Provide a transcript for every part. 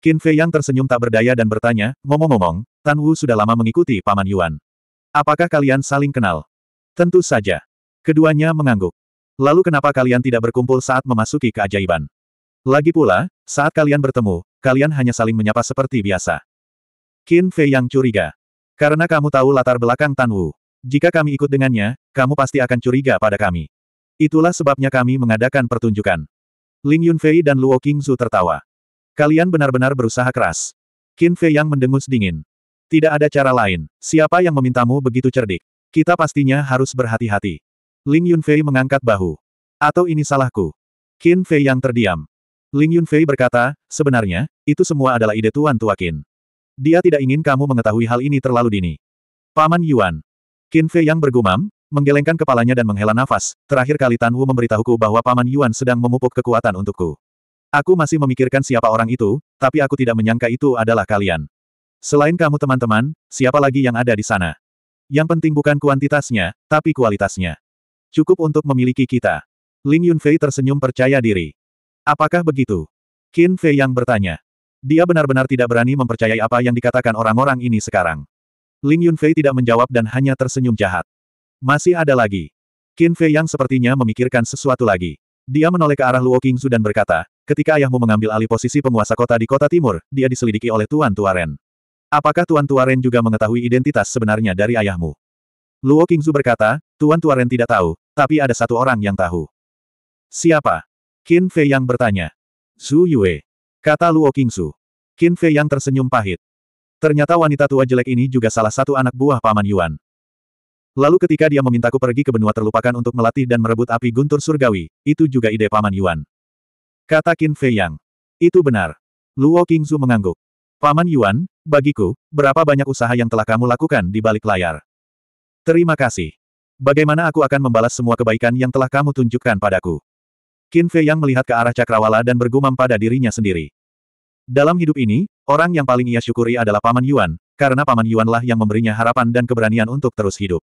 Qin Fei yang tersenyum tak berdaya dan bertanya, ngomong-ngomong, Tan Wu sudah lama mengikuti Paman Yuan. Apakah kalian saling kenal? Tentu saja. Keduanya mengangguk. Lalu kenapa kalian tidak berkumpul saat memasuki keajaiban? Lagi pula, saat kalian bertemu, kalian hanya saling menyapa seperti biasa. Qin Fei yang curiga. Karena kamu tahu latar belakang Tan Wu. Jika kami ikut dengannya, kamu pasti akan curiga pada kami. Itulah sebabnya kami mengadakan pertunjukan. Ling Yunfei dan Luo Qingzu tertawa. Kalian benar-benar berusaha keras. Qin Fei yang mendengus dingin. Tidak ada cara lain. Siapa yang memintamu begitu cerdik? Kita pastinya harus berhati-hati. Ling Yunfei mengangkat bahu. Atau ini salahku? Qin Fei yang terdiam. Ling Yunfei berkata, sebenarnya, itu semua adalah ide Tuan Tua Qin. Dia tidak ingin kamu mengetahui hal ini terlalu dini. Paman Yuan. Qin Fei yang bergumam, menggelengkan kepalanya dan menghela nafas, terakhir kali Tan Wu memberitahuku bahwa Paman Yuan sedang memupuk kekuatan untukku. Aku masih memikirkan siapa orang itu, tapi aku tidak menyangka itu adalah kalian. Selain kamu teman-teman, siapa lagi yang ada di sana? Yang penting bukan kuantitasnya, tapi kualitasnya. Cukup untuk memiliki kita. Ling Yunfei tersenyum percaya diri. Apakah begitu? Qin Fei yang bertanya. Dia benar-benar tidak berani mempercayai apa yang dikatakan orang-orang ini sekarang. Ling Yunfei tidak menjawab dan hanya tersenyum jahat. Masih ada lagi. Qin Fei yang sepertinya memikirkan sesuatu lagi. Dia menoleh ke arah Luo Qingzu dan berkata, Ketika ayahmu mengambil alih posisi penguasa kota di kota timur, dia diselidiki oleh Tuan Tuaren. Apakah Tuan Tuaren juga mengetahui identitas sebenarnya dari ayahmu? Luo Qingzu berkata, Tuan Tuaren tidak tahu, tapi ada satu orang yang tahu. Siapa? Qin Fei yang bertanya. Zhu Yue. Kata Luo Qingzu. Qin Fei yang tersenyum pahit. Ternyata wanita tua jelek ini juga salah satu anak buah Paman Yuan. Lalu ketika dia memintaku pergi ke benua terlupakan untuk melatih dan merebut api guntur surgawi, itu juga ide Paman Yuan. Kata Qin Fei Yang. Itu benar. Luo Qingzu mengangguk. Paman Yuan, bagiku, berapa banyak usaha yang telah kamu lakukan di balik layar? Terima kasih. Bagaimana aku akan membalas semua kebaikan yang telah kamu tunjukkan padaku? Qin Fei Yang melihat ke arah cakrawala dan bergumam pada dirinya sendiri. Dalam hidup ini, orang yang paling ia syukuri adalah Paman Yuan, karena Paman Yuanlah yang memberinya harapan dan keberanian untuk terus hidup.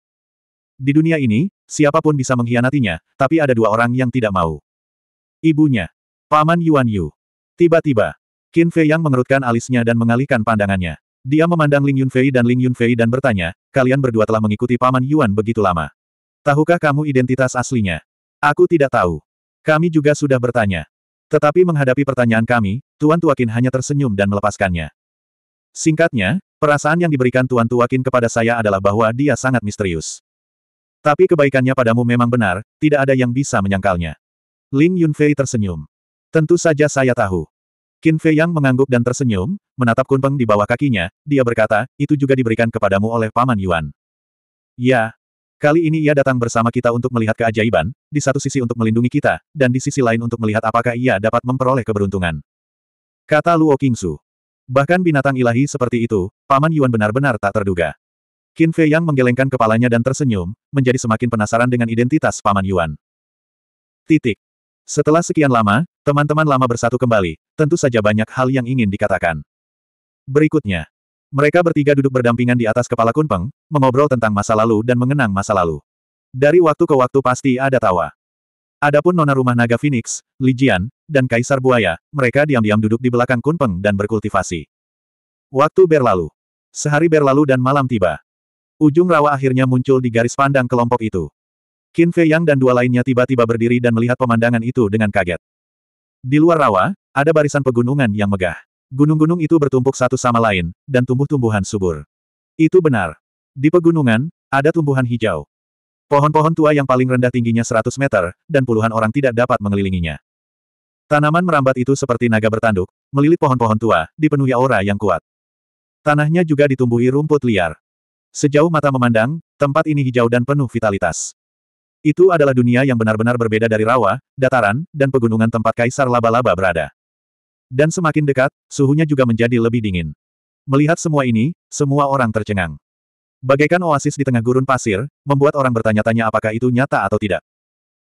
Di dunia ini, siapapun bisa mengkhianatinya, tapi ada dua orang yang tidak mau. Ibunya. Paman Yuan Yu. Tiba-tiba, Qin Fei Yang mengerutkan alisnya dan mengalihkan pandangannya. Dia memandang Ling Yunfei dan Ling Yunfei dan bertanya, kalian berdua telah mengikuti Paman Yuan begitu lama. Tahukah kamu identitas aslinya? Aku tidak tahu. Kami juga sudah bertanya. Tetapi menghadapi pertanyaan kami, Tuan Tuakin hanya tersenyum dan melepaskannya. Singkatnya, perasaan yang diberikan Tuan Tuakin kepada saya adalah bahwa dia sangat misterius. Tapi kebaikannya padamu memang benar, tidak ada yang bisa menyangkalnya. Ling Yunfei tersenyum. Tentu saja saya tahu. Qin Fei Yang mengangguk dan tersenyum, menatap Kunpeng di bawah kakinya, dia berkata, itu juga diberikan kepadamu oleh Paman Yuan. Ya. Kali ini ia datang bersama kita untuk melihat keajaiban, di satu sisi untuk melindungi kita, dan di sisi lain untuk melihat apakah ia dapat memperoleh keberuntungan. Kata Luo Qingsu. Bahkan binatang ilahi seperti itu, Paman Yuan benar-benar tak terduga. Qin Fei Yang menggelengkan kepalanya dan tersenyum, menjadi semakin penasaran dengan identitas Paman Yuan. Titik. Setelah sekian lama, teman-teman lama bersatu kembali, tentu saja banyak hal yang ingin dikatakan. Berikutnya, mereka bertiga duduk berdampingan di atas kepala Kunpeng, mengobrol tentang masa lalu dan mengenang masa lalu. Dari waktu ke waktu pasti ada tawa. Adapun nona rumah naga Phoenix, li jian dan Kaisar Buaya, mereka diam-diam duduk di belakang Kunpeng dan berkultivasi. Waktu berlalu. Sehari berlalu dan malam tiba. Ujung rawa akhirnya muncul di garis pandang kelompok itu. Qin Fei Yang dan dua lainnya tiba-tiba berdiri dan melihat pemandangan itu dengan kaget. Di luar rawa, ada barisan pegunungan yang megah. Gunung-gunung itu bertumpuk satu sama lain, dan tumbuh-tumbuhan subur. Itu benar. Di pegunungan, ada tumbuhan hijau. Pohon-pohon tua yang paling rendah tingginya 100 meter, dan puluhan orang tidak dapat mengelilinginya. Tanaman merambat itu seperti naga bertanduk, melilit pohon-pohon tua, dipenuhi aura yang kuat. Tanahnya juga ditumbuhi rumput liar. Sejauh mata memandang, tempat ini hijau dan penuh vitalitas. Itu adalah dunia yang benar-benar berbeda dari rawa, dataran, dan pegunungan tempat Kaisar Laba-Laba berada. Dan semakin dekat, suhunya juga menjadi lebih dingin. Melihat semua ini, semua orang tercengang. Bagaikan oasis di tengah gurun pasir, membuat orang bertanya-tanya apakah itu nyata atau tidak.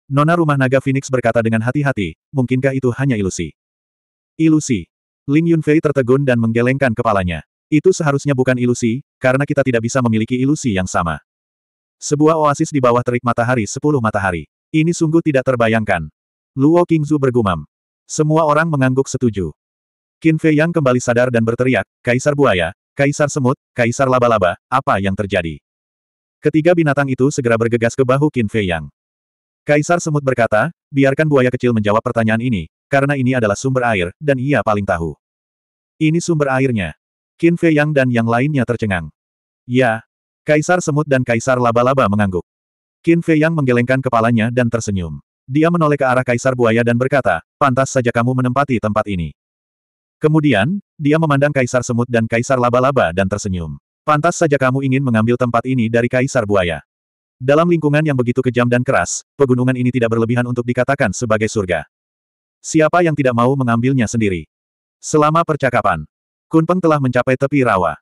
Nona rumah naga Phoenix berkata dengan hati-hati, mungkinkah itu hanya ilusi? Ilusi. Ling Yunfei tertegun dan menggelengkan kepalanya. Itu seharusnya bukan ilusi, karena kita tidak bisa memiliki ilusi yang sama. Sebuah oasis di bawah terik matahari sepuluh matahari. Ini sungguh tidak terbayangkan. Luo Qingzu bergumam. Semua orang mengangguk setuju. Qin Fei Yang kembali sadar dan berteriak, Kaisar Buaya, Kaisar Semut, Kaisar Laba-Laba, apa yang terjadi? Ketiga binatang itu segera bergegas ke bahu Qin Fei Yang. Kaisar Semut berkata, biarkan buaya kecil menjawab pertanyaan ini, karena ini adalah sumber air, dan ia paling tahu. Ini sumber airnya. Qin Fei Yang dan yang lainnya tercengang. Ya, Kaisar Semut dan Kaisar Laba-Laba mengangguk. Qin Fei Yang menggelengkan kepalanya dan tersenyum. Dia menoleh ke arah Kaisar Buaya dan berkata, pantas saja kamu menempati tempat ini. Kemudian, dia memandang Kaisar Semut dan Kaisar Laba-Laba dan tersenyum. Pantas saja kamu ingin mengambil tempat ini dari Kaisar Buaya. Dalam lingkungan yang begitu kejam dan keras, pegunungan ini tidak berlebihan untuk dikatakan sebagai surga. Siapa yang tidak mau mengambilnya sendiri? Selama percakapan, Kunpeng telah mencapai tepi rawa.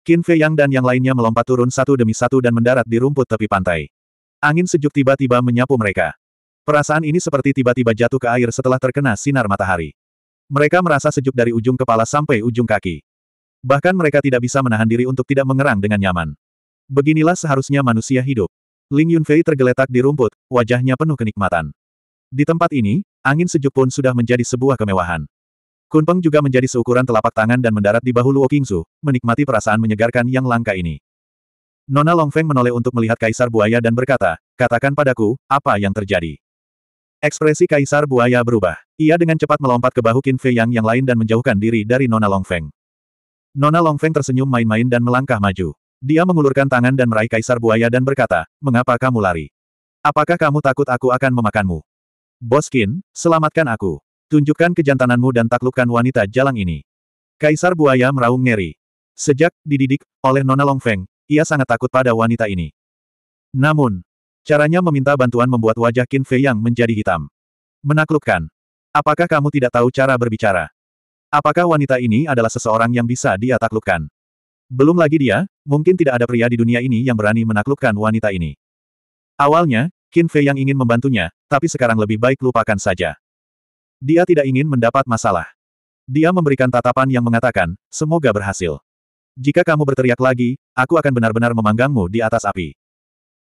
Qin Fei Yang dan yang lainnya melompat turun satu demi satu dan mendarat di rumput tepi pantai. Angin sejuk tiba-tiba menyapu mereka. Perasaan ini seperti tiba-tiba jatuh ke air setelah terkena sinar matahari. Mereka merasa sejuk dari ujung kepala sampai ujung kaki. Bahkan mereka tidak bisa menahan diri untuk tidak mengerang dengan nyaman. Beginilah seharusnya manusia hidup. Ling Yunfei tergeletak di rumput, wajahnya penuh kenikmatan. Di tempat ini, angin sejuk pun sudah menjadi sebuah kemewahan. Kunpeng juga menjadi seukuran telapak tangan dan mendarat di bahu Luo Qingzu, menikmati perasaan menyegarkan yang langka ini. Nona Longfeng menoleh untuk melihat Kaisar Buaya dan berkata, katakan padaku, apa yang terjadi? Ekspresi Kaisar Buaya berubah. Ia dengan cepat melompat ke bahu Qin Fei Yang yang lain dan menjauhkan diri dari Nona Longfeng. Nona Longfeng tersenyum main-main dan melangkah maju. Dia mengulurkan tangan dan meraih Kaisar Buaya dan berkata, mengapa kamu lari? Apakah kamu takut aku akan memakanmu? Boskin, selamatkan aku. Tunjukkan kejantananmu dan taklukkan wanita jalang ini. Kaisar Buaya meraung ngeri. Sejak dididik oleh Nona Longfeng, ia sangat takut pada wanita ini. Namun, caranya meminta bantuan membuat wajah Qin Fei yang menjadi hitam. Menaklukkan. Apakah kamu tidak tahu cara berbicara? Apakah wanita ini adalah seseorang yang bisa dia taklukkan? Belum lagi dia, mungkin tidak ada pria di dunia ini yang berani menaklukkan wanita ini. Awalnya, Qin Fei yang ingin membantunya, tapi sekarang lebih baik lupakan saja. Dia tidak ingin mendapat masalah. Dia memberikan tatapan yang mengatakan, semoga berhasil. Jika kamu berteriak lagi, aku akan benar-benar memanggangmu di atas api.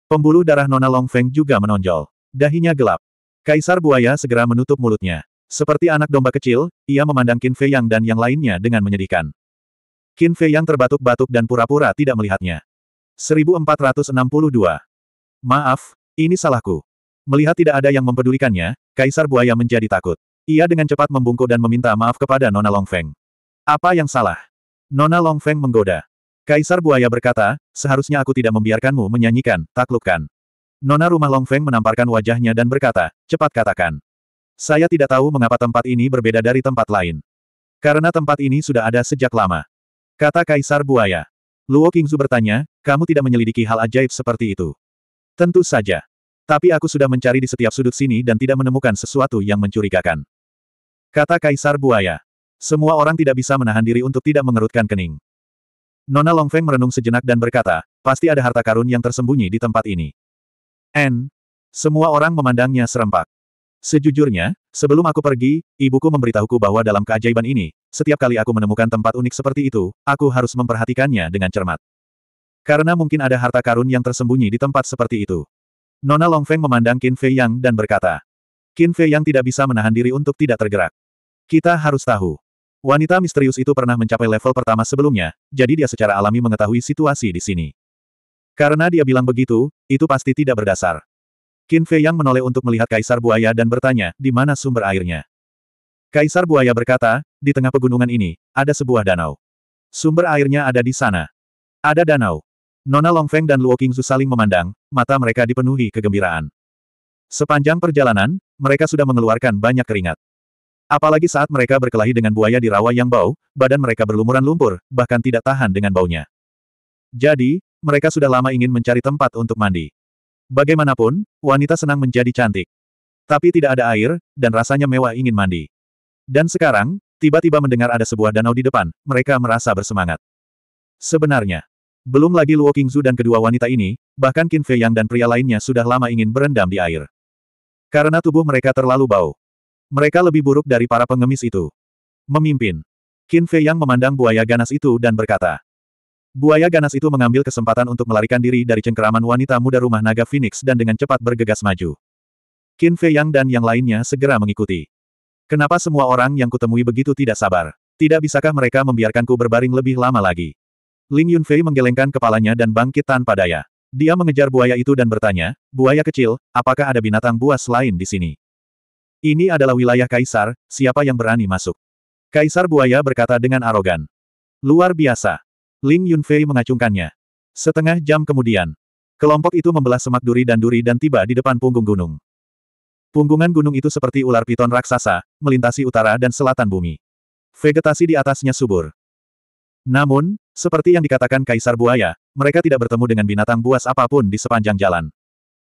Pembuluh darah Nona Long Feng juga menonjol. Dahinya gelap. Kaisar buaya segera menutup mulutnya. Seperti anak domba kecil, ia memandang Qin Fei Yang dan yang lainnya dengan menyedihkan. Qin Fei Yang terbatuk-batuk dan pura-pura tidak melihatnya. 1462. Maaf, ini salahku. Melihat tidak ada yang mempedulikannya, Kaisar Buaya menjadi takut. Ia dengan cepat membungkuk dan meminta maaf kepada Nona Longfeng. Apa yang salah? Nona Longfeng menggoda. Kaisar Buaya berkata, seharusnya aku tidak membiarkanmu menyanyikan, taklukkan. Nona Rumah Longfeng menamparkan wajahnya dan berkata, cepat katakan. Saya tidak tahu mengapa tempat ini berbeda dari tempat lain. Karena tempat ini sudah ada sejak lama. Kata Kaisar Buaya. Luo Kingzu bertanya, kamu tidak menyelidiki hal ajaib seperti itu. Tentu saja. Tapi aku sudah mencari di setiap sudut sini dan tidak menemukan sesuatu yang mencurigakan. Kata Kaisar Buaya. Semua orang tidak bisa menahan diri untuk tidak mengerutkan kening. Nona Longfeng merenung sejenak dan berkata, pasti ada harta karun yang tersembunyi di tempat ini. N. Semua orang memandangnya serempak. Sejujurnya, sebelum aku pergi, ibuku memberitahuku bahwa dalam keajaiban ini, setiap kali aku menemukan tempat unik seperti itu, aku harus memperhatikannya dengan cermat. Karena mungkin ada harta karun yang tersembunyi di tempat seperti itu. Nona Longfeng memandang Qin Fei Yang dan berkata, Qin Fei yang tidak bisa menahan diri untuk tidak tergerak. Kita harus tahu. Wanita misterius itu pernah mencapai level pertama sebelumnya, jadi dia secara alami mengetahui situasi di sini. Karena dia bilang begitu, itu pasti tidak berdasar. Qin Fei yang menoleh untuk melihat Kaisar Buaya dan bertanya, di mana sumber airnya. Kaisar Buaya berkata, di tengah pegunungan ini, ada sebuah danau. Sumber airnya ada di sana. Ada danau. Nona Longfeng dan Luo Qingzu saling memandang, mata mereka dipenuhi kegembiraan. Sepanjang perjalanan, mereka sudah mengeluarkan banyak keringat. Apalagi saat mereka berkelahi dengan buaya di rawa yang bau, badan mereka berlumuran lumpur, bahkan tidak tahan dengan baunya. Jadi, mereka sudah lama ingin mencari tempat untuk mandi. Bagaimanapun, wanita senang menjadi cantik. Tapi tidak ada air, dan rasanya mewah ingin mandi. Dan sekarang, tiba-tiba mendengar ada sebuah danau di depan, mereka merasa bersemangat. Sebenarnya, belum lagi Luo Qingzu dan kedua wanita ini, bahkan Qin Fei Yang dan pria lainnya sudah lama ingin berendam di air. Karena tubuh mereka terlalu bau. Mereka lebih buruk dari para pengemis itu. Memimpin. Qin Fei yang memandang buaya ganas itu dan berkata. Buaya ganas itu mengambil kesempatan untuk melarikan diri dari cengkeraman wanita muda rumah naga Phoenix dan dengan cepat bergegas maju. Qin Fei Yang dan yang lainnya segera mengikuti. Kenapa semua orang yang kutemui begitu tidak sabar? Tidak bisakah mereka membiarkanku berbaring lebih lama lagi? Ling Yunfei menggelengkan kepalanya dan bangkit tanpa daya. Dia mengejar buaya itu dan bertanya, buaya kecil, apakah ada binatang buas lain di sini? Ini adalah wilayah Kaisar, siapa yang berani masuk? Kaisar buaya berkata dengan arogan. Luar biasa. Ling Yunfei mengacungkannya. Setengah jam kemudian, kelompok itu membelah semak duri dan duri dan tiba di depan punggung gunung. Punggungan gunung itu seperti ular piton raksasa, melintasi utara dan selatan bumi. Vegetasi di atasnya subur. Namun, seperti yang dikatakan Kaisar Buaya, mereka tidak bertemu dengan binatang buas apapun di sepanjang jalan.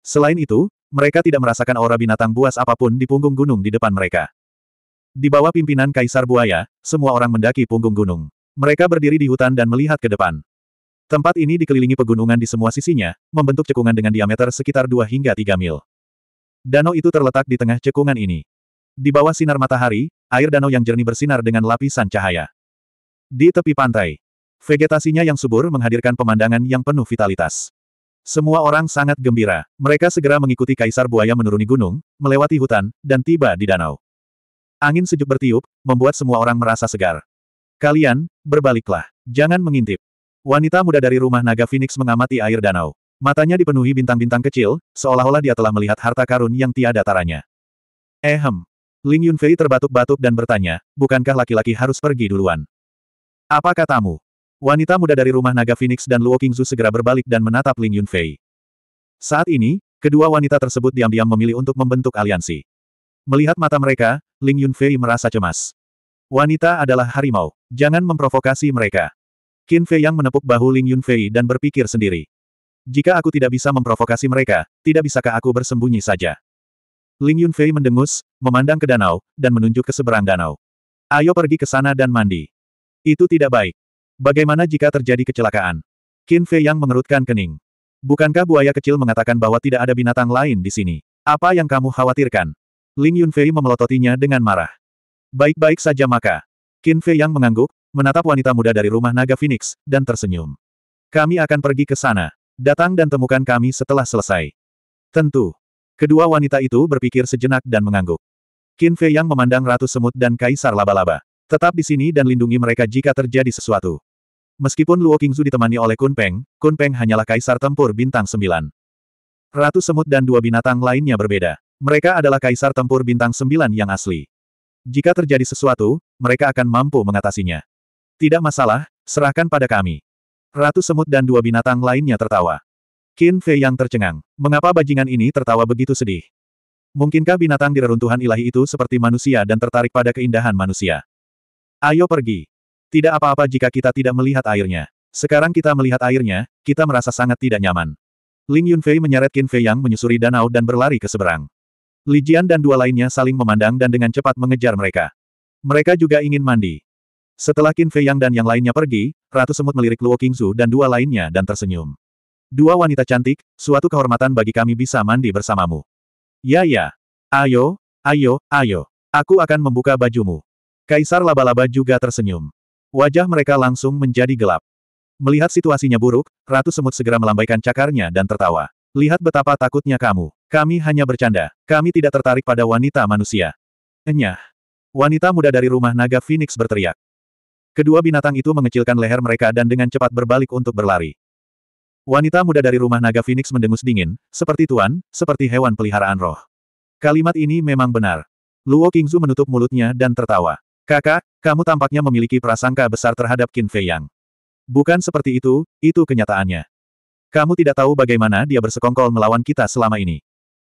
Selain itu, mereka tidak merasakan aura binatang buas apapun di punggung gunung di depan mereka. Di bawah pimpinan Kaisar Buaya, semua orang mendaki punggung gunung. Mereka berdiri di hutan dan melihat ke depan. Tempat ini dikelilingi pegunungan di semua sisinya, membentuk cekungan dengan diameter sekitar 2 hingga 3 mil. Danau itu terletak di tengah cekungan ini. Di bawah sinar matahari, air danau yang jernih bersinar dengan lapisan cahaya. Di tepi pantai, Vegetasinya yang subur menghadirkan pemandangan yang penuh vitalitas. Semua orang sangat gembira. Mereka segera mengikuti Kaisar Buaya menuruni gunung, melewati hutan, dan tiba di danau. Angin sejuk bertiup, membuat semua orang merasa segar. Kalian, berbaliklah. Jangan mengintip. Wanita muda dari rumah naga Phoenix mengamati air danau. Matanya dipenuhi bintang-bintang kecil, seolah-olah dia telah melihat harta karun yang tiada taranya. Ehem. Eh, Ling Yunfei terbatuk-batuk dan bertanya, bukankah laki-laki harus pergi duluan? Apa katamu? Wanita muda dari rumah naga Phoenix dan Luo Qingzu segera berbalik dan menatap Ling Yunfei. Saat ini, kedua wanita tersebut diam-diam memilih untuk membentuk aliansi. Melihat mata mereka, Ling Yunfei merasa cemas. Wanita adalah harimau. Jangan memprovokasi mereka. Qin Fei yang menepuk bahu Ling Yunfei dan berpikir sendiri. Jika aku tidak bisa memprovokasi mereka, tidak bisakah aku bersembunyi saja? Ling Yunfei mendengus, memandang ke danau, dan menunjuk ke seberang danau. Ayo pergi ke sana dan mandi. Itu tidak baik. Bagaimana jika terjadi kecelakaan? Qin Fei yang mengerutkan kening. Bukankah buaya kecil mengatakan bahwa tidak ada binatang lain di sini? Apa yang kamu khawatirkan? Ling Yunfei memelototinya dengan marah. Baik-baik saja maka. Qin Fei yang mengangguk, menatap wanita muda dari rumah naga Phoenix, dan tersenyum. Kami akan pergi ke sana. Datang dan temukan kami setelah selesai. Tentu. Kedua wanita itu berpikir sejenak dan mengangguk. Qin Fei yang memandang Ratu Semut dan Kaisar Laba-Laba. Tetap di sini dan lindungi mereka jika terjadi sesuatu. Meskipun Luo Qingzu ditemani oleh Kun Peng, Kun Peng hanyalah kaisar tempur bintang Sembilan. Ratu Semut dan dua binatang lainnya berbeda. Mereka adalah kaisar tempur bintang Sembilan yang asli. Jika terjadi sesuatu, mereka akan mampu mengatasinya. Tidak masalah, serahkan pada kami. Ratu Semut dan dua binatang lainnya tertawa. Qin Fei yang tercengang. Mengapa bajingan ini tertawa begitu sedih? Mungkinkah binatang di reruntuhan ilahi itu seperti manusia dan tertarik pada keindahan manusia? Ayo pergi. Tidak apa-apa jika kita tidak melihat airnya. Sekarang kita melihat airnya, kita merasa sangat tidak nyaman. Ling Yunfei menyeret Qin Fei Yang menyusuri danau dan berlari ke seberang. Li Jian dan dua lainnya saling memandang dan dengan cepat mengejar mereka. Mereka juga ingin mandi. Setelah Qin Fei Yang dan yang lainnya pergi, Ratu Semut melirik Luo Qingzu dan dua lainnya dan tersenyum. Dua wanita cantik, suatu kehormatan bagi kami bisa mandi bersamamu. Ya ya. Ayo, ayo, ayo. Aku akan membuka bajumu. Kaisar Laba-Laba juga tersenyum. Wajah mereka langsung menjadi gelap. Melihat situasinya buruk, Ratu Semut segera melambaikan cakarnya dan tertawa. Lihat betapa takutnya kamu. Kami hanya bercanda. Kami tidak tertarik pada wanita manusia. Enyah. Wanita muda dari rumah naga Phoenix berteriak. Kedua binatang itu mengecilkan leher mereka dan dengan cepat berbalik untuk berlari. Wanita muda dari rumah naga Phoenix mendengus dingin, seperti tuan, seperti hewan peliharaan roh. Kalimat ini memang benar. Luo Kingzu menutup mulutnya dan tertawa. Kakak, kamu tampaknya memiliki prasangka besar terhadap Qin Fei Yang. Bukan seperti itu, itu kenyataannya. Kamu tidak tahu bagaimana dia bersekongkol melawan kita selama ini.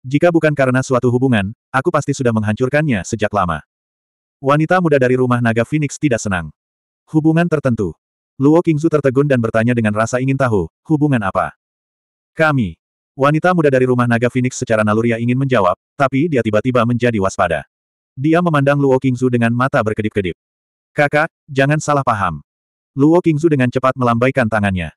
Jika bukan karena suatu hubungan, aku pasti sudah menghancurkannya sejak lama. Wanita muda dari rumah naga Phoenix tidak senang. Hubungan tertentu. Luo Qingzu tertegun dan bertanya dengan rasa ingin tahu, hubungan apa? Kami. Wanita muda dari rumah naga Phoenix secara naluriah ingin menjawab, tapi dia tiba-tiba menjadi waspada. Dia memandang Luo Qingzu dengan mata berkedip-kedip. Kakak, jangan salah paham. Luo Qingzu dengan cepat melambaikan tangannya.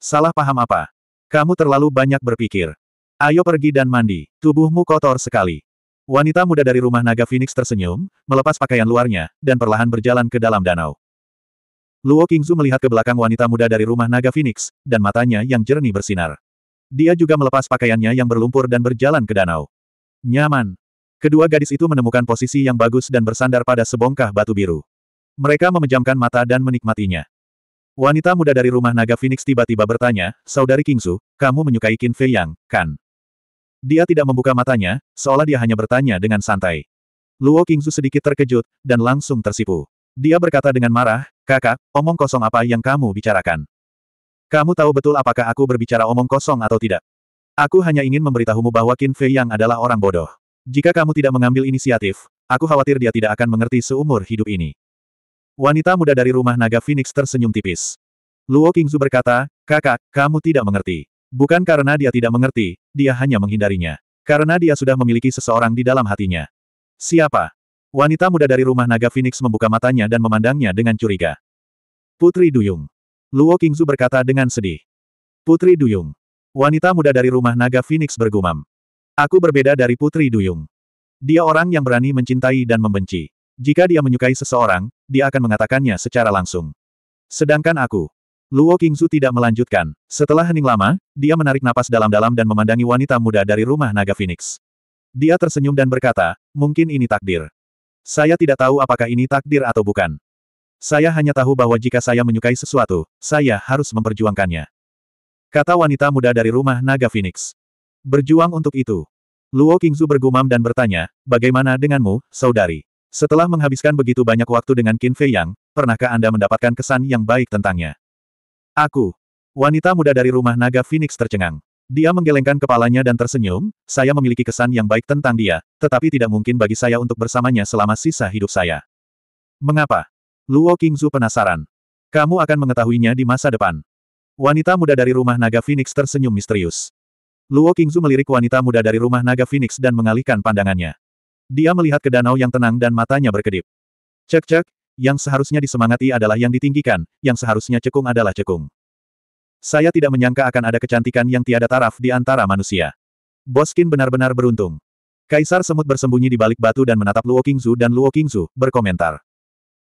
Salah paham apa? Kamu terlalu banyak berpikir. Ayo pergi dan mandi, tubuhmu kotor sekali. Wanita muda dari rumah naga Phoenix tersenyum, melepas pakaian luarnya, dan perlahan berjalan ke dalam danau. Luo Qingzu melihat ke belakang wanita muda dari rumah naga Phoenix, dan matanya yang jernih bersinar. Dia juga melepas pakaiannya yang berlumpur dan berjalan ke danau. Nyaman, Kedua gadis itu menemukan posisi yang bagus dan bersandar pada sebongkah batu biru. Mereka memejamkan mata dan menikmatinya. Wanita muda dari rumah naga Phoenix tiba-tiba bertanya, Saudari Kingsu, kamu menyukai Qin Fei Yang, kan? Dia tidak membuka matanya, seolah dia hanya bertanya dengan santai. Luo Kingsu sedikit terkejut, dan langsung tersipu. Dia berkata dengan marah, kakak, omong kosong apa yang kamu bicarakan? Kamu tahu betul apakah aku berbicara omong kosong atau tidak? Aku hanya ingin memberitahumu bahwa Qin Fei Yang adalah orang bodoh. Jika kamu tidak mengambil inisiatif, aku khawatir dia tidak akan mengerti seumur hidup ini. Wanita muda dari rumah naga Phoenix tersenyum tipis. Luo Kingzu berkata, kakak, kamu tidak mengerti. Bukan karena dia tidak mengerti, dia hanya menghindarinya. Karena dia sudah memiliki seseorang di dalam hatinya. Siapa? Wanita muda dari rumah naga Phoenix membuka matanya dan memandangnya dengan curiga. Putri Duyung. Luo Kingzu berkata dengan sedih. Putri Duyung. Wanita muda dari rumah naga Phoenix bergumam. Aku berbeda dari Putri Duyung. Dia orang yang berani mencintai dan membenci. Jika dia menyukai seseorang, dia akan mengatakannya secara langsung. Sedangkan aku. Luo Kingzu tidak melanjutkan. Setelah hening lama, dia menarik napas dalam-dalam dan memandangi wanita muda dari rumah naga Phoenix. Dia tersenyum dan berkata, mungkin ini takdir. Saya tidak tahu apakah ini takdir atau bukan. Saya hanya tahu bahwa jika saya menyukai sesuatu, saya harus memperjuangkannya. Kata wanita muda dari rumah naga Phoenix. Berjuang untuk itu. Luo Qingzu bergumam dan bertanya, bagaimana denganmu, saudari? Setelah menghabiskan begitu banyak waktu dengan Qin Fei Yang, pernahkah Anda mendapatkan kesan yang baik tentangnya? Aku. Wanita muda dari rumah naga Phoenix tercengang. Dia menggelengkan kepalanya dan tersenyum, saya memiliki kesan yang baik tentang dia, tetapi tidak mungkin bagi saya untuk bersamanya selama sisa hidup saya. Mengapa? Luo Qingzu penasaran. Kamu akan mengetahuinya di masa depan. Wanita muda dari rumah naga Phoenix tersenyum misterius. Luo Qingzu melirik wanita muda dari rumah naga Phoenix dan mengalihkan pandangannya. Dia melihat ke danau yang tenang dan matanya berkedip. Cek-cek, yang seharusnya disemangati adalah yang ditinggikan, yang seharusnya cekung adalah cekung. Saya tidak menyangka akan ada kecantikan yang tiada taraf di antara manusia. Boskin benar-benar beruntung. Kaisar Semut bersembunyi di balik batu dan menatap Luo Qingzu dan Luo Qingzu, berkomentar.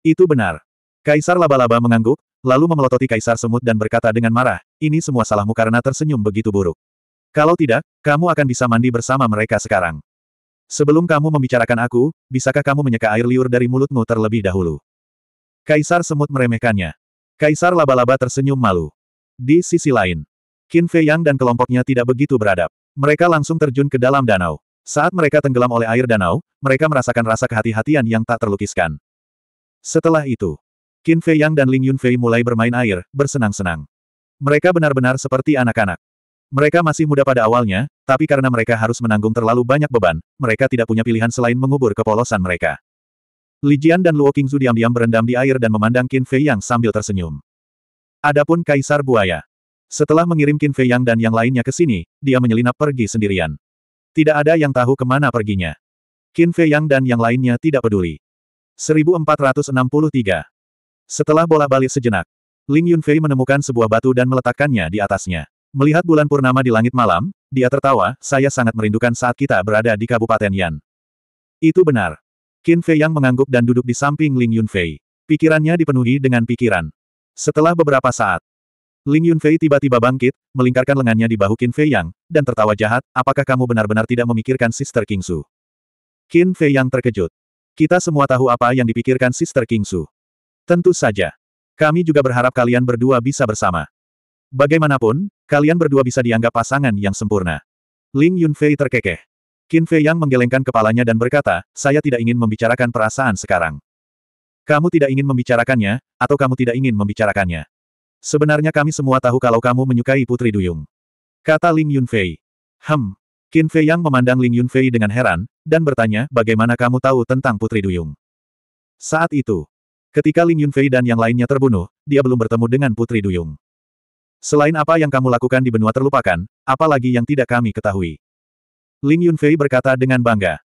Itu benar. Kaisar Laba-Laba mengangguk, lalu memelototi Kaisar Semut dan berkata dengan marah, ini semua salahmu karena tersenyum begitu buruk. Kalau tidak, kamu akan bisa mandi bersama mereka sekarang. Sebelum kamu membicarakan aku, bisakah kamu menyeka air liur dari mulutmu terlebih dahulu? Kaisar Semut meremehkannya. Kaisar Laba-Laba tersenyum malu. Di sisi lain, Qin Fei Yang dan kelompoknya tidak begitu beradab. Mereka langsung terjun ke dalam danau. Saat mereka tenggelam oleh air danau, mereka merasakan rasa kehati-hatian yang tak terlukiskan. Setelah itu, Qin Fei Yang dan Ling Yunfei mulai bermain air, bersenang-senang. Mereka benar-benar seperti anak-anak. Mereka masih muda pada awalnya, tapi karena mereka harus menanggung terlalu banyak beban, mereka tidak punya pilihan selain mengubur kepolosan mereka. Li Jian dan Luo Qingzu diam-diam berendam di air dan memandang Qin Fei Yang sambil tersenyum. Adapun Kaisar Buaya. Setelah mengirim Qin Fei Yang dan yang lainnya ke sini, dia menyelinap pergi sendirian. Tidak ada yang tahu kemana perginya. Qin Fei Yang dan yang lainnya tidak peduli. 1463. Setelah bola balik sejenak, Ling Yunfei menemukan sebuah batu dan meletakkannya di atasnya. Melihat bulan purnama di langit malam, dia tertawa, saya sangat merindukan saat kita berada di Kabupaten Yan. Itu benar. Qin Fei yang mengangguk dan duduk di samping Ling Yunfei. Pikirannya dipenuhi dengan pikiran. Setelah beberapa saat, Ling Yunfei tiba-tiba bangkit, melingkarkan lengannya di bahu Qin Fei Yang, dan tertawa jahat, apakah kamu benar-benar tidak memikirkan Sister King Su? Qin Fei Yang terkejut. Kita semua tahu apa yang dipikirkan Sister King Su. Tentu saja. Kami juga berharap kalian berdua bisa bersama. Bagaimanapun, kalian berdua bisa dianggap pasangan yang sempurna. Ling Yunfei terkekeh. Qin Fei Yang menggelengkan kepalanya dan berkata, saya tidak ingin membicarakan perasaan sekarang. Kamu tidak ingin membicarakannya, atau kamu tidak ingin membicarakannya. Sebenarnya kami semua tahu kalau kamu menyukai Putri Duyung. Kata Ling Yunfei. Hem. Qin Fei Yang memandang Ling Yunfei dengan heran, dan bertanya, bagaimana kamu tahu tentang Putri Duyung? Saat itu, ketika Ling Yunfei dan yang lainnya terbunuh, dia belum bertemu dengan Putri Duyung. Selain apa yang kamu lakukan di benua terlupakan, apalagi yang tidak kami ketahui? Ling Yunfei berkata dengan bangga.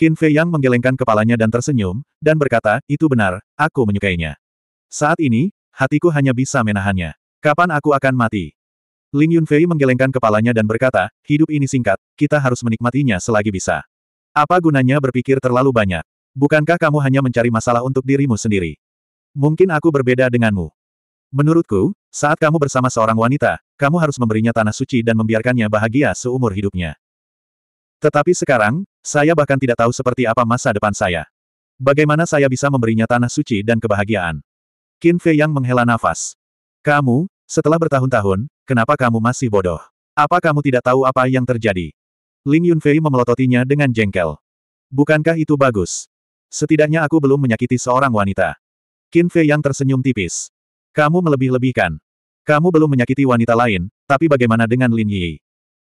Qin Fei Yang menggelengkan kepalanya dan tersenyum, dan berkata, itu benar, aku menyukainya. Saat ini, hatiku hanya bisa menahannya. Kapan aku akan mati? Ling Yunfei menggelengkan kepalanya dan berkata, hidup ini singkat, kita harus menikmatinya selagi bisa. Apa gunanya berpikir terlalu banyak? Bukankah kamu hanya mencari masalah untuk dirimu sendiri? Mungkin aku berbeda denganmu. Menurutku, saat kamu bersama seorang wanita, kamu harus memberinya tanah suci dan membiarkannya bahagia seumur hidupnya. Tetapi sekarang, saya bahkan tidak tahu seperti apa masa depan saya. Bagaimana saya bisa memberinya tanah suci dan kebahagiaan? Qin Fei yang menghela nafas. Kamu, setelah bertahun-tahun, kenapa kamu masih bodoh? Apa kamu tidak tahu apa yang terjadi? Ling Yunfei memelototinya dengan jengkel. Bukankah itu bagus? Setidaknya aku belum menyakiti seorang wanita. Qin Fei yang tersenyum tipis. Kamu melebih-lebihkan. Kamu belum menyakiti wanita lain, tapi bagaimana dengan Lin Yi?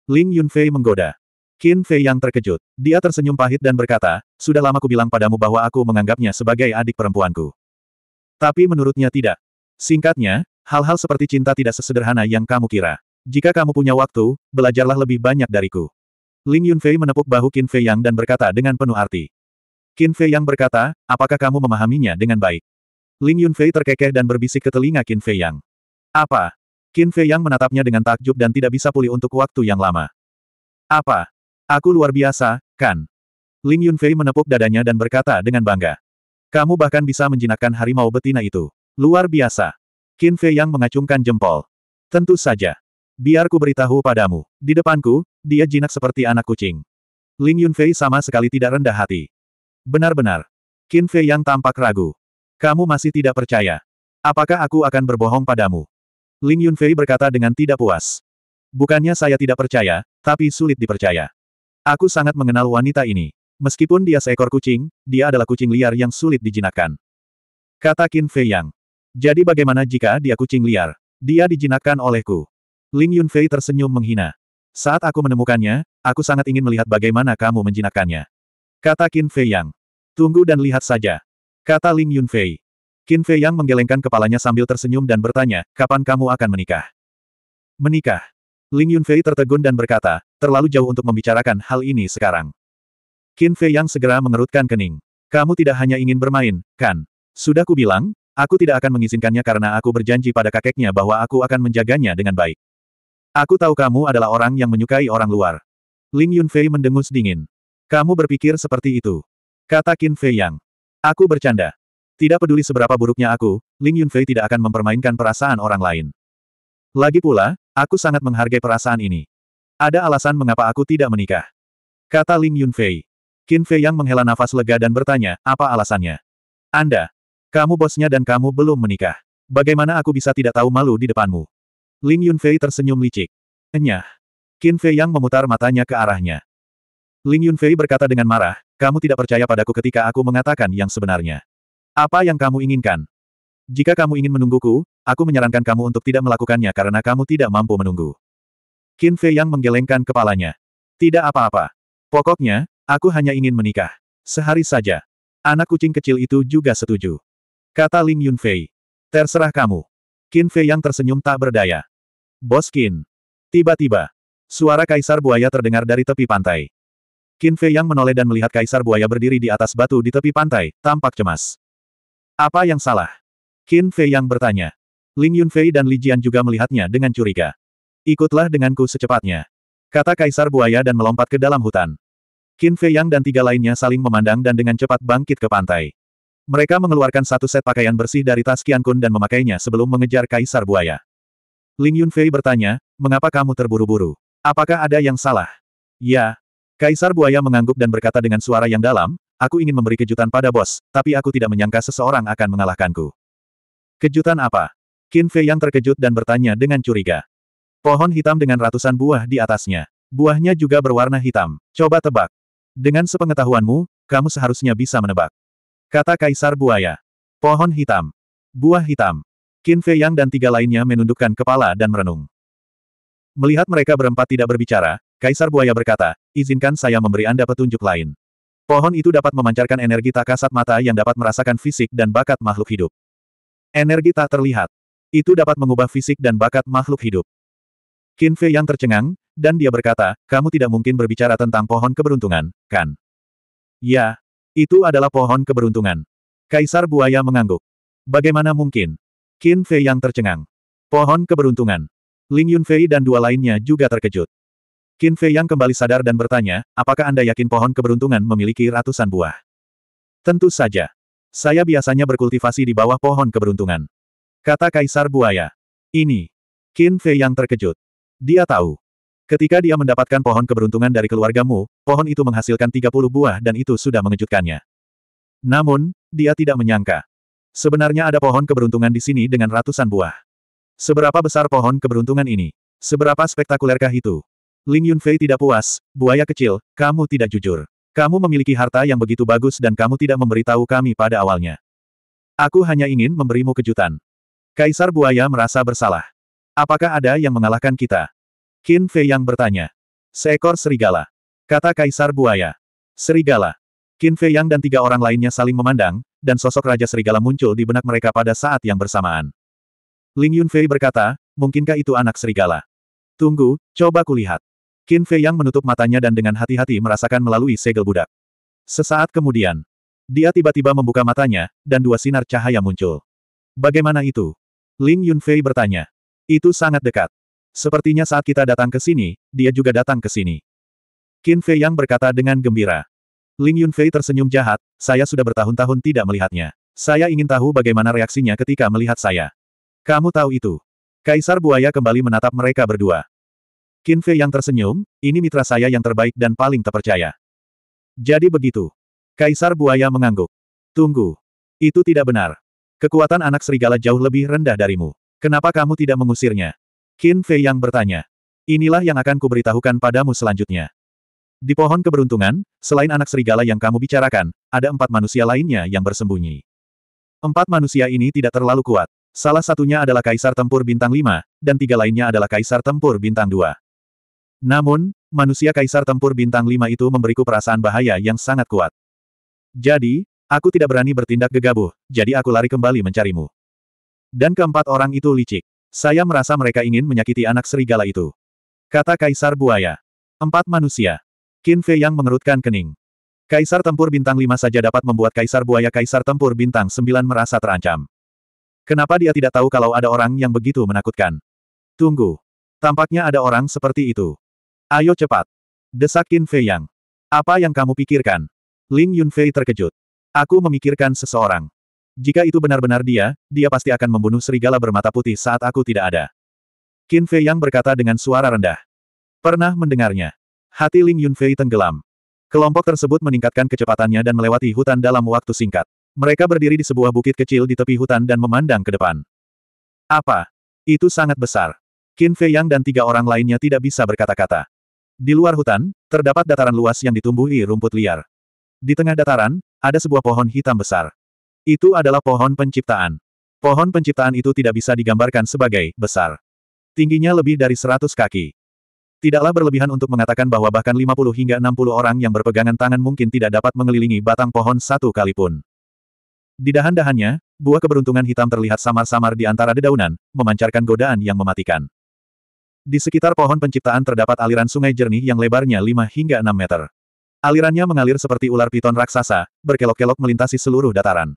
Ling Yunfei menggoda. Qin Fei yang terkejut. Dia tersenyum pahit dan berkata, sudah lama ku bilang padamu bahwa aku menganggapnya sebagai adik perempuanku. Tapi menurutnya tidak. Singkatnya, hal-hal seperti cinta tidak sesederhana yang kamu kira. Jika kamu punya waktu, belajarlah lebih banyak dariku. Ling Yunfei menepuk bahu Qin Fei Yang dan berkata dengan penuh arti. Qin Fei Yang berkata, apakah kamu memahaminya dengan baik? Ling Yunfei terkekeh dan berbisik ke telinga Qin Fei Yang. Apa? Qin Fei Yang menatapnya dengan takjub dan tidak bisa pulih untuk waktu yang lama. Apa? Aku luar biasa, kan? Ling Yunfei menepuk dadanya dan berkata dengan bangga. Kamu bahkan bisa menjinakkan harimau betina itu. Luar biasa. Qin Fei Yang mengacungkan jempol. Tentu saja. Biar ku beritahu padamu. Di depanku, dia jinak seperti anak kucing. Ling Yunfei sama sekali tidak rendah hati. Benar-benar. Qin Fei Yang tampak ragu. Kamu masih tidak percaya. Apakah aku akan berbohong padamu? Ling Yunfei berkata dengan tidak puas. Bukannya saya tidak percaya, tapi sulit dipercaya. Aku sangat mengenal wanita ini. Meskipun dia seekor kucing, dia adalah kucing liar yang sulit dijinakkan. Kata Qin Fei Yang. Jadi bagaimana jika dia kucing liar? Dia dijinakkan olehku. Ling Yunfei tersenyum menghina. Saat aku menemukannya, aku sangat ingin melihat bagaimana kamu menjinakkannya. Kata Qin Fei Yang. Tunggu dan lihat saja. Kata Ling Yunfei. Qin Fei Yang menggelengkan kepalanya sambil tersenyum dan bertanya, kapan kamu akan menikah? Menikah. Ling Yunfei tertegun dan berkata, terlalu jauh untuk membicarakan hal ini sekarang. Qin Fei Yang segera mengerutkan kening. Kamu tidak hanya ingin bermain, kan? Sudah kubilang, aku tidak akan mengizinkannya karena aku berjanji pada kakeknya bahwa aku akan menjaganya dengan baik. Aku tahu kamu adalah orang yang menyukai orang luar. Ling Yunfei mendengus dingin. Kamu berpikir seperti itu. Kata Qin Fei Yang. Aku bercanda. Tidak peduli seberapa buruknya aku, Ling Yunfei tidak akan mempermainkan perasaan orang lain. Lagi pula, aku sangat menghargai perasaan ini. Ada alasan mengapa aku tidak menikah. Kata Ling Yunfei. Qin Fei yang menghela nafas lega dan bertanya, apa alasannya? Anda. Kamu bosnya dan kamu belum menikah. Bagaimana aku bisa tidak tahu malu di depanmu? Ling Yunfei tersenyum licik. Enyah. Qin Fei yang memutar matanya ke arahnya. Ling Yunfei berkata dengan marah, kamu tidak percaya padaku ketika aku mengatakan yang sebenarnya. Apa yang kamu inginkan? Jika kamu ingin menungguku, aku menyarankan kamu untuk tidak melakukannya karena kamu tidak mampu menunggu. Qin Fei yang menggelengkan kepalanya. Tidak apa-apa. Pokoknya, aku hanya ingin menikah. Sehari saja. Anak kucing kecil itu juga setuju. Kata Ling Yunfei. Terserah kamu. Qin Fei yang tersenyum tak berdaya. Bos Qin. Tiba-tiba, suara kaisar buaya terdengar dari tepi pantai. Qin Fei yang menoleh dan melihat kaisar buaya berdiri di atas batu di tepi pantai, tampak cemas. Apa yang salah? Qin Fei yang bertanya. Ling Yunfei dan Li Jian juga melihatnya dengan curiga. Ikutlah denganku secepatnya. Kata kaisar buaya dan melompat ke dalam hutan. Qin Fei Yang dan tiga lainnya saling memandang dan dengan cepat bangkit ke pantai. Mereka mengeluarkan satu set pakaian bersih dari tas Qian Kun dan memakainya sebelum mengejar kaisar buaya. Ling Yunfei bertanya, mengapa kamu terburu-buru? Apakah ada yang salah? Ya, Kaisar Buaya mengangguk dan berkata dengan suara yang dalam, aku ingin memberi kejutan pada bos, tapi aku tidak menyangka seseorang akan mengalahkanku. Kejutan apa? Qin Fei yang terkejut dan bertanya dengan curiga. Pohon hitam dengan ratusan buah di atasnya. Buahnya juga berwarna hitam. Coba tebak. Dengan sepengetahuanmu, kamu seharusnya bisa menebak. Kata Kaisar Buaya. Pohon hitam. Buah hitam. Qin Fei Yang dan tiga lainnya menundukkan kepala dan merenung. Melihat mereka berempat tidak berbicara, Kaisar Buaya berkata, izinkan saya memberi Anda petunjuk lain. Pohon itu dapat memancarkan energi tak kasat mata yang dapat merasakan fisik dan bakat makhluk hidup. Energi tak terlihat. Itu dapat mengubah fisik dan bakat makhluk hidup. Qin Fei yang tercengang, dan dia berkata, kamu tidak mungkin berbicara tentang pohon keberuntungan, kan? Ya, itu adalah pohon keberuntungan. Kaisar Buaya mengangguk. Bagaimana mungkin? Qin Fei yang tercengang. Pohon keberuntungan. Ling Yunfei dan dua lainnya juga terkejut. Qin Fei Yang kembali sadar dan bertanya, apakah Anda yakin pohon keberuntungan memiliki ratusan buah? Tentu saja. Saya biasanya berkultivasi di bawah pohon keberuntungan. Kata Kaisar Buaya. Ini. Qin Fei Yang terkejut. Dia tahu. Ketika dia mendapatkan pohon keberuntungan dari keluargamu, pohon itu menghasilkan 30 buah dan itu sudah mengejutkannya. Namun, dia tidak menyangka. Sebenarnya ada pohon keberuntungan di sini dengan ratusan buah. Seberapa besar pohon keberuntungan ini? Seberapa spektakulerkah itu? Ling Yunfei tidak puas, buaya kecil, kamu tidak jujur. Kamu memiliki harta yang begitu bagus dan kamu tidak memberitahu kami pada awalnya. Aku hanya ingin memberimu kejutan. Kaisar buaya merasa bersalah. Apakah ada yang mengalahkan kita? Qin Fei yang bertanya. Seekor serigala. Kata kaisar buaya. Serigala. Qin Fei Yang dan tiga orang lainnya saling memandang, dan sosok Raja Serigala muncul di benak mereka pada saat yang bersamaan. Ling Yunfei berkata, mungkinkah itu anak serigala? Tunggu, coba kulihat. Qin Fei Yang menutup matanya dan dengan hati-hati merasakan melalui segel budak. Sesaat kemudian, dia tiba-tiba membuka matanya, dan dua sinar cahaya muncul. Bagaimana itu? Ling Yunfei bertanya. Itu sangat dekat. Sepertinya saat kita datang ke sini, dia juga datang ke sini. Qin Fei Yang berkata dengan gembira. Ling Yunfei tersenyum jahat, saya sudah bertahun-tahun tidak melihatnya. Saya ingin tahu bagaimana reaksinya ketika melihat saya. Kamu tahu itu. Kaisar Buaya kembali menatap mereka berdua. Qin Fei yang tersenyum, ini mitra saya yang terbaik dan paling terpercaya. Jadi begitu. Kaisar Buaya mengangguk. Tunggu. Itu tidak benar. Kekuatan anak serigala jauh lebih rendah darimu. Kenapa kamu tidak mengusirnya? Qin Fei yang bertanya. Inilah yang akan kuberitahukan padamu selanjutnya. Di pohon keberuntungan, selain anak serigala yang kamu bicarakan, ada empat manusia lainnya yang bersembunyi. Empat manusia ini tidak terlalu kuat. Salah satunya adalah Kaisar Tempur Bintang 5, dan tiga lainnya adalah Kaisar Tempur Bintang 2. Namun, manusia kaisar tempur bintang lima itu memberiku perasaan bahaya yang sangat kuat. Jadi, aku tidak berani bertindak gegabah, jadi aku lari kembali mencarimu. Dan keempat orang itu licik. Saya merasa mereka ingin menyakiti anak serigala itu. Kata kaisar buaya. Empat manusia. Qin Fei yang mengerutkan kening. Kaisar tempur bintang lima saja dapat membuat kaisar buaya kaisar tempur bintang sembilan merasa terancam. Kenapa dia tidak tahu kalau ada orang yang begitu menakutkan? Tunggu. Tampaknya ada orang seperti itu. Ayo cepat. Desak Qin Fei Yang. Apa yang kamu pikirkan? Ling Yunfei terkejut. Aku memikirkan seseorang. Jika itu benar-benar dia, dia pasti akan membunuh serigala bermata putih saat aku tidak ada. Qin Fei Yang berkata dengan suara rendah. Pernah mendengarnya. Hati Ling Yunfei tenggelam. Kelompok tersebut meningkatkan kecepatannya dan melewati hutan dalam waktu singkat. Mereka berdiri di sebuah bukit kecil di tepi hutan dan memandang ke depan. Apa? Itu sangat besar. Qin Fei Yang dan tiga orang lainnya tidak bisa berkata-kata. Di luar hutan, terdapat dataran luas yang ditumbuhi rumput liar. Di tengah dataran, ada sebuah pohon hitam besar. Itu adalah pohon penciptaan. Pohon penciptaan itu tidak bisa digambarkan sebagai besar. Tingginya lebih dari 100 kaki. Tidaklah berlebihan untuk mengatakan bahwa bahkan 50 hingga 60 orang yang berpegangan tangan mungkin tidak dapat mengelilingi batang pohon satu kali pun. Di dahan-dahannya, buah keberuntungan hitam terlihat samar-samar di antara dedaunan, memancarkan godaan yang mematikan. Di sekitar pohon penciptaan terdapat aliran sungai jernih yang lebarnya 5 hingga 6 meter. Alirannya mengalir seperti ular piton raksasa, berkelok-kelok melintasi seluruh dataran.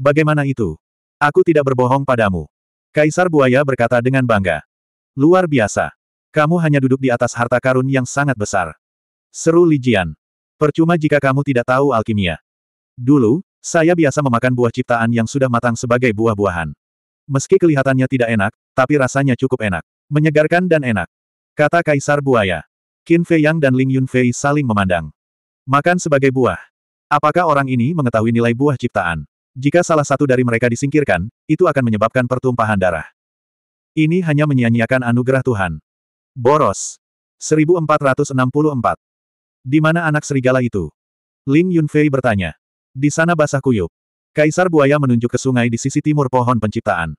Bagaimana itu? Aku tidak berbohong padamu. Kaisar Buaya berkata dengan bangga. Luar biasa. Kamu hanya duduk di atas harta karun yang sangat besar. Seru Lijian. Percuma jika kamu tidak tahu alkimia. Dulu, saya biasa memakan buah ciptaan yang sudah matang sebagai buah-buahan. Meski kelihatannya tidak enak, tapi rasanya cukup enak. Menyegarkan dan enak. Kata Kaisar Buaya. Qin Fei Yang dan Ling Yun Fei saling memandang. Makan sebagai buah. Apakah orang ini mengetahui nilai buah ciptaan? Jika salah satu dari mereka disingkirkan, itu akan menyebabkan pertumpahan darah. Ini hanya menyia-nyiakan anugerah Tuhan. Boros. 1464. Di mana anak serigala itu? Ling Yunfei bertanya. Di sana basah kuyup. Kaisar Buaya menunjuk ke sungai di sisi timur pohon penciptaan.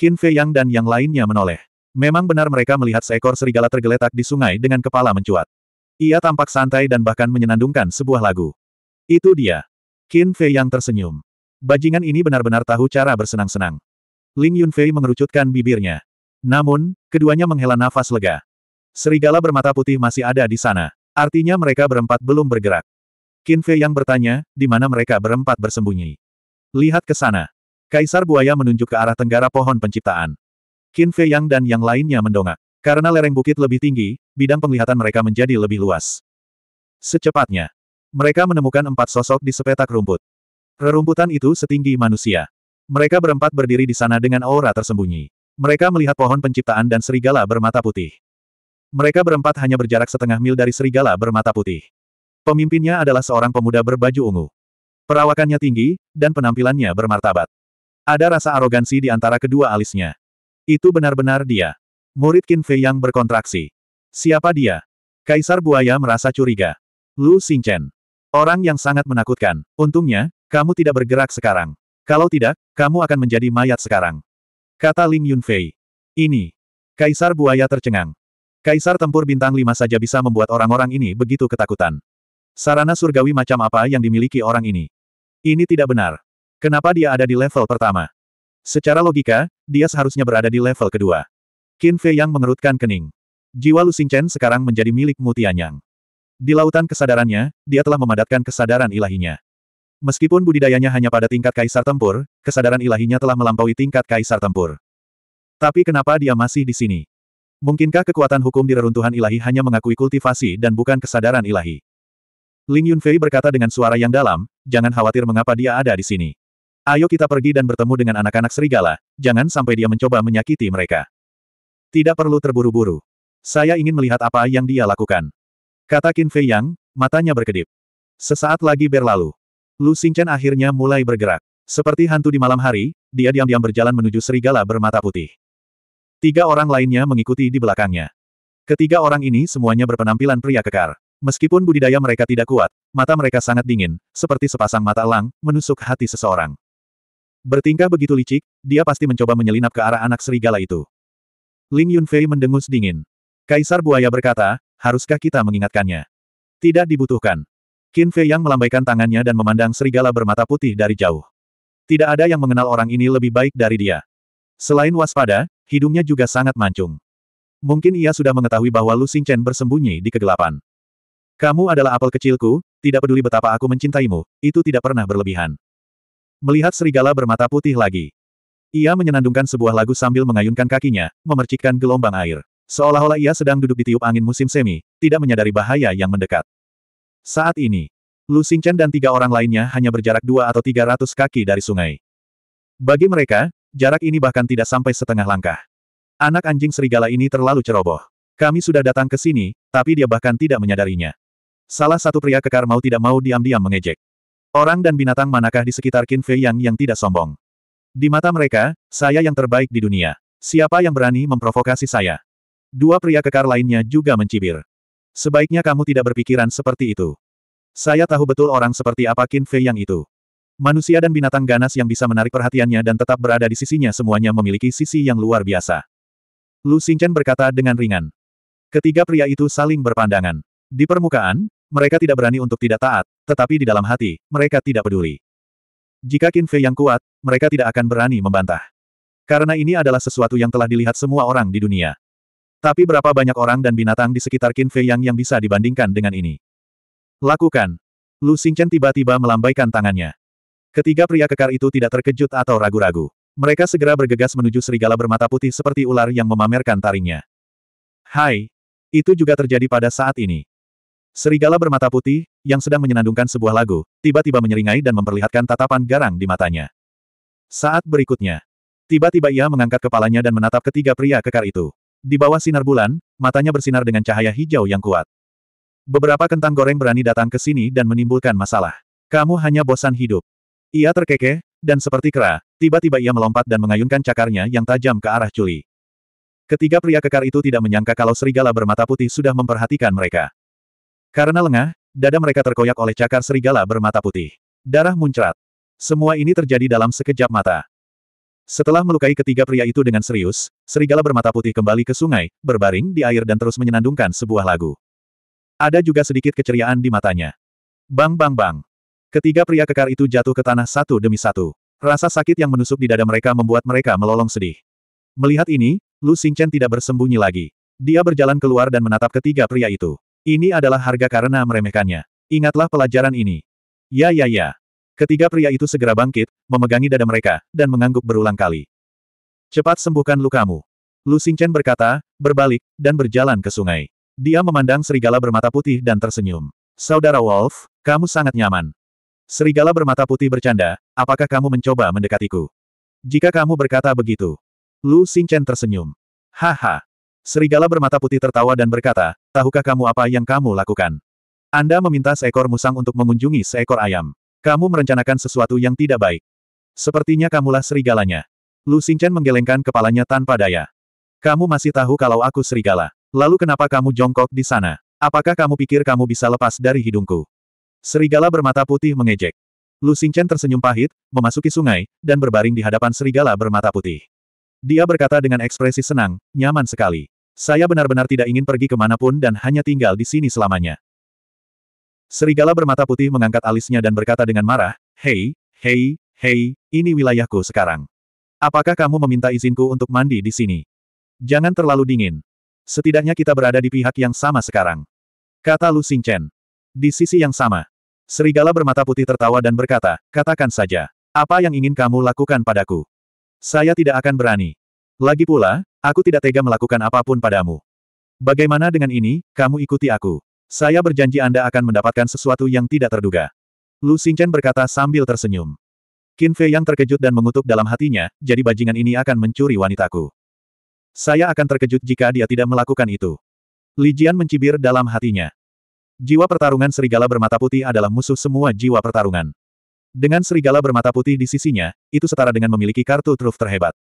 Qin Fei Yang dan yang lainnya menoleh. Memang benar mereka melihat seekor serigala tergeletak di sungai dengan kepala mencuat. Ia tampak santai dan bahkan menyenandungkan sebuah lagu. Itu dia. Qin Fei yang tersenyum. Bajingan ini benar-benar tahu cara bersenang-senang. Ling Yunfei mengerucutkan bibirnya. Namun, keduanya menghela nafas lega. Serigala bermata putih masih ada di sana. Artinya mereka berempat belum bergerak. Qin Fei yang bertanya, di mana mereka berempat bersembunyi. Lihat ke sana. Kaisar Buaya menunjuk ke arah tenggara pohon penciptaan. Qin Fei Yang dan yang lainnya mendongak. Karena lereng bukit lebih tinggi, bidang penglihatan mereka menjadi lebih luas. Secepatnya, mereka menemukan empat sosok di sepetak rumput. Rerumputan itu setinggi manusia. Mereka berempat berdiri di sana dengan aura tersembunyi. Mereka melihat pohon penciptaan dan serigala bermata putih. Mereka berempat hanya berjarak setengah mil dari serigala bermata putih. Pemimpinnya adalah seorang pemuda berbaju ungu. Perawakannya tinggi, dan penampilannya bermartabat. Ada rasa arogansi di antara kedua alisnya. Itu benar-benar dia. Murid Qin Fei yang berkontraksi. Siapa dia? Kaisar Buaya merasa curiga. Lu Xingchen. Orang yang sangat menakutkan. Untungnya, kamu tidak bergerak sekarang. Kalau tidak, kamu akan menjadi mayat sekarang. Kata Ling Yunfei. Ini. Kaisar Buaya tercengang. Kaisar tempur bintang lima saja bisa membuat orang-orang ini begitu ketakutan. Sarana surgawi macam apa yang dimiliki orang ini? Ini tidak benar. Kenapa dia ada di level pertama? Secara logika, dia seharusnya berada di level kedua. Qin Fei yang mengerutkan kening. Jiwa Lu Xingchen sekarang menjadi milik Mu Tianyang. Di lautan kesadarannya, dia telah memadatkan kesadaran ilahinya. Meskipun budidayanya hanya pada tingkat kaisar tempur, kesadaran ilahinya telah melampaui tingkat kaisar tempur. Tapi kenapa dia masih di sini? Mungkinkah kekuatan hukum di reruntuhan ilahi hanya mengakui kultivasi dan bukan kesadaran ilahi? Ling Yunfei berkata dengan suara yang dalam, jangan khawatir mengapa dia ada di sini. Ayo kita pergi dan bertemu dengan anak-anak serigala, jangan sampai dia mencoba menyakiti mereka. Tidak perlu terburu-buru. Saya ingin melihat apa yang dia lakukan. Kata Qin Fei Yang, matanya berkedip. Sesaat lagi berlalu. Lu Xingchen akhirnya mulai bergerak. Seperti hantu di malam hari, dia diam-diam berjalan menuju serigala bermata putih. Tiga orang lainnya mengikuti di belakangnya. Ketiga orang ini semuanya berpenampilan pria kekar. Meskipun budidaya mereka tidak kuat, mata mereka sangat dingin, seperti sepasang mata elang, menusuk hati seseorang. Bertingkah begitu licik, dia pasti mencoba menyelinap ke arah anak serigala itu. Ling Yunfei mendengus dingin. Kaisar Buaya berkata, haruskah kita mengingatkannya? Tidak dibutuhkan. Qin Fei yang melambaikan tangannya dan memandang serigala bermata putih dari jauh. Tidak ada yang mengenal orang ini lebih baik dari dia. Selain waspada, hidungnya juga sangat mancung. Mungkin ia sudah mengetahui bahwa Lu Xingchen bersembunyi di kegelapan. Kamu adalah apel kecilku, tidak peduli betapa aku mencintaimu, itu tidak pernah berlebihan melihat serigala bermata putih lagi. Ia menyenandungkan sebuah lagu sambil mengayunkan kakinya, memercikkan gelombang air. Seolah-olah ia sedang duduk di tiup angin musim semi, tidak menyadari bahaya yang mendekat. Saat ini, Lu Xingchen dan tiga orang lainnya hanya berjarak dua atau tiga ratus kaki dari sungai. Bagi mereka, jarak ini bahkan tidak sampai setengah langkah. Anak anjing serigala ini terlalu ceroboh. Kami sudah datang ke sini, tapi dia bahkan tidak menyadarinya. Salah satu pria kekar mau tidak mau diam-diam mengejek. Orang dan binatang manakah di sekitar Qin Fei Yang yang tidak sombong? Di mata mereka, saya yang terbaik di dunia. Siapa yang berani memprovokasi saya? Dua pria kekar lainnya juga mencibir. Sebaiknya kamu tidak berpikiran seperti itu. Saya tahu betul orang seperti apa Qin Fei Yang itu. Manusia dan binatang ganas yang bisa menarik perhatiannya dan tetap berada di sisinya semuanya memiliki sisi yang luar biasa. Lu Xingchen berkata dengan ringan. Ketiga pria itu saling berpandangan. Di permukaan, mereka tidak berani untuk tidak taat, tetapi di dalam hati, mereka tidak peduli. Jika Qin Fei yang kuat, mereka tidak akan berani membantah. Karena ini adalah sesuatu yang telah dilihat semua orang di dunia. Tapi berapa banyak orang dan binatang di sekitar Qin Fei yang yang bisa dibandingkan dengan ini? Lakukan. Lu Xingchen tiba-tiba melambaikan tangannya. Ketiga pria kekar itu tidak terkejut atau ragu-ragu. Mereka segera bergegas menuju serigala bermata putih seperti ular yang memamerkan taringnya. Hai! Itu juga terjadi pada saat ini. Serigala bermata putih, yang sedang menyenandungkan sebuah lagu, tiba-tiba menyeringai dan memperlihatkan tatapan garang di matanya. Saat berikutnya, tiba-tiba ia mengangkat kepalanya dan menatap ketiga pria kekar itu. Di bawah sinar bulan, matanya bersinar dengan cahaya hijau yang kuat. Beberapa kentang goreng berani datang ke sini dan menimbulkan masalah. Kamu hanya bosan hidup. Ia terkekeh, dan seperti kera, tiba-tiba ia melompat dan mengayunkan cakarnya yang tajam ke arah Culi. Ketiga pria kekar itu tidak menyangka kalau serigala bermata putih sudah memperhatikan mereka. Karena lengah, dada mereka terkoyak oleh cakar serigala bermata putih. Darah muncrat. Semua ini terjadi dalam sekejap mata. Setelah melukai ketiga pria itu dengan serius, serigala bermata putih kembali ke sungai, berbaring di air dan terus menyenandungkan sebuah lagu. Ada juga sedikit keceriaan di matanya. Bang bang bang. Ketiga pria kekar itu jatuh ke tanah satu demi satu. Rasa sakit yang menusuk di dada mereka membuat mereka melolong sedih. Melihat ini, Lu Xingchen tidak bersembunyi lagi. Dia berjalan keluar dan menatap ketiga pria itu. Ini adalah harga karena meremehkannya. Ingatlah pelajaran ini. Ya ya ya. Ketiga pria itu segera bangkit, memegangi dada mereka, dan mengangguk berulang kali. Cepat sembuhkan lukamu. Lu Xingchen berkata, berbalik, dan berjalan ke sungai. Dia memandang serigala bermata putih dan tersenyum. Saudara Wolf, kamu sangat nyaman. Serigala bermata putih bercanda, apakah kamu mencoba mendekatiku? Jika kamu berkata begitu. Lu Xingchen tersenyum. Haha. Serigala bermata putih tertawa dan berkata, Tahukah kamu apa yang kamu lakukan? Anda meminta seekor musang untuk mengunjungi seekor ayam. Kamu merencanakan sesuatu yang tidak baik. Sepertinya kamulah serigalanya. Lu Xingchen menggelengkan kepalanya tanpa daya. Kamu masih tahu kalau aku serigala. Lalu kenapa kamu jongkok di sana? Apakah kamu pikir kamu bisa lepas dari hidungku? Serigala bermata putih mengejek. Lu Xingchen tersenyum pahit, memasuki sungai, dan berbaring di hadapan serigala bermata putih. Dia berkata dengan ekspresi senang, nyaman sekali. Saya benar-benar tidak ingin pergi kemanapun dan hanya tinggal di sini selamanya. Serigala bermata putih mengangkat alisnya dan berkata dengan marah, Hei, hei, hei, ini wilayahku sekarang. Apakah kamu meminta izinku untuk mandi di sini? Jangan terlalu dingin. Setidaknya kita berada di pihak yang sama sekarang. Kata Lu Xingchen. Di sisi yang sama. Serigala bermata putih tertawa dan berkata, katakan saja. Apa yang ingin kamu lakukan padaku? Saya tidak akan berani. Lagi pula, Aku tidak tega melakukan apapun padamu. Bagaimana dengan ini, kamu ikuti aku. Saya berjanji Anda akan mendapatkan sesuatu yang tidak terduga. Lu Xingchen berkata sambil tersenyum. Qin Fei yang terkejut dan mengutuk dalam hatinya, jadi bajingan ini akan mencuri wanitaku. Saya akan terkejut jika dia tidak melakukan itu. Li Jian mencibir dalam hatinya. Jiwa pertarungan serigala bermata putih adalah musuh semua jiwa pertarungan. Dengan serigala bermata putih di sisinya, itu setara dengan memiliki kartu truf terhebat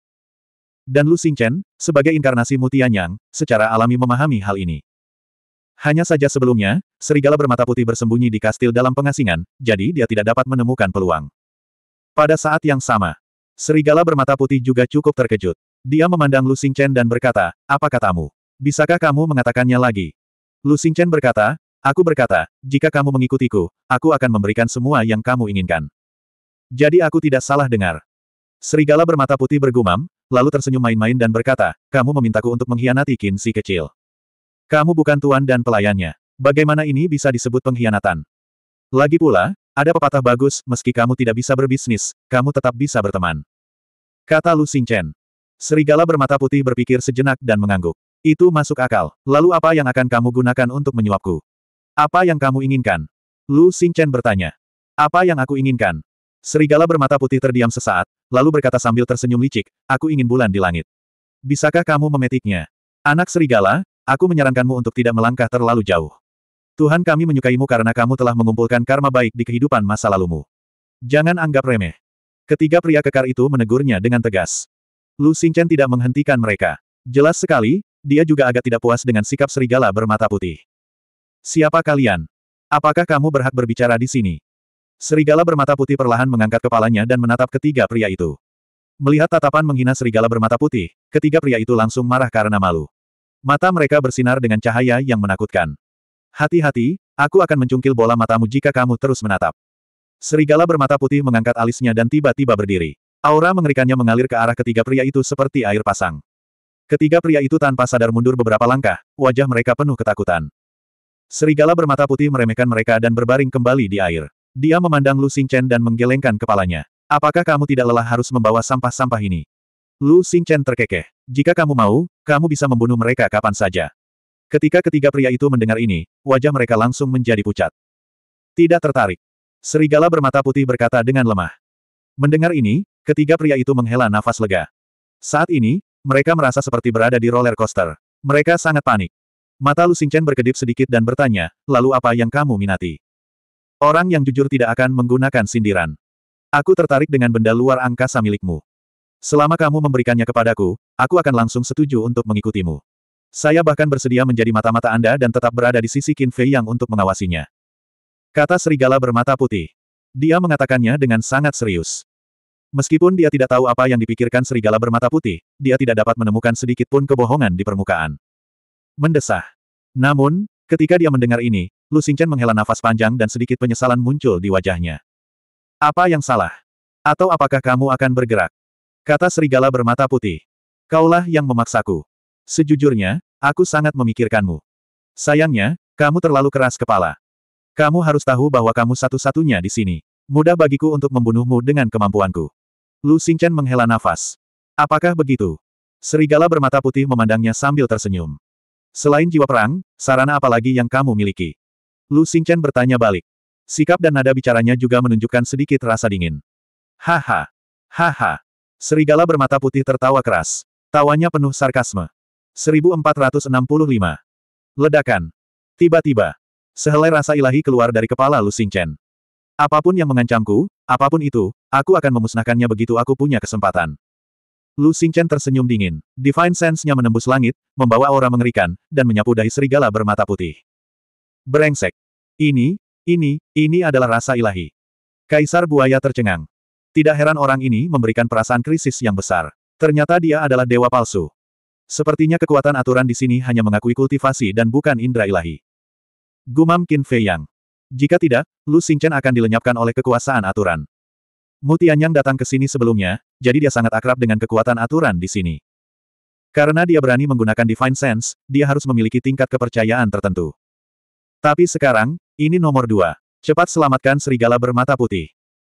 dan Lu Xingchen, sebagai inkarnasi Mutianyang, secara alami memahami hal ini. Hanya saja sebelumnya, serigala bermata putih bersembunyi di kastil dalam pengasingan, jadi dia tidak dapat menemukan peluang. Pada saat yang sama, serigala bermata putih juga cukup terkejut. Dia memandang Lu Xingchen dan berkata, apa katamu? Bisakah kamu mengatakannya lagi? Lu Xingchen berkata, aku berkata, jika kamu mengikutiku, aku akan memberikan semua yang kamu inginkan. Jadi aku tidak salah dengar. Serigala bermata putih bergumam, lalu tersenyum main-main dan berkata, kamu memintaku untuk mengkhianati Qin si kecil. Kamu bukan tuan dan pelayannya. Bagaimana ini bisa disebut pengkhianatan? Lagi pula, ada pepatah bagus, meski kamu tidak bisa berbisnis, kamu tetap bisa berteman. Kata Lu Xingchen. Serigala bermata putih berpikir sejenak dan mengangguk. Itu masuk akal. Lalu apa yang akan kamu gunakan untuk menyuapku? Apa yang kamu inginkan? Lu Xingchen bertanya. Apa yang aku inginkan? Serigala bermata putih terdiam sesaat, lalu berkata sambil tersenyum licik, aku ingin bulan di langit. Bisakah kamu memetiknya? Anak serigala, aku menyarankanmu untuk tidak melangkah terlalu jauh. Tuhan kami menyukaimu karena kamu telah mengumpulkan karma baik di kehidupan masa lalumu. Jangan anggap remeh. Ketiga pria kekar itu menegurnya dengan tegas. Lu Xingchen tidak menghentikan mereka. Jelas sekali, dia juga agak tidak puas dengan sikap serigala bermata putih. Siapa kalian? Apakah kamu berhak berbicara di sini? Serigala bermata putih perlahan mengangkat kepalanya dan menatap ketiga pria itu. Melihat tatapan menghina serigala bermata putih, ketiga pria itu langsung marah karena malu. Mata mereka bersinar dengan cahaya yang menakutkan. Hati-hati, aku akan mencungkil bola matamu jika kamu terus menatap. Serigala bermata putih mengangkat alisnya dan tiba-tiba berdiri. Aura mengerikannya mengalir ke arah ketiga pria itu seperti air pasang. Ketiga pria itu tanpa sadar mundur beberapa langkah, wajah mereka penuh ketakutan. Serigala bermata putih meremehkan mereka dan berbaring kembali di air. Dia memandang Lu Xingchen dan menggelengkan kepalanya. Apakah kamu tidak lelah harus membawa sampah-sampah ini? Lu Xingchen terkekeh. Jika kamu mau, kamu bisa membunuh mereka kapan saja. Ketika ketiga pria itu mendengar ini, wajah mereka langsung menjadi pucat. Tidak tertarik. Serigala bermata putih berkata dengan lemah. Mendengar ini, ketiga pria itu menghela nafas lega. Saat ini, mereka merasa seperti berada di roller coaster. Mereka sangat panik. Mata Lu Xingchen berkedip sedikit dan bertanya, lalu apa yang kamu minati? Orang yang jujur tidak akan menggunakan sindiran. Aku tertarik dengan benda luar angkasa milikmu. Selama kamu memberikannya kepadaku, aku akan langsung setuju untuk mengikutimu. Saya bahkan bersedia menjadi mata-mata Anda dan tetap berada di sisi Qin Fei Yang untuk mengawasinya. Kata serigala bermata putih. Dia mengatakannya dengan sangat serius. Meskipun dia tidak tahu apa yang dipikirkan serigala bermata putih, dia tidak dapat menemukan sedikit pun kebohongan di permukaan. Mendesah. Namun, ketika dia mendengar ini, Lu Xingchen menghela nafas panjang dan sedikit penyesalan muncul di wajahnya. Apa yang salah? Atau apakah kamu akan bergerak? Kata serigala bermata putih. Kaulah yang memaksaku. Sejujurnya, aku sangat memikirkanmu. Sayangnya, kamu terlalu keras kepala. Kamu harus tahu bahwa kamu satu-satunya di sini. Mudah bagiku untuk membunuhmu dengan kemampuanku. Lu Xingchen menghela nafas. Apakah begitu? Serigala bermata putih memandangnya sambil tersenyum. Selain jiwa perang, sarana apalagi yang kamu miliki? Lu Xingchen bertanya balik. Sikap dan nada bicaranya juga menunjukkan sedikit rasa dingin. Haha. Haha. Serigala bermata putih tertawa keras. Tawanya penuh sarkasme. 1465. Ledakan. Tiba-tiba. Sehelai rasa ilahi keluar dari kepala Lu Xingchen. Apapun yang mengancamku, apapun itu, aku akan memusnahkannya begitu aku punya kesempatan. Lu Xingchen tersenyum dingin. Divine Sense-nya menembus langit, membawa aura mengerikan, dan menyapu dahi serigala bermata putih. Berengsek. Ini, ini, ini adalah rasa ilahi. Kaisar buaya tercengang. Tidak heran orang ini memberikan perasaan krisis yang besar. Ternyata dia adalah dewa palsu. Sepertinya kekuatan aturan di sini hanya mengakui kultivasi dan bukan indera ilahi. Gumam Qin Fei Yang. Jika tidak, Lu Xingchen akan dilenyapkan oleh kekuasaan aturan. Mu Tianyang datang ke sini sebelumnya, jadi dia sangat akrab dengan kekuatan aturan di sini. Karena dia berani menggunakan Divine Sense, dia harus memiliki tingkat kepercayaan tertentu. Tapi sekarang, ini nomor dua. Cepat selamatkan serigala bermata putih.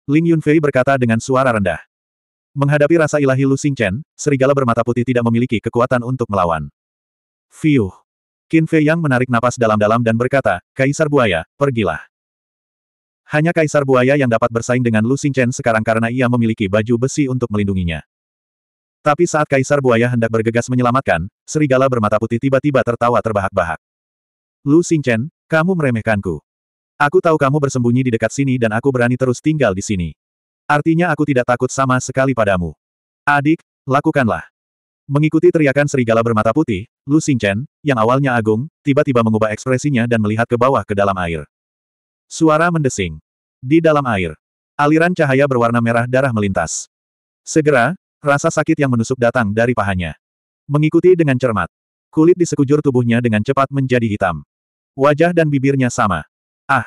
Ling Yunfei berkata dengan suara rendah. Menghadapi rasa ilahi Lu Xingchen, serigala bermata putih tidak memiliki kekuatan untuk melawan. Fiuh. Qin Fei Yang menarik napas dalam-dalam dan berkata, Kaisar Buaya, pergilah. Hanya Kaisar Buaya yang dapat bersaing dengan Lu Xingchen sekarang karena ia memiliki baju besi untuk melindunginya. Tapi saat Kaisar Buaya hendak bergegas menyelamatkan, serigala bermata putih tiba-tiba tertawa terbahak-bahak. Lu Xingchen, kamu meremehkanku. Aku tahu kamu bersembunyi di dekat sini dan aku berani terus tinggal di sini. Artinya aku tidak takut sama sekali padamu. Adik, lakukanlah. Mengikuti teriakan serigala bermata putih, Lu Xingchen, yang awalnya agung, tiba-tiba mengubah ekspresinya dan melihat ke bawah ke dalam air. Suara mendesing. Di dalam air. Aliran cahaya berwarna merah darah melintas. Segera, rasa sakit yang menusuk datang dari pahanya. Mengikuti dengan cermat. Kulit di sekujur tubuhnya dengan cepat menjadi hitam. Wajah dan bibirnya sama. Ah!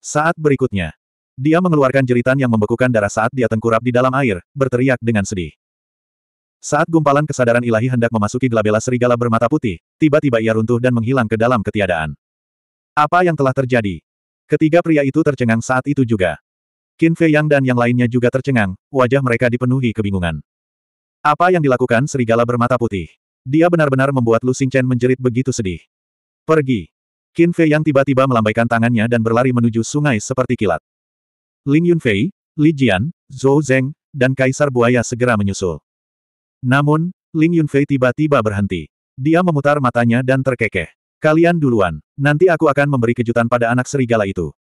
Saat berikutnya. Dia mengeluarkan jeritan yang membekukan darah saat dia tengkurap di dalam air, berteriak dengan sedih. Saat gumpalan kesadaran ilahi hendak memasuki gelabela serigala bermata putih, tiba-tiba ia runtuh dan menghilang ke dalam ketiadaan. Apa yang telah terjadi? Ketiga pria itu tercengang saat itu juga. Qin Fei Yang dan yang lainnya juga tercengang, wajah mereka dipenuhi kebingungan. Apa yang dilakukan serigala bermata putih? Dia benar-benar membuat Lu Xingchen menjerit begitu sedih. Pergi. Qin Fei yang tiba-tiba melambaikan tangannya dan berlari menuju sungai seperti kilat. Ling Yunfei, Li Jian, Zhou Zeng, dan Kaisar Buaya segera menyusul. Namun, Ling Yunfei tiba-tiba berhenti. Dia memutar matanya dan terkekeh. Kalian duluan, nanti aku akan memberi kejutan pada anak serigala itu.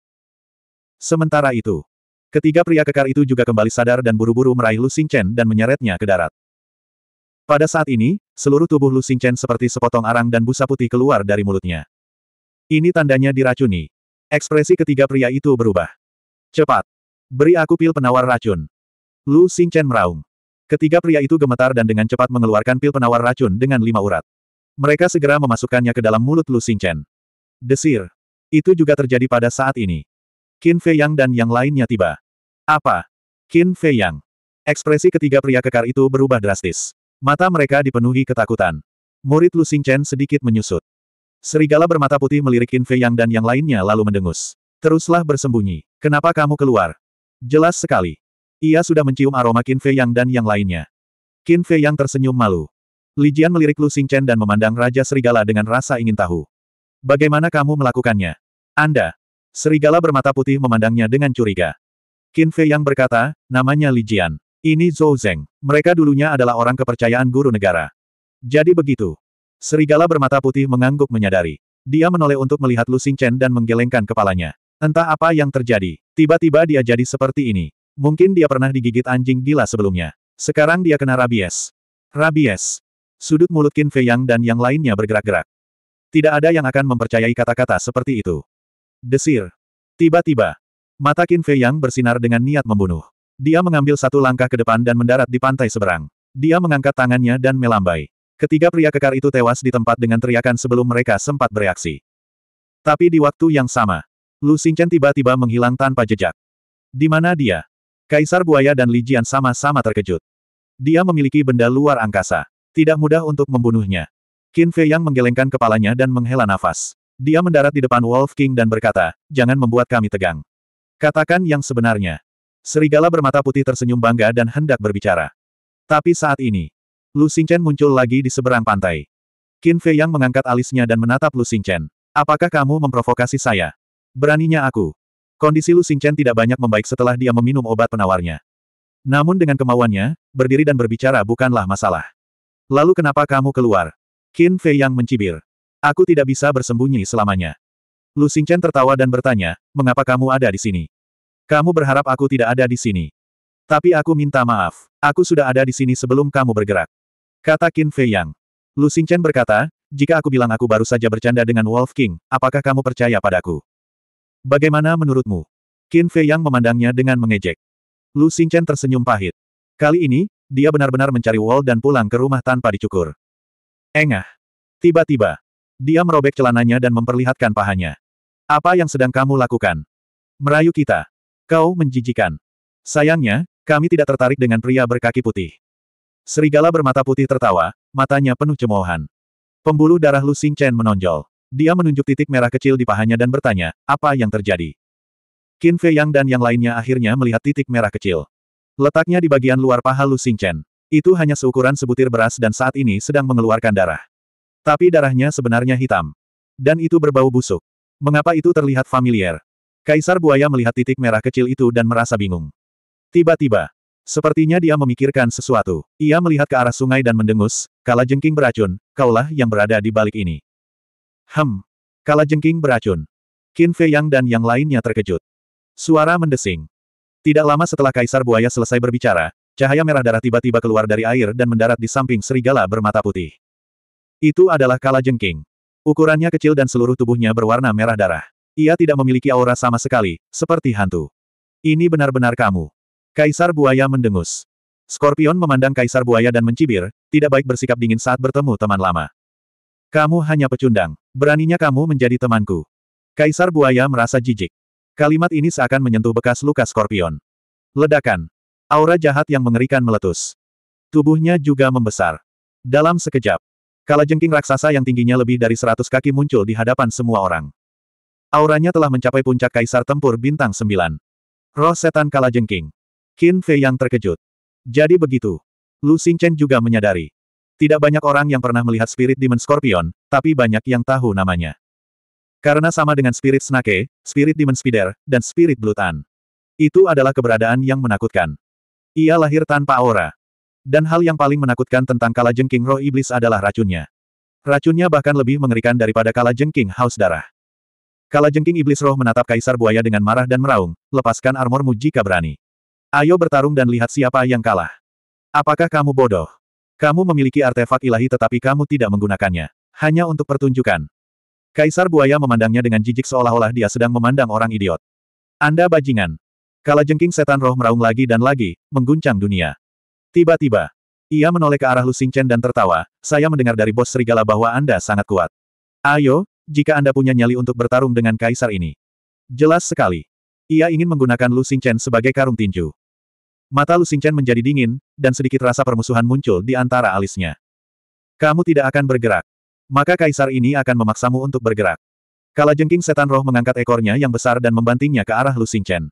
Sementara itu, ketiga pria kekar itu juga kembali sadar dan buru-buru meraih Lu Xingchen dan menyeretnya ke darat. Pada saat ini, seluruh tubuh Lu Xingchen seperti sepotong arang dan busa putih keluar dari mulutnya. Ini tandanya diracuni. Ekspresi ketiga pria itu berubah. Cepat. Beri aku pil penawar racun. Lu Xingchen meraung. Ketiga pria itu gemetar dan dengan cepat mengeluarkan pil penawar racun dengan lima urat. Mereka segera memasukkannya ke dalam mulut Lu Xingchen. Desir. Itu juga terjadi pada saat ini. Qin Fei Yang dan yang lainnya tiba. Apa? Qin Fei Yang. Ekspresi ketiga pria kekar itu berubah drastis. Mata mereka dipenuhi ketakutan. Murid Lu Xingchen sedikit menyusut. Serigala bermata putih melirik Qin Fei Yang dan yang lainnya lalu mendengus. Teruslah bersembunyi. Kenapa kamu keluar? Jelas sekali. Ia sudah mencium aroma Qin Fei Yang dan yang lainnya. Qin Fei Yang tersenyum malu. Li Jian melirik Lu Chen dan memandang Raja Serigala dengan rasa ingin tahu. Bagaimana kamu melakukannya? Anda. Serigala bermata putih memandangnya dengan curiga. Qin Fei Yang berkata, namanya Li Jian. Ini Zhou Zeng. Mereka dulunya adalah orang kepercayaan guru negara. Jadi begitu. Serigala bermata putih mengangguk menyadari. Dia menoleh untuk melihat Lu Xingchen dan menggelengkan kepalanya. Entah apa yang terjadi, tiba-tiba dia jadi seperti ini. Mungkin dia pernah digigit anjing gila sebelumnya. Sekarang dia kena rabies. Rabies. Sudut mulut Qin Fei Yang dan yang lainnya bergerak-gerak. Tidak ada yang akan mempercayai kata-kata seperti itu. Desir. Tiba-tiba, mata Qin Fei Yang bersinar dengan niat membunuh. Dia mengambil satu langkah ke depan dan mendarat di pantai seberang. Dia mengangkat tangannya dan melambai. Ketiga pria kekar itu tewas di tempat dengan teriakan sebelum mereka sempat bereaksi. Tapi di waktu yang sama, Lu Xingchen tiba-tiba menghilang tanpa jejak. Di mana dia? Kaisar Buaya dan Li Jian sama-sama terkejut. Dia memiliki benda luar angkasa. Tidak mudah untuk membunuhnya. Qin Fei yang menggelengkan kepalanya dan menghela nafas. Dia mendarat di depan Wolf King dan berkata, jangan membuat kami tegang. Katakan yang sebenarnya. Serigala bermata putih tersenyum bangga dan hendak berbicara. Tapi saat ini, Lu Xingchen muncul lagi di seberang pantai. Qin Fei Yang mengangkat alisnya dan menatap Lu Xingchen. Apakah kamu memprovokasi saya? Beraninya aku. Kondisi Lu Xingchen tidak banyak membaik setelah dia meminum obat penawarnya. Namun dengan kemauannya, berdiri dan berbicara bukanlah masalah. Lalu kenapa kamu keluar? Qin Fei Yang mencibir. Aku tidak bisa bersembunyi selamanya. Lu Xingchen tertawa dan bertanya, mengapa kamu ada di sini? Kamu berharap aku tidak ada di sini. Tapi aku minta maaf, aku sudah ada di sini sebelum kamu bergerak. Kata Qin Fei Yang. Lu Xingchen berkata, jika aku bilang aku baru saja bercanda dengan Wolf King, apakah kamu percaya padaku? Bagaimana menurutmu? Qin Fei Yang memandangnya dengan mengejek. Lu Xingchen tersenyum pahit. Kali ini, dia benar-benar mencari Wall dan pulang ke rumah tanpa dicukur. Engah. Tiba-tiba, dia merobek celananya dan memperlihatkan pahanya. Apa yang sedang kamu lakukan? Merayu kita. Kau menjijikan. Sayangnya, kami tidak tertarik dengan pria berkaki putih. Serigala bermata putih tertawa, matanya penuh cemoohan. Pembuluh darah Lu Xing Chen menonjol. Dia menunjuk titik merah kecil di pahanya dan bertanya, apa yang terjadi? Qin Fei Yang dan yang lainnya akhirnya melihat titik merah kecil. Letaknya di bagian luar paha Lu Xing Chen. Itu hanya seukuran sebutir beras dan saat ini sedang mengeluarkan darah. Tapi darahnya sebenarnya hitam. Dan itu berbau busuk. Mengapa itu terlihat familiar? Kaisar Buaya melihat titik merah kecil itu dan merasa bingung. Tiba-tiba, Sepertinya dia memikirkan sesuatu. Ia melihat ke arah sungai dan mendengus, Kala Jengking beracun, kaulah yang berada di balik ini. Hem. Kala Jengking beracun. Qin Fei Yang dan yang lainnya terkejut. Suara mendesing. Tidak lama setelah Kaisar Buaya selesai berbicara, cahaya merah darah tiba-tiba keluar dari air dan mendarat di samping serigala bermata putih. Itu adalah Kala Jengking. Ukurannya kecil dan seluruh tubuhnya berwarna merah darah. Ia tidak memiliki aura sama sekali, seperti hantu. Ini benar-benar kamu. Kaisar Buaya mendengus. Scorpion memandang Kaisar Buaya dan mencibir, tidak baik bersikap dingin saat bertemu teman lama. Kamu hanya pecundang. Beraninya kamu menjadi temanku. Kaisar Buaya merasa jijik. Kalimat ini seakan menyentuh bekas luka Scorpion. Ledakan. Aura jahat yang mengerikan meletus. Tubuhnya juga membesar. Dalam sekejap, kalajengking raksasa yang tingginya lebih dari seratus kaki muncul di hadapan semua orang. Auranya telah mencapai puncak kaisar tempur bintang 9. Roh setan kalajengking. Qin Fei yang terkejut. Jadi begitu. Lu Xingchen juga menyadari. Tidak banyak orang yang pernah melihat spirit Demon Scorpion, tapi banyak yang tahu namanya. Karena sama dengan spirit Snake, spirit Demon Spider, dan spirit blutan, Itu adalah keberadaan yang menakutkan. Ia lahir tanpa aura. Dan hal yang paling menakutkan tentang kalajengking roh iblis adalah racunnya. Racunnya bahkan lebih mengerikan daripada kalajengking haus darah. Kalajengking iblis roh menatap kaisar buaya dengan marah dan meraung, lepaskan armormu jika berani. Ayo bertarung dan lihat siapa yang kalah. Apakah kamu bodoh? Kamu memiliki artefak ilahi tetapi kamu tidak menggunakannya. Hanya untuk pertunjukan. Kaisar Buaya memandangnya dengan jijik seolah-olah dia sedang memandang orang idiot. Anda bajingan. Kalajengking setan roh meraung lagi dan lagi, mengguncang dunia. Tiba-tiba, ia menoleh ke arah Lu Chen dan tertawa, saya mendengar dari bos serigala bahwa Anda sangat kuat. Ayo, jika Anda punya nyali untuk bertarung dengan kaisar ini. Jelas sekali. Ia ingin menggunakan Lu Chen sebagai karung tinju. Mata Lu Xingchen menjadi dingin, dan sedikit rasa permusuhan muncul di antara alisnya. Kamu tidak akan bergerak. Maka kaisar ini akan memaksamu untuk bergerak. Kala jengking setan roh mengangkat ekornya yang besar dan membantingnya ke arah Lu Xingchen.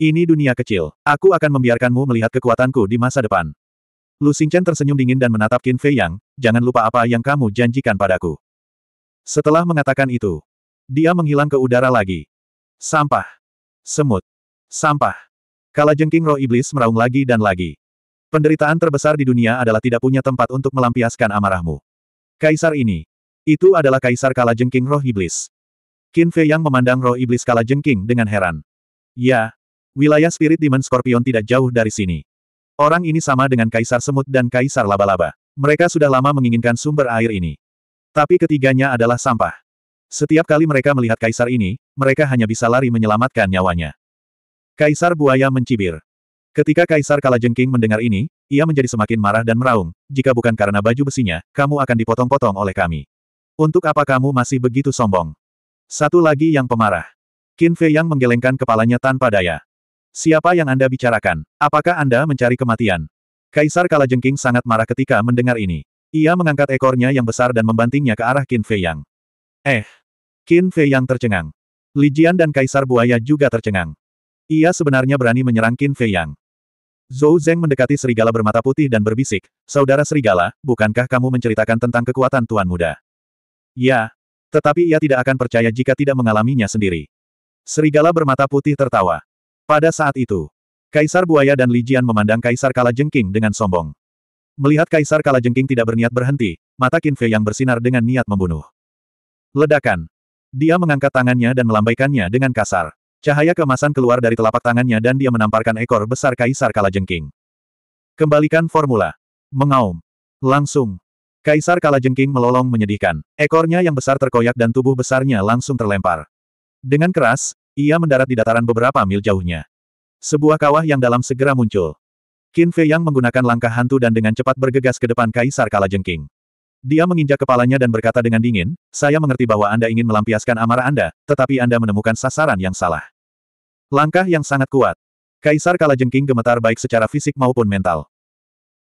Ini dunia kecil. Aku akan membiarkanmu melihat kekuatanku di masa depan. Lu Xingchen tersenyum dingin dan menatap Qin Fei Yang, jangan lupa apa yang kamu janjikan padaku. Setelah mengatakan itu, dia menghilang ke udara lagi. Sampah. Semut. Sampah. Kala jengking roh iblis meraung lagi dan lagi. Penderitaan terbesar di dunia adalah tidak punya tempat untuk melampiaskan amarahmu. Kaisar ini. Itu adalah kaisar kala jengking roh iblis. Qin Fei yang memandang roh iblis kala jengking dengan heran. Ya, wilayah spirit demon Scorpion tidak jauh dari sini. Orang ini sama dengan kaisar semut dan kaisar laba-laba. Mereka sudah lama menginginkan sumber air ini. Tapi ketiganya adalah sampah. Setiap kali mereka melihat kaisar ini, mereka hanya bisa lari menyelamatkan nyawanya. Kaisar Buaya mencibir. Ketika Kaisar Kalajengking mendengar ini, ia menjadi semakin marah dan meraung, jika bukan karena baju besinya, kamu akan dipotong-potong oleh kami. Untuk apa kamu masih begitu sombong? Satu lagi yang pemarah. Qin Fei yang menggelengkan kepalanya tanpa daya. Siapa yang Anda bicarakan? Apakah Anda mencari kematian? Kaisar Kalajengking sangat marah ketika mendengar ini. Ia mengangkat ekornya yang besar dan membantingnya ke arah Qin Fei Yang. Eh! Qin Fei Yang tercengang. Li Jian dan Kaisar Buaya juga tercengang. Ia sebenarnya berani menyerang Qin Fei Yang. Zhou Zheng mendekati serigala bermata putih dan berbisik, Saudara serigala, bukankah kamu menceritakan tentang kekuatan Tuan Muda? Ya. Tetapi ia tidak akan percaya jika tidak mengalaminya sendiri. Serigala bermata putih tertawa. Pada saat itu, Kaisar Buaya dan Li Jian memandang Kaisar Kalajengking dengan sombong. Melihat Kaisar Kalajengking tidak berniat berhenti, mata Qin Fei yang bersinar dengan niat membunuh. Ledakan. Dia mengangkat tangannya dan melambaikannya dengan kasar. Cahaya kemasan keluar dari telapak tangannya dan dia menamparkan ekor besar Kaisar Kalajengking. Kembalikan formula. Mengaum. Langsung. Kaisar Kalajengking melolong menyedihkan. Ekornya yang besar terkoyak dan tubuh besarnya langsung terlempar. Dengan keras, ia mendarat di dataran beberapa mil jauhnya. Sebuah kawah yang dalam segera muncul. Qin Fei Yang menggunakan langkah hantu dan dengan cepat bergegas ke depan Kaisar Kalajengking. Dia menginjak kepalanya dan berkata dengan dingin, saya mengerti bahwa Anda ingin melampiaskan amarah Anda, tetapi Anda menemukan sasaran yang salah. Langkah yang sangat kuat. Kaisar Kalajengking gemetar baik secara fisik maupun mental.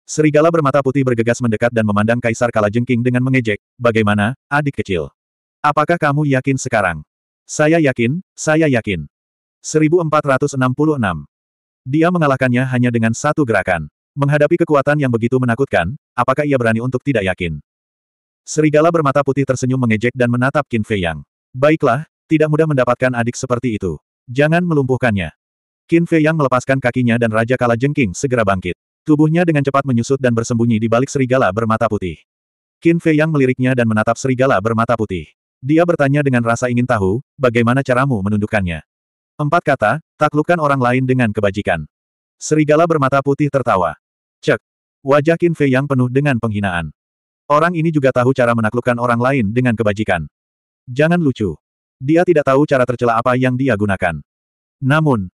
Serigala bermata putih bergegas mendekat dan memandang Kaisar Kalajengking dengan mengejek, bagaimana, adik kecil? Apakah kamu yakin sekarang? Saya yakin, saya yakin. 1466. Dia mengalahkannya hanya dengan satu gerakan. Menghadapi kekuatan yang begitu menakutkan, apakah ia berani untuk tidak yakin? Serigala bermata putih tersenyum mengejek dan menatap Qin Fei Yang. Baiklah, tidak mudah mendapatkan adik seperti itu. Jangan melumpuhkannya. Qin Fei Yang melepaskan kakinya dan Raja Kala Jengking segera bangkit. Tubuhnya dengan cepat menyusut dan bersembunyi di balik serigala bermata putih. Qin Fei Yang meliriknya dan menatap serigala bermata putih. Dia bertanya dengan rasa ingin tahu, bagaimana caramu menundukkannya. Empat kata, taklukkan orang lain dengan kebajikan. Serigala bermata putih tertawa. Cek. Wajah Qin Fei Yang penuh dengan penghinaan. Orang ini juga tahu cara menaklukkan orang lain dengan kebajikan. Jangan lucu. Dia tidak tahu cara tercela apa yang dia gunakan. Namun,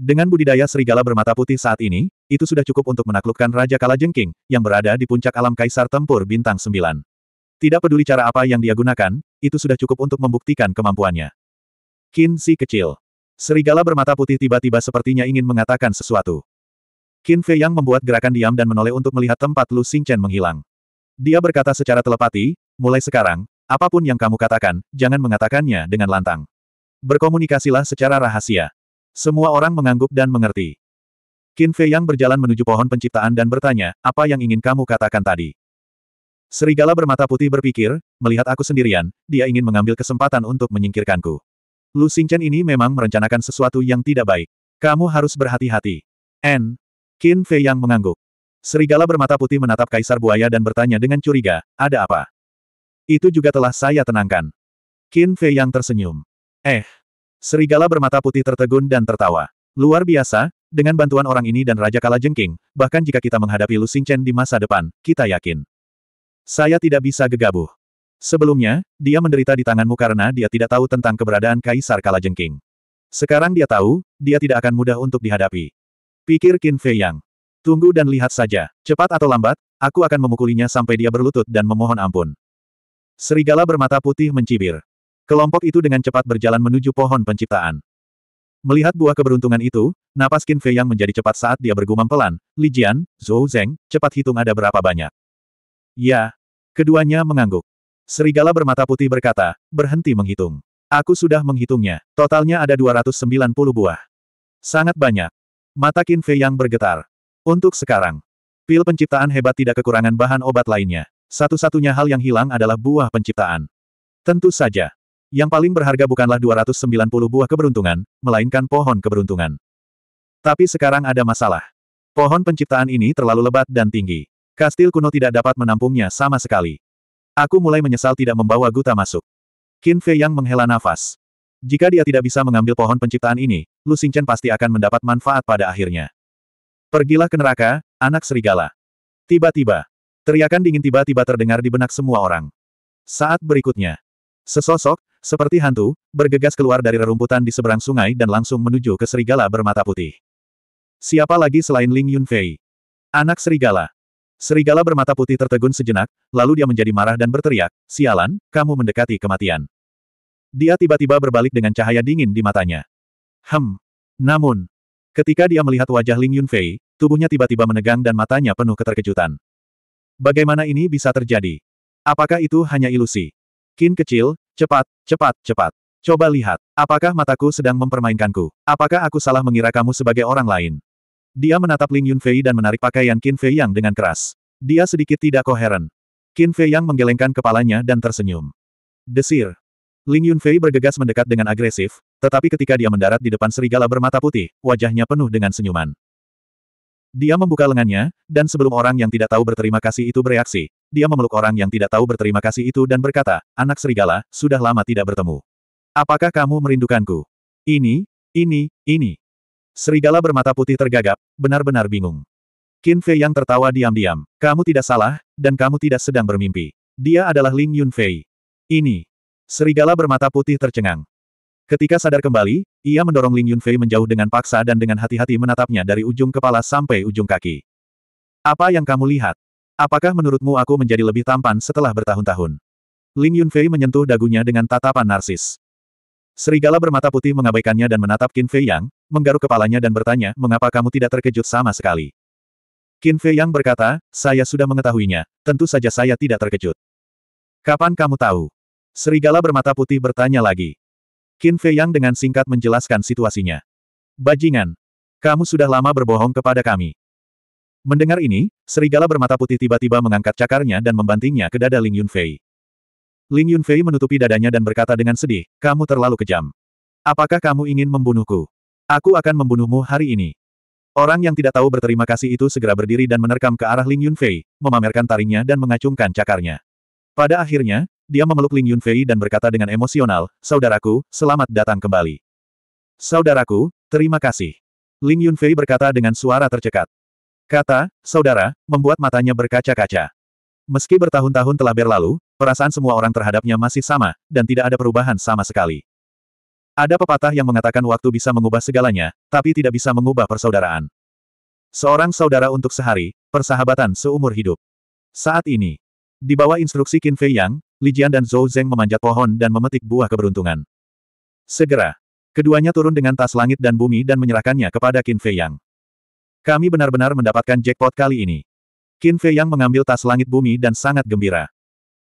dengan budidaya serigala bermata putih saat ini, itu sudah cukup untuk menaklukkan Raja Kalajengking, yang berada di puncak alam Kaisar Tempur Bintang 9. Tidak peduli cara apa yang dia gunakan, itu sudah cukup untuk membuktikan kemampuannya. Qin Si kecil. Serigala bermata putih tiba-tiba sepertinya ingin mengatakan sesuatu. Qin Fei Yang membuat gerakan diam dan menoleh untuk melihat tempat Lu Xingchen menghilang. Dia berkata secara telepati, mulai sekarang, apapun yang kamu katakan, jangan mengatakannya dengan lantang. Berkomunikasilah secara rahasia. Semua orang mengangguk dan mengerti. Qin Fei Yang berjalan menuju pohon penciptaan dan bertanya, apa yang ingin kamu katakan tadi? Serigala bermata putih berpikir, melihat aku sendirian, dia ingin mengambil kesempatan untuk menyingkirkanku. Lu Xingchen ini memang merencanakan sesuatu yang tidak baik. Kamu harus berhati-hati. N. Qin Fei Yang mengangguk. Serigala bermata putih menatap kaisar buaya dan bertanya dengan curiga, ada apa? Itu juga telah saya tenangkan. Qin Fei yang tersenyum. Eh. Serigala bermata putih tertegun dan tertawa. Luar biasa, dengan bantuan orang ini dan Raja Kala Jengking, bahkan jika kita menghadapi Lu Xingchen di masa depan, kita yakin. Saya tidak bisa gegabah. Sebelumnya, dia menderita di tanganmu karena dia tidak tahu tentang keberadaan Kaisar Kala Jengking. Sekarang dia tahu, dia tidak akan mudah untuk dihadapi. Pikir Qin Fei Yang. Tunggu dan lihat saja, cepat atau lambat, aku akan memukulinya sampai dia berlutut dan memohon ampun. Serigala bermata putih mencibir. Kelompok itu dengan cepat berjalan menuju pohon penciptaan. Melihat buah keberuntungan itu, napas Qin Fei yang menjadi cepat saat dia bergumam pelan, Li Jian, Zhou Zheng, cepat hitung ada berapa banyak. Ya. Keduanya mengangguk. Serigala bermata putih berkata, berhenti menghitung. Aku sudah menghitungnya, totalnya ada 290 buah. Sangat banyak. Mata Qin Fei yang bergetar. Untuk sekarang, pil penciptaan hebat tidak kekurangan bahan obat lainnya. Satu-satunya hal yang hilang adalah buah penciptaan. Tentu saja, yang paling berharga bukanlah 290 buah keberuntungan, melainkan pohon keberuntungan. Tapi sekarang ada masalah. Pohon penciptaan ini terlalu lebat dan tinggi. Kastil kuno tidak dapat menampungnya sama sekali. Aku mulai menyesal tidak membawa Guta masuk. Qin Fei yang menghela nafas. Jika dia tidak bisa mengambil pohon penciptaan ini, Lu Xingchen pasti akan mendapat manfaat pada akhirnya. Pergilah ke neraka, anak serigala. Tiba-tiba. Teriakan dingin tiba-tiba terdengar di benak semua orang. Saat berikutnya. Sesosok, seperti hantu, bergegas keluar dari rerumputan di seberang sungai dan langsung menuju ke serigala bermata putih. Siapa lagi selain Ling Yunfei? Anak serigala. Serigala bermata putih tertegun sejenak, lalu dia menjadi marah dan berteriak, Sialan, kamu mendekati kematian. Dia tiba-tiba berbalik dengan cahaya dingin di matanya. Hem. Namun, Ketika dia melihat wajah Ling Yunfei, tubuhnya tiba-tiba menegang dan matanya penuh keterkejutan. Bagaimana ini bisa terjadi? Apakah itu hanya ilusi? Kin kecil, cepat, cepat, cepat. Coba lihat, apakah mataku sedang mempermainkanku? Apakah aku salah mengira kamu sebagai orang lain? Dia menatap Ling Yunfei dan menarik pakaian Qin Fei Yang dengan keras. Dia sedikit tidak koheren. Qin Fei Yang menggelengkan kepalanya dan tersenyum. Desir. Ling Yunfei bergegas mendekat dengan agresif, tetapi ketika dia mendarat di depan serigala bermata putih, wajahnya penuh dengan senyuman. Dia membuka lengannya, dan sebelum orang yang tidak tahu berterima kasih itu bereaksi, dia memeluk orang yang tidak tahu berterima kasih itu dan berkata, anak serigala, sudah lama tidak bertemu. Apakah kamu merindukanku? Ini, ini, ini. Serigala bermata putih tergagap, benar-benar bingung. Qin Fei yang tertawa diam-diam, kamu tidak salah, dan kamu tidak sedang bermimpi. Dia adalah Ling Yun Fei. Ini. Serigala bermata putih tercengang. Ketika sadar kembali, ia mendorong Ling Yunfei menjauh dengan paksa dan dengan hati-hati menatapnya dari ujung kepala sampai ujung kaki. Apa yang kamu lihat? Apakah menurutmu aku menjadi lebih tampan setelah bertahun-tahun? Ling Yunfei menyentuh dagunya dengan tatapan narsis. Serigala bermata putih mengabaikannya dan menatap Qin Fei Yang, menggaruk kepalanya dan bertanya, mengapa kamu tidak terkejut sama sekali? Qin Fei Yang berkata, saya sudah mengetahuinya, tentu saja saya tidak terkejut. Kapan kamu tahu? Serigala bermata putih bertanya lagi. Qin Fei Yang dengan singkat menjelaskan situasinya. Bajingan! Kamu sudah lama berbohong kepada kami. Mendengar ini, serigala bermata putih tiba-tiba mengangkat cakarnya dan membantingnya ke dada Ling Yunfei. Ling Yunfei menutupi dadanya dan berkata dengan sedih, kamu terlalu kejam. Apakah kamu ingin membunuhku? Aku akan membunuhmu hari ini. Orang yang tidak tahu berterima kasih itu segera berdiri dan menerkam ke arah Ling Yunfei, memamerkan taringnya dan mengacungkan cakarnya. Pada akhirnya, dia memeluk Ling Yunfei dan berkata dengan emosional, Saudaraku, selamat datang kembali. Saudaraku, terima kasih. Ling Yunfei berkata dengan suara tercekat. Kata, saudara, membuat matanya berkaca-kaca. Meski bertahun-tahun telah berlalu, perasaan semua orang terhadapnya masih sama, dan tidak ada perubahan sama sekali. Ada pepatah yang mengatakan waktu bisa mengubah segalanya, tapi tidak bisa mengubah persaudaraan. Seorang saudara untuk sehari, persahabatan seumur hidup. Saat ini, di bawah instruksi Qin Fei Yang, Li Jian dan Zhou Zeng memanjat pohon dan memetik buah keberuntungan. Segera, keduanya turun dengan tas langit dan bumi dan menyerahkannya kepada Qin Fei Yang. Kami benar-benar mendapatkan jackpot kali ini. Qin Fei Yang mengambil tas langit bumi dan sangat gembira.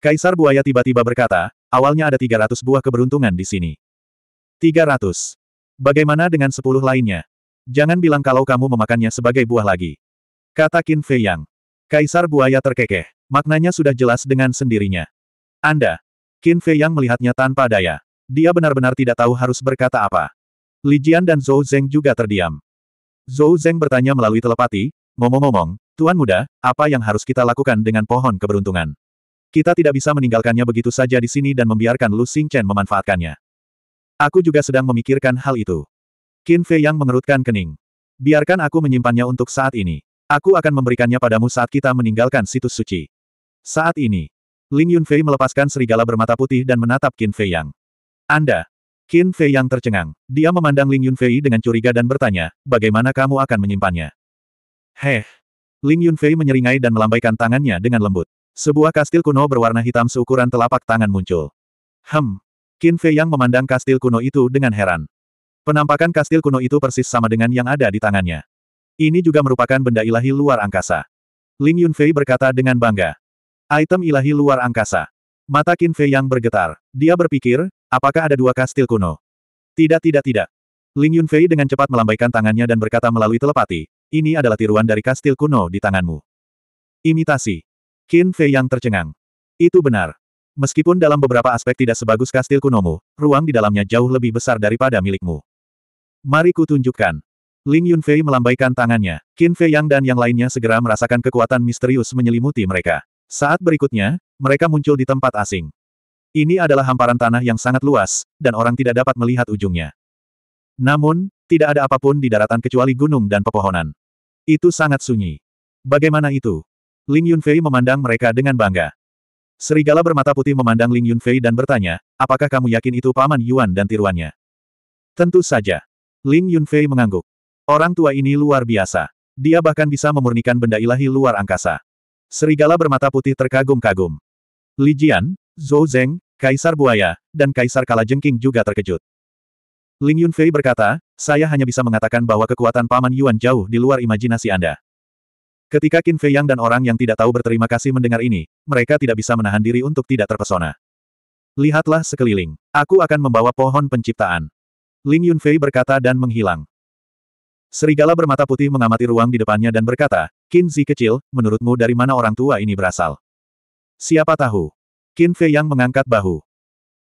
Kaisar Buaya tiba-tiba berkata, awalnya ada 300 buah keberuntungan di sini. 300. Bagaimana dengan 10 lainnya? Jangan bilang kalau kamu memakannya sebagai buah lagi. Kata Qin Fei Yang. Kaisar Buaya terkekeh. Maknanya sudah jelas dengan sendirinya. Anda. Qin Fei yang melihatnya tanpa daya. Dia benar-benar tidak tahu harus berkata apa. Li Jian dan Zhou Zheng juga terdiam. Zhou Zheng bertanya melalui telepati, ngomong-ngomong, Tuan Muda, apa yang harus kita lakukan dengan pohon keberuntungan? Kita tidak bisa meninggalkannya begitu saja di sini dan membiarkan Lu Xing Chen memanfaatkannya. Aku juga sedang memikirkan hal itu. Qin Fei yang mengerutkan kening. Biarkan aku menyimpannya untuk saat ini. Aku akan memberikannya padamu saat kita meninggalkan situs suci. Saat ini, Ling Yunfei melepaskan serigala bermata putih dan menatap Qin Fei Yang. Anda! Qin Fei Yang tercengang. Dia memandang Ling Yunfei dengan curiga dan bertanya, bagaimana kamu akan menyimpannya? Heh! Ling Yunfei menyeringai dan melambaikan tangannya dengan lembut. Sebuah kastil kuno berwarna hitam seukuran telapak tangan muncul. Hem! Qin Fei Yang memandang kastil kuno itu dengan heran. Penampakan kastil kuno itu persis sama dengan yang ada di tangannya. Ini juga merupakan benda ilahi luar angkasa. Ling Yunfei berkata dengan bangga. Item ilahi luar angkasa. Mata Qin Fei yang bergetar. Dia berpikir, apakah ada dua kastil kuno? Tidak tidak tidak. Ling Yunfei dengan cepat melambaikan tangannya dan berkata melalui telepati, ini adalah tiruan dari kastil kuno di tanganmu. Imitasi. Qin Fei yang tercengang. Itu benar. Meskipun dalam beberapa aspek tidak sebagus kastil kunomu, ruang di dalamnya jauh lebih besar daripada milikmu. Mari tunjukkan. Ling Yunfei melambaikan tangannya. Qin Fei Yang dan yang lainnya segera merasakan kekuatan misterius menyelimuti mereka. Saat berikutnya, mereka muncul di tempat asing. Ini adalah hamparan tanah yang sangat luas, dan orang tidak dapat melihat ujungnya. Namun, tidak ada apapun di daratan kecuali gunung dan pepohonan. Itu sangat sunyi. Bagaimana itu? Ling Yunfei memandang mereka dengan bangga. Serigala bermata putih memandang Ling Yunfei dan bertanya, apakah kamu yakin itu paman Yuan dan tiruannya? Tentu saja. Ling Yunfei mengangguk. Orang tua ini luar biasa. Dia bahkan bisa memurnikan benda ilahi luar angkasa. Serigala bermata putih terkagum-kagum. Li Jian, Zhou Zeng, Kaisar Buaya, dan Kaisar Kalajengking juga terkejut. Ling Yunfei berkata, saya hanya bisa mengatakan bahwa kekuatan Paman Yuan jauh di luar imajinasi Anda. Ketika Qin Fei Yang dan orang yang tidak tahu berterima kasih mendengar ini, mereka tidak bisa menahan diri untuk tidak terpesona. Lihatlah sekeliling. Aku akan membawa pohon penciptaan. Ling Yunfei berkata dan menghilang. Serigala bermata putih mengamati ruang di depannya dan berkata, Kinzi kecil, menurutmu dari mana orang tua ini berasal? Siapa tahu? Qin Fei yang mengangkat bahu.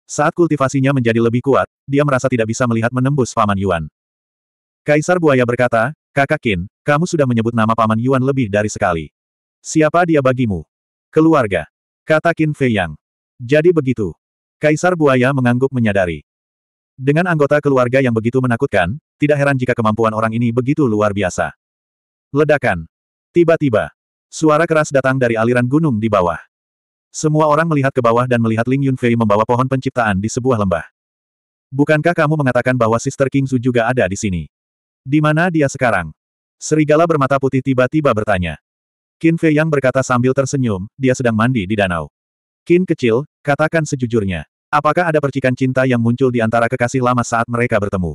Saat kultivasinya menjadi lebih kuat, dia merasa tidak bisa melihat menembus Paman Yuan. Kaisar Buaya berkata, Kakak Qin, kamu sudah menyebut nama Paman Yuan lebih dari sekali. Siapa dia bagimu? Keluarga. Kata Qin Fei Yang. Jadi begitu. Kaisar Buaya mengangguk menyadari. Dengan anggota keluarga yang begitu menakutkan, tidak heran jika kemampuan orang ini begitu luar biasa. Ledakan. Tiba-tiba, suara keras datang dari aliran gunung di bawah. Semua orang melihat ke bawah dan melihat Ling Yunfei membawa pohon penciptaan di sebuah lembah. Bukankah kamu mengatakan bahwa Sister King Su juga ada di sini? Di mana dia sekarang? Serigala bermata putih tiba-tiba bertanya. Qin Fei Yang berkata sambil tersenyum, dia sedang mandi di danau. Qin kecil, katakan sejujurnya. Apakah ada percikan cinta yang muncul di antara kekasih lama saat mereka bertemu?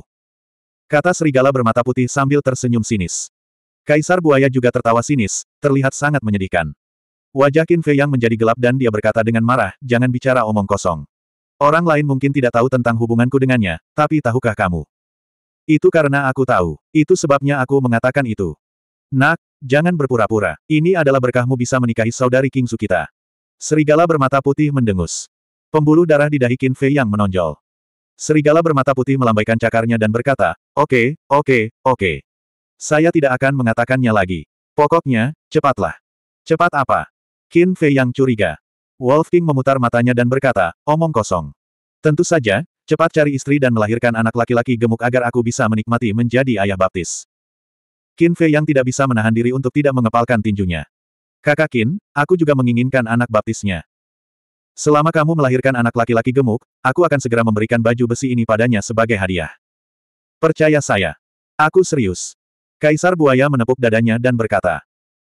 Kata serigala bermata putih sambil tersenyum sinis. Kaisar Buaya juga tertawa sinis, terlihat sangat menyedihkan. Wajah Qin Fei yang menjadi gelap dan dia berkata dengan marah, jangan bicara omong kosong. Orang lain mungkin tidak tahu tentang hubunganku dengannya, tapi tahukah kamu? Itu karena aku tahu. Itu sebabnya aku mengatakan itu. Nak, jangan berpura-pura. Ini adalah berkahmu bisa menikahi saudari King Sukita. Serigala bermata putih mendengus. Pembuluh darah di dahi Qin Fei yang menonjol. Serigala bermata putih melambaikan cakarnya dan berkata, oke, okay, oke, okay, oke. Okay. Saya tidak akan mengatakannya lagi. Pokoknya, cepatlah. Cepat apa? Qin Fei yang curiga. Wolf King memutar matanya dan berkata, omong kosong. Tentu saja, cepat cari istri dan melahirkan anak laki-laki gemuk agar aku bisa menikmati menjadi ayah baptis. Qin Fei yang tidak bisa menahan diri untuk tidak mengepalkan tinjunya. Kakak Qin, aku juga menginginkan anak baptisnya. Selama kamu melahirkan anak laki-laki gemuk, aku akan segera memberikan baju besi ini padanya sebagai hadiah. Percaya saya. Aku serius. Kaisar buaya menepuk dadanya dan berkata.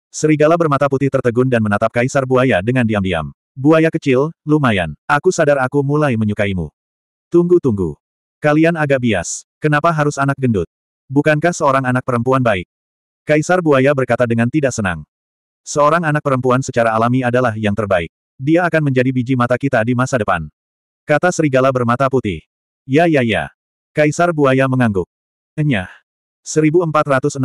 Serigala bermata putih tertegun dan menatap kaisar buaya dengan diam-diam. Buaya kecil, lumayan. Aku sadar aku mulai menyukaimu. Tunggu-tunggu. Kalian agak bias. Kenapa harus anak gendut? Bukankah seorang anak perempuan baik? Kaisar buaya berkata dengan tidak senang. Seorang anak perempuan secara alami adalah yang terbaik. Dia akan menjadi biji mata kita di masa depan. Kata serigala bermata putih. Ya ya ya. Kaisar buaya mengangguk. Enyah. 1467.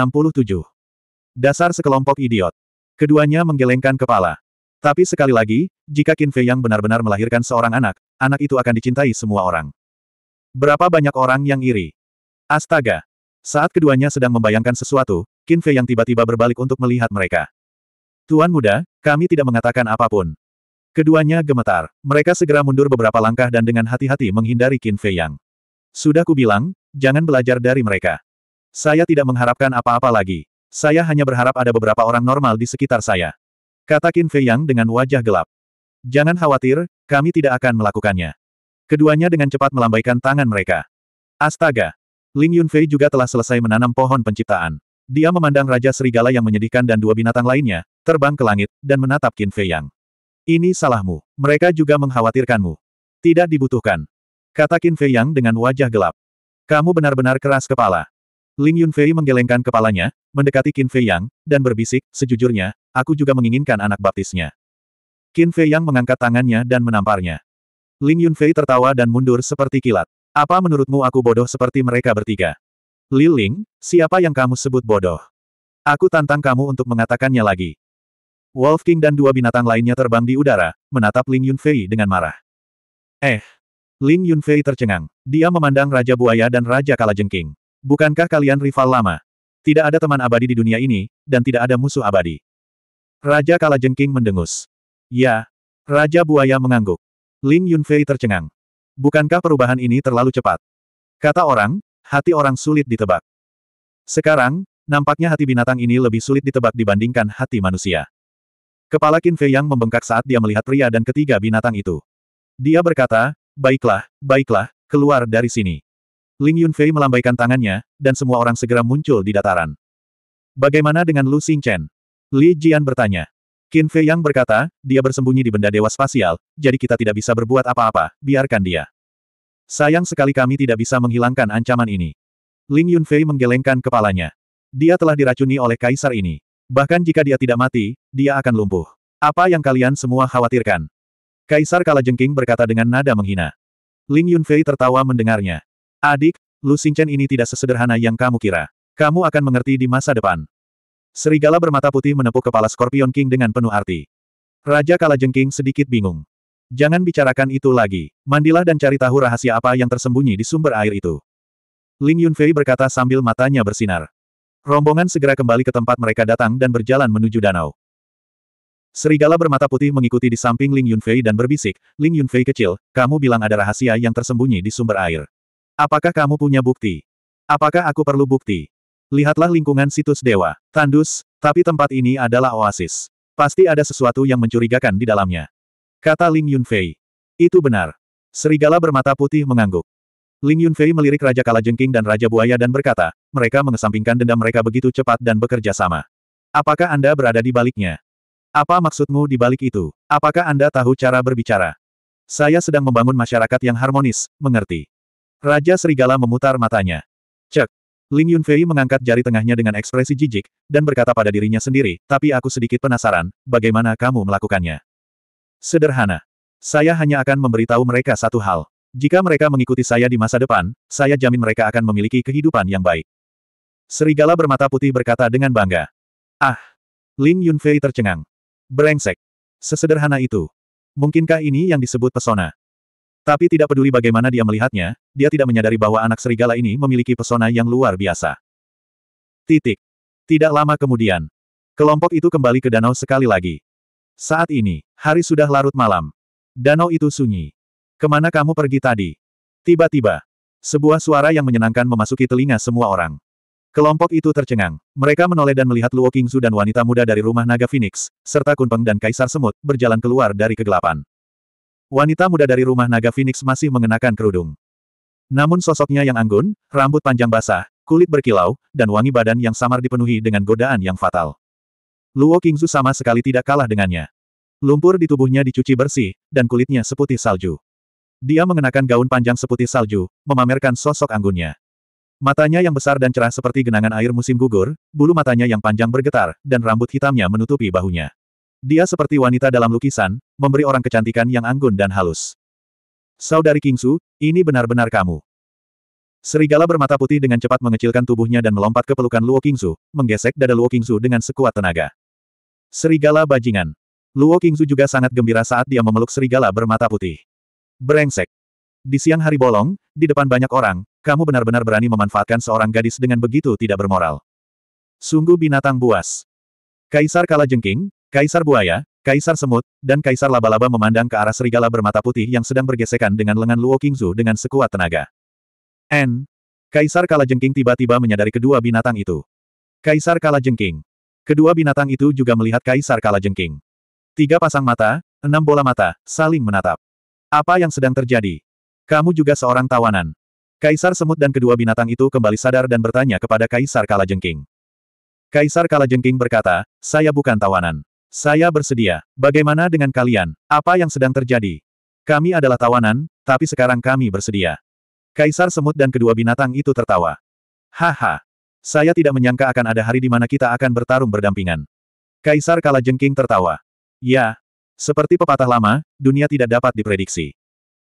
Dasar sekelompok idiot. Keduanya menggelengkan kepala. Tapi sekali lagi, jika Qin Fei yang benar-benar melahirkan seorang anak, anak itu akan dicintai semua orang. Berapa banyak orang yang iri? Astaga! Saat keduanya sedang membayangkan sesuatu, Qin Fei yang tiba-tiba berbalik untuk melihat mereka. Tuan muda, kami tidak mengatakan apapun. Keduanya gemetar. Mereka segera mundur beberapa langkah dan dengan hati-hati menghindari Qin Fei yang. Sudah kubilang, jangan belajar dari mereka. Saya tidak mengharapkan apa-apa lagi. Saya hanya berharap ada beberapa orang normal di sekitar saya. Kata Qin Fei Yang dengan wajah gelap. Jangan khawatir, kami tidak akan melakukannya. Keduanya dengan cepat melambaikan tangan mereka. Astaga! Ling Yunfei juga telah selesai menanam pohon penciptaan. Dia memandang Raja Serigala yang menyedihkan dan dua binatang lainnya, terbang ke langit, dan menatap Qin Fei Yang. Ini salahmu. Mereka juga mengkhawatirkanmu. Tidak dibutuhkan. Kata Qin Fei Yang dengan wajah gelap. Kamu benar-benar keras kepala. Ling Yunfei menggelengkan kepalanya, mendekati Qin Fei Yang, dan berbisik, sejujurnya, aku juga menginginkan anak baptisnya. Qin Fei Yang mengangkat tangannya dan menamparnya. Ling Yunfei tertawa dan mundur seperti kilat. Apa menurutmu aku bodoh seperti mereka bertiga? Li Ling, siapa yang kamu sebut bodoh? Aku tantang kamu untuk mengatakannya lagi. Wolf King dan dua binatang lainnya terbang di udara, menatap Ling Yunfei dengan marah. Eh! Ling Yunfei tercengang. Dia memandang Raja Buaya dan Raja Kalajengking. Bukankah kalian rival lama? Tidak ada teman abadi di dunia ini, dan tidak ada musuh abadi. Raja Kalajengking mendengus. Ya. Raja Buaya mengangguk. Ling Yunfei tercengang. Bukankah perubahan ini terlalu cepat? Kata orang, hati orang sulit ditebak. Sekarang, nampaknya hati binatang ini lebih sulit ditebak dibandingkan hati manusia. Kepala Qin Fei Yang membengkak saat dia melihat pria dan ketiga binatang itu. Dia berkata, baiklah, baiklah, keluar dari sini. Ling Yunfei melambaikan tangannya, dan semua orang segera muncul di dataran. Bagaimana dengan Lu Xingchen? Li Jian bertanya. Qin Fei Yang berkata, dia bersembunyi di benda dewa spasial, jadi kita tidak bisa berbuat apa-apa, biarkan dia. Sayang sekali kami tidak bisa menghilangkan ancaman ini. Ling Yunfei menggelengkan kepalanya. Dia telah diracuni oleh kaisar ini. Bahkan jika dia tidak mati, dia akan lumpuh. Apa yang kalian semua khawatirkan? Kaisar Kalajengking berkata dengan nada menghina. Ling Yunfei tertawa mendengarnya. Adik, Lu Xingchen ini tidak sesederhana yang kamu kira. Kamu akan mengerti di masa depan. Serigala bermata putih menepuk kepala Scorpion King dengan penuh arti. Raja Kalajengking sedikit bingung. Jangan bicarakan itu lagi. Mandilah dan cari tahu rahasia apa yang tersembunyi di sumber air itu. Ling Yunfei berkata sambil matanya bersinar. Rombongan segera kembali ke tempat mereka datang dan berjalan menuju danau. Serigala bermata putih mengikuti di samping Ling Yunfei dan berbisik, Ling Yunfei kecil, kamu bilang ada rahasia yang tersembunyi di sumber air. Apakah kamu punya bukti? Apakah aku perlu bukti? Lihatlah lingkungan situs dewa. Tandus, tapi tempat ini adalah oasis. Pasti ada sesuatu yang mencurigakan di dalamnya. Kata Ling Yunfei. Itu benar. Serigala bermata putih mengangguk. Ling Yunfei melirik Raja Kalajengking dan Raja Buaya dan berkata, mereka mengesampingkan dendam mereka begitu cepat dan bekerja sama. Apakah Anda berada di baliknya? Apa maksudmu di balik itu? Apakah Anda tahu cara berbicara? Saya sedang membangun masyarakat yang harmonis, mengerti. Raja Serigala memutar matanya. Cek. Ling Yunfei mengangkat jari tengahnya dengan ekspresi jijik, dan berkata pada dirinya sendiri, tapi aku sedikit penasaran, bagaimana kamu melakukannya. Sederhana. Saya hanya akan memberitahu mereka satu hal. Jika mereka mengikuti saya di masa depan, saya jamin mereka akan memiliki kehidupan yang baik. Serigala bermata putih berkata dengan bangga. Ah! Ling Yunfei tercengang. Brengsek. Sesederhana itu. Mungkinkah ini yang disebut pesona? Tapi tidak peduli bagaimana dia melihatnya, dia tidak menyadari bahwa anak serigala ini memiliki pesona yang luar biasa. Titik. Tidak lama kemudian, kelompok itu kembali ke danau sekali lagi. Saat ini, hari sudah larut malam. Danau itu sunyi. Kemana kamu pergi tadi? Tiba-tiba, sebuah suara yang menyenangkan memasuki telinga semua orang. Kelompok itu tercengang. Mereka menoleh dan melihat Luo Qingzu dan wanita muda dari rumah naga Phoenix, serta Kunpeng dan Kaisar Semut, berjalan keluar dari kegelapan. Wanita muda dari rumah naga Phoenix masih mengenakan kerudung. Namun sosoknya yang anggun, rambut panjang basah, kulit berkilau, dan wangi badan yang samar dipenuhi dengan godaan yang fatal. Luo Kingzu sama sekali tidak kalah dengannya. Lumpur di tubuhnya dicuci bersih, dan kulitnya seputih salju. Dia mengenakan gaun panjang seputih salju, memamerkan sosok anggunnya. Matanya yang besar dan cerah seperti genangan air musim gugur, bulu matanya yang panjang bergetar, dan rambut hitamnya menutupi bahunya. Dia seperti wanita dalam lukisan, memberi orang kecantikan yang anggun dan halus. Saudari Kingsu, ini benar-benar kamu. Serigala bermata putih dengan cepat mengecilkan tubuhnya dan melompat ke pelukan Luo Kingsu, menggesek dada Luo Kingsu dengan sekuat tenaga. Serigala bajingan. Luo Kingsu juga sangat gembira saat dia memeluk serigala bermata putih. Berengsek. Di siang hari bolong, di depan banyak orang, kamu benar-benar berani memanfaatkan seorang gadis dengan begitu tidak bermoral. Sungguh binatang buas. Kaisar Kala Jengking, Kaisar Buaya, Kaisar Semut, dan Kaisar Laba-Laba memandang ke arah serigala bermata putih yang sedang bergesekan dengan lengan Luo Qingzu dengan sekuat tenaga. N. Kaisar Kalajengking tiba-tiba menyadari kedua binatang itu. Kaisar Kalajengking. Kedua binatang itu juga melihat Kaisar Kalajengking. Tiga pasang mata, enam bola mata, saling menatap. Apa yang sedang terjadi? Kamu juga seorang tawanan. Kaisar Semut dan kedua binatang itu kembali sadar dan bertanya kepada Kaisar Kalajengking. Kaisar Kalajengking berkata, saya bukan tawanan. Saya bersedia. Bagaimana dengan kalian? Apa yang sedang terjadi? Kami adalah tawanan, tapi sekarang kami bersedia. Kaisar semut dan kedua binatang itu tertawa. Haha. Saya tidak menyangka akan ada hari di mana kita akan bertarung berdampingan. Kaisar kala jengking tertawa. Ya. Seperti pepatah lama, dunia tidak dapat diprediksi.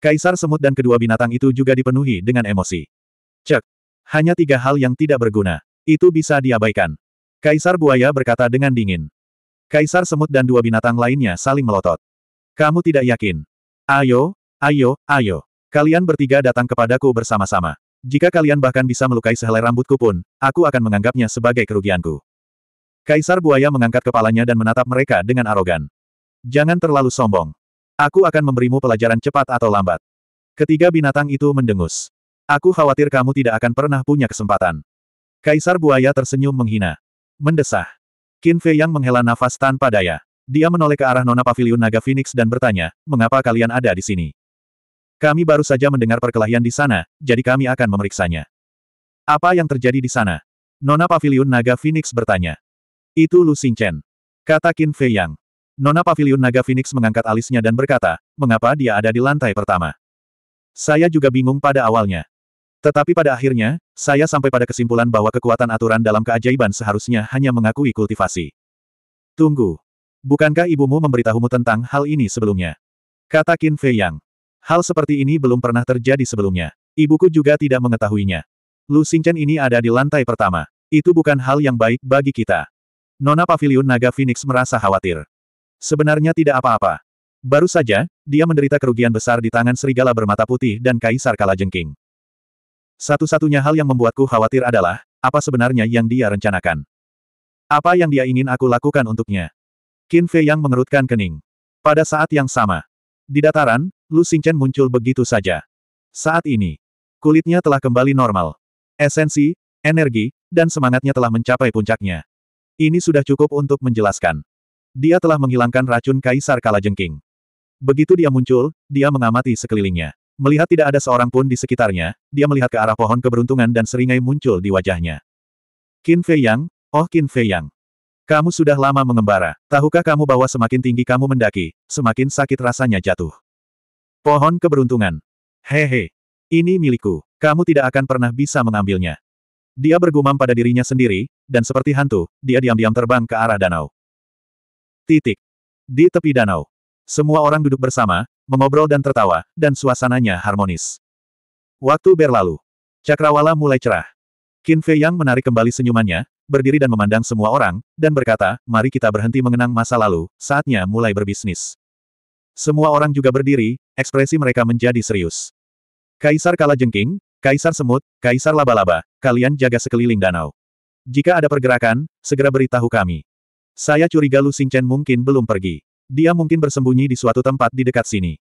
Kaisar semut dan kedua binatang itu juga dipenuhi dengan emosi. Cek. Hanya tiga hal yang tidak berguna. Itu bisa diabaikan. Kaisar buaya berkata dengan dingin. Kaisar Semut dan dua binatang lainnya saling melotot. Kamu tidak yakin? Ayo, ayo, ayo. Kalian bertiga datang kepadaku bersama-sama. Jika kalian bahkan bisa melukai sehelai rambutku pun, aku akan menganggapnya sebagai kerugianku. Kaisar Buaya mengangkat kepalanya dan menatap mereka dengan arogan. Jangan terlalu sombong. Aku akan memberimu pelajaran cepat atau lambat. Ketiga binatang itu mendengus. Aku khawatir kamu tidak akan pernah punya kesempatan. Kaisar Buaya tersenyum menghina. Mendesah. Qin Fei Yang menghela nafas tanpa daya. Dia menoleh ke arah Nona Pavilion Naga Phoenix dan bertanya, mengapa kalian ada di sini? Kami baru saja mendengar perkelahian di sana, jadi kami akan memeriksanya. Apa yang terjadi di sana? Nona Pavilion Naga Phoenix bertanya. Itu Lu Chen, Kata Qin Fei Yang. Nona Pavilion Naga Phoenix mengangkat alisnya dan berkata, mengapa dia ada di lantai pertama? Saya juga bingung pada awalnya. Tetapi pada akhirnya, saya sampai pada kesimpulan bahwa kekuatan aturan dalam keajaiban seharusnya hanya mengakui kultivasi. Tunggu. Bukankah ibumu memberitahumu tentang hal ini sebelumnya? Kata Qin Fei Yang. Hal seperti ini belum pernah terjadi sebelumnya. Ibuku juga tidak mengetahuinya. Lu Xingchen ini ada di lantai pertama. Itu bukan hal yang baik bagi kita. Nona Pavilion Naga Phoenix merasa khawatir. Sebenarnya tidak apa-apa. Baru saja, dia menderita kerugian besar di tangan serigala bermata putih dan Kaisar Kalajengking. Satu-satunya hal yang membuatku khawatir adalah, apa sebenarnya yang dia rencanakan. Apa yang dia ingin aku lakukan untuknya? Qin Fei yang mengerutkan kening. Pada saat yang sama, di dataran, Lu Xingchen muncul begitu saja. Saat ini, kulitnya telah kembali normal. Esensi, energi, dan semangatnya telah mencapai puncaknya. Ini sudah cukup untuk menjelaskan. Dia telah menghilangkan racun Kaisar Kalajengking. Begitu dia muncul, dia mengamati sekelilingnya. Melihat tidak ada seorang pun di sekitarnya, dia melihat ke arah pohon keberuntungan dan seringai muncul di wajahnya. Qin Fei Yang, oh Qin Fei Yang. Kamu sudah lama mengembara. Tahukah kamu bahwa semakin tinggi kamu mendaki, semakin sakit rasanya jatuh. Pohon keberuntungan. Hehe. Ini milikku. Kamu tidak akan pernah bisa mengambilnya. Dia bergumam pada dirinya sendiri, dan seperti hantu, dia diam-diam terbang ke arah danau. Titik. Di tepi danau, semua orang duduk bersama, mengobrol dan tertawa, dan suasananya harmonis. Waktu berlalu. Cakrawala mulai cerah. Qin Fei Yang menarik kembali senyumannya, berdiri dan memandang semua orang, dan berkata, mari kita berhenti mengenang masa lalu, saatnya mulai berbisnis. Semua orang juga berdiri, ekspresi mereka menjadi serius. Kaisar Kala Jengking, Kaisar Semut, Kaisar Laba-Laba, kalian jaga sekeliling danau. Jika ada pergerakan, segera beritahu kami. Saya curiga Lu Xingchen mungkin belum pergi. Dia mungkin bersembunyi di suatu tempat di dekat sini.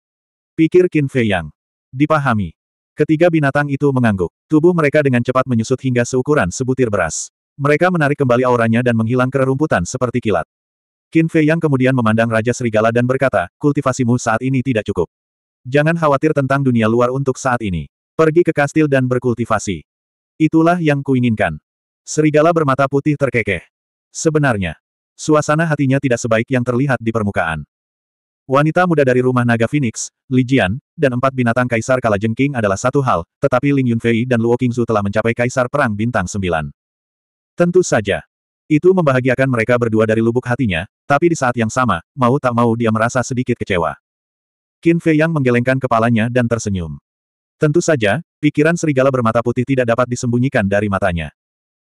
Pikir Qin Fei Yang. Dipahami. Ketiga binatang itu mengangguk. Tubuh mereka dengan cepat menyusut hingga seukuran sebutir beras. Mereka menarik kembali auranya dan menghilang ke rerumputan seperti kilat. Qin Fei Yang kemudian memandang Raja Serigala dan berkata, kultivasimu saat ini tidak cukup. Jangan khawatir tentang dunia luar untuk saat ini. Pergi ke kastil dan berkultivasi. Itulah yang kuinginkan. Serigala bermata putih terkekeh. Sebenarnya, Suasana hatinya tidak sebaik yang terlihat di permukaan. Wanita muda dari rumah naga Phoenix, Li Jian, dan empat binatang kaisar kala jengking adalah satu hal, tetapi Ling Yunfei dan Luo Qingzu telah mencapai kaisar perang bintang sembilan. Tentu saja. Itu membahagiakan mereka berdua dari lubuk hatinya, tapi di saat yang sama, mau tak mau dia merasa sedikit kecewa. Qin Fei Yang menggelengkan kepalanya dan tersenyum. Tentu saja, pikiran serigala bermata putih tidak dapat disembunyikan dari matanya.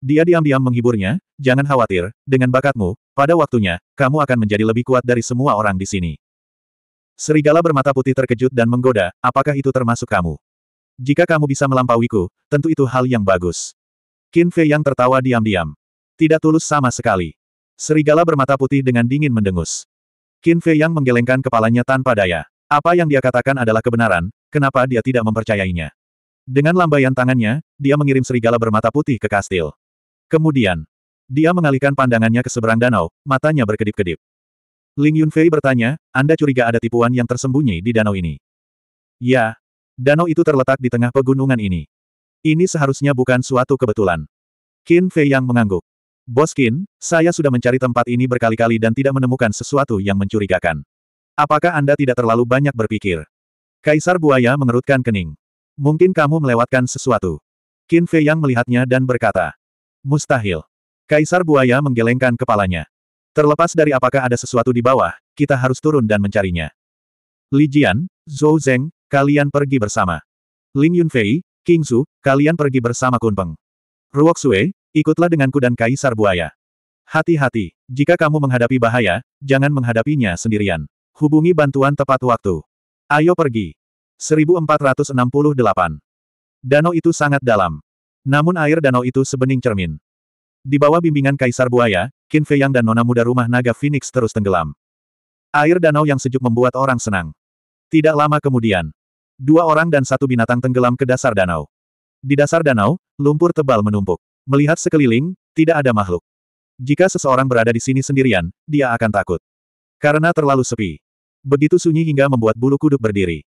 Dia diam-diam menghiburnya, jangan khawatir, dengan bakatmu, pada waktunya, kamu akan menjadi lebih kuat dari semua orang di sini. Serigala bermata putih terkejut dan menggoda, apakah itu termasuk kamu? Jika kamu bisa melampauiku, tentu itu hal yang bagus. Qin Fei yang tertawa diam-diam. Tidak tulus sama sekali. Serigala bermata putih dengan dingin mendengus. Qin Fei yang menggelengkan kepalanya tanpa daya. Apa yang dia katakan adalah kebenaran, kenapa dia tidak mempercayainya? Dengan lambaian tangannya, dia mengirim serigala bermata putih ke kastil. Kemudian, dia mengalihkan pandangannya ke seberang danau, matanya berkedip-kedip. Ling Yunfei bertanya, Anda curiga ada tipuan yang tersembunyi di danau ini? Ya. Danau itu terletak di tengah pegunungan ini. Ini seharusnya bukan suatu kebetulan. Qin Fei yang mengangguk. Bos Qin, saya sudah mencari tempat ini berkali-kali dan tidak menemukan sesuatu yang mencurigakan. Apakah Anda tidak terlalu banyak berpikir? Kaisar Buaya mengerutkan kening. Mungkin kamu melewatkan sesuatu. Qin Fei yang melihatnya dan berkata, Mustahil. Kaisar Buaya menggelengkan kepalanya. Terlepas dari apakah ada sesuatu di bawah, kita harus turun dan mencarinya. Li Jian, Zhou Zeng, kalian pergi bersama. Ling Yunfei, King Su, kalian pergi bersama Kunpeng. Ruok Sue, ikutlah denganku dan Kaisar Buaya. Hati-hati, jika kamu menghadapi bahaya, jangan menghadapinya sendirian. Hubungi bantuan tepat waktu. Ayo pergi. 1468. Danau itu sangat dalam. Namun air danau itu sebening cermin. Di bawah bimbingan Kaisar Buaya, Qin Fei Yang dan nona muda rumah naga Phoenix terus tenggelam. Air danau yang sejuk membuat orang senang. Tidak lama kemudian, dua orang dan satu binatang tenggelam ke dasar danau. Di dasar danau, lumpur tebal menumpuk. Melihat sekeliling, tidak ada makhluk. Jika seseorang berada di sini sendirian, dia akan takut. Karena terlalu sepi. Begitu sunyi hingga membuat bulu kuduk berdiri.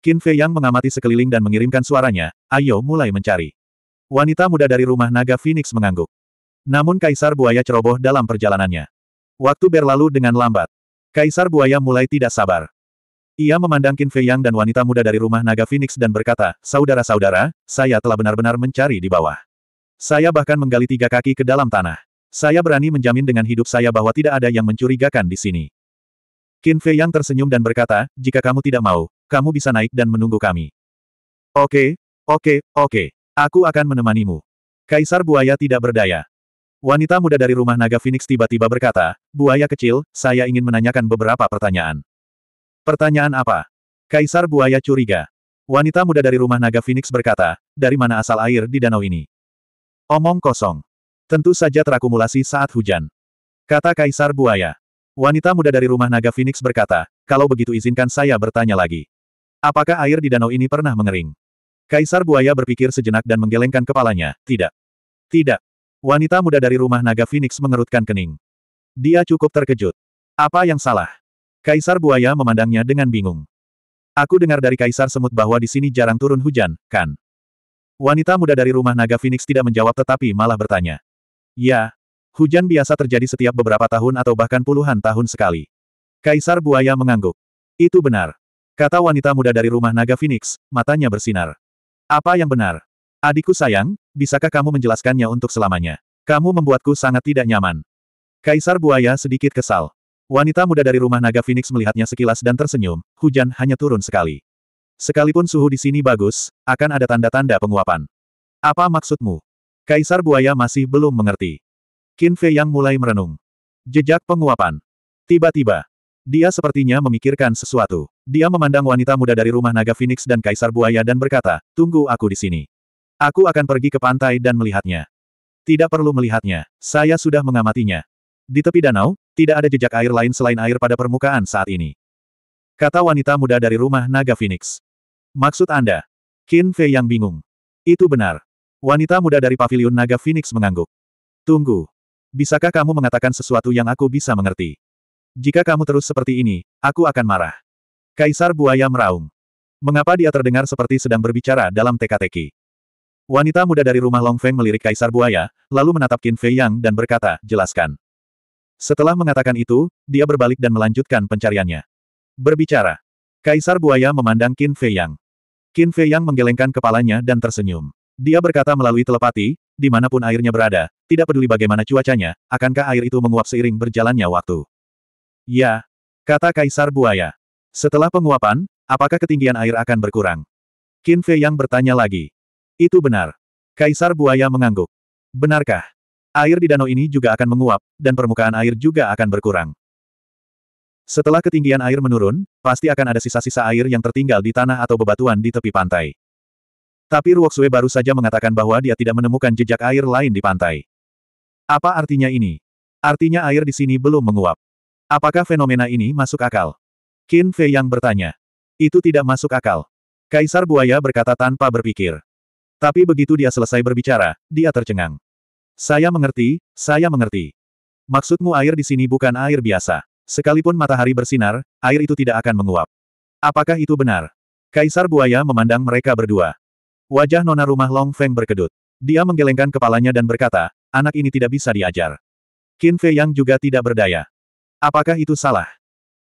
Qin Fei Yang mengamati sekeliling dan mengirimkan suaranya, ayo mulai mencari. Wanita muda dari rumah naga Phoenix mengangguk. Namun Kaisar Buaya ceroboh dalam perjalanannya. Waktu berlalu dengan lambat. Kaisar Buaya mulai tidak sabar. Ia memandang Qin Fei Yang dan wanita muda dari rumah naga Phoenix dan berkata, Saudara-saudara, saya telah benar-benar mencari di bawah. Saya bahkan menggali tiga kaki ke dalam tanah. Saya berani menjamin dengan hidup saya bahwa tidak ada yang mencurigakan di sini. Qin Fei Yang tersenyum dan berkata, jika kamu tidak mau, kamu bisa naik dan menunggu kami. Oke, oke, oke. Aku akan menemanimu. Kaisar Buaya tidak berdaya. Wanita muda dari rumah naga Phoenix tiba-tiba berkata, Buaya kecil, saya ingin menanyakan beberapa pertanyaan. Pertanyaan apa? Kaisar Buaya curiga. Wanita muda dari rumah naga Phoenix berkata, dari mana asal air di danau ini? Omong kosong. Tentu saja terakumulasi saat hujan. Kata Kaisar Buaya. Wanita muda dari rumah naga Phoenix berkata, kalau begitu izinkan saya bertanya lagi. Apakah air di danau ini pernah mengering? Kaisar Buaya berpikir sejenak dan menggelengkan kepalanya, tidak. Tidak. Wanita muda dari rumah naga Phoenix mengerutkan kening. Dia cukup terkejut. Apa yang salah? Kaisar Buaya memandangnya dengan bingung. Aku dengar dari Kaisar Semut bahwa di sini jarang turun hujan, kan? Wanita muda dari rumah naga Phoenix tidak menjawab tetapi malah bertanya. Ya, hujan biasa terjadi setiap beberapa tahun atau bahkan puluhan tahun sekali. Kaisar Buaya mengangguk. Itu benar. Kata wanita muda dari rumah naga Phoenix, matanya bersinar. Apa yang benar? Adikku sayang, bisakah kamu menjelaskannya untuk selamanya? Kamu membuatku sangat tidak nyaman. Kaisar Buaya sedikit kesal. Wanita muda dari rumah naga Phoenix melihatnya sekilas dan tersenyum, hujan hanya turun sekali. Sekalipun suhu di sini bagus, akan ada tanda-tanda penguapan. Apa maksudmu? Kaisar Buaya masih belum mengerti. Qin Fei yang mulai merenung. Jejak penguapan. Tiba-tiba, dia sepertinya memikirkan sesuatu. Dia memandang wanita muda dari rumah naga Phoenix dan Kaisar Buaya dan berkata, tunggu aku di sini. Aku akan pergi ke pantai dan melihatnya. Tidak perlu melihatnya, saya sudah mengamatinya. Di tepi danau, tidak ada jejak air lain selain air pada permukaan saat ini. Kata wanita muda dari rumah naga Phoenix. Maksud Anda? Qin Fei yang bingung. Itu benar. Wanita muda dari pavilion naga Phoenix mengangguk. Tunggu. Bisakah kamu mengatakan sesuatu yang aku bisa mengerti? Jika kamu terus seperti ini, aku akan marah. Kaisar Buaya meraung. Mengapa dia terdengar seperti sedang berbicara dalam teka-teki? Wanita muda dari rumah Long Feng melirik Kaisar Buaya, lalu menatap Qin Fei Yang dan berkata, jelaskan. Setelah mengatakan itu, dia berbalik dan melanjutkan pencariannya. Berbicara. Kaisar Buaya memandang Qin Fei Yang. Qin Fei Yang menggelengkan kepalanya dan tersenyum. Dia berkata melalui telepati, dimanapun airnya berada, tidak peduli bagaimana cuacanya, akankah air itu menguap seiring berjalannya waktu? Ya, kata Kaisar Buaya. Setelah penguapan, apakah ketinggian air akan berkurang? Qin Fei yang bertanya lagi. Itu benar. Kaisar Buaya mengangguk. Benarkah? Air di danau ini juga akan menguap, dan permukaan air juga akan berkurang. Setelah ketinggian air menurun, pasti akan ada sisa-sisa air yang tertinggal di tanah atau bebatuan di tepi pantai. Tapi Sui baru saja mengatakan bahwa dia tidak menemukan jejak air lain di pantai. Apa artinya ini? Artinya air di sini belum menguap. Apakah fenomena ini masuk akal? Qin Fei yang bertanya. Itu tidak masuk akal. Kaisar Buaya berkata tanpa berpikir. Tapi begitu dia selesai berbicara, dia tercengang. Saya mengerti, saya mengerti. Maksudmu air di sini bukan air biasa. Sekalipun matahari bersinar, air itu tidak akan menguap. Apakah itu benar? Kaisar Buaya memandang mereka berdua. Wajah nona rumah Long Feng berkedut. Dia menggelengkan kepalanya dan berkata, anak ini tidak bisa diajar. Qin Fei Yang juga tidak berdaya. Apakah itu salah?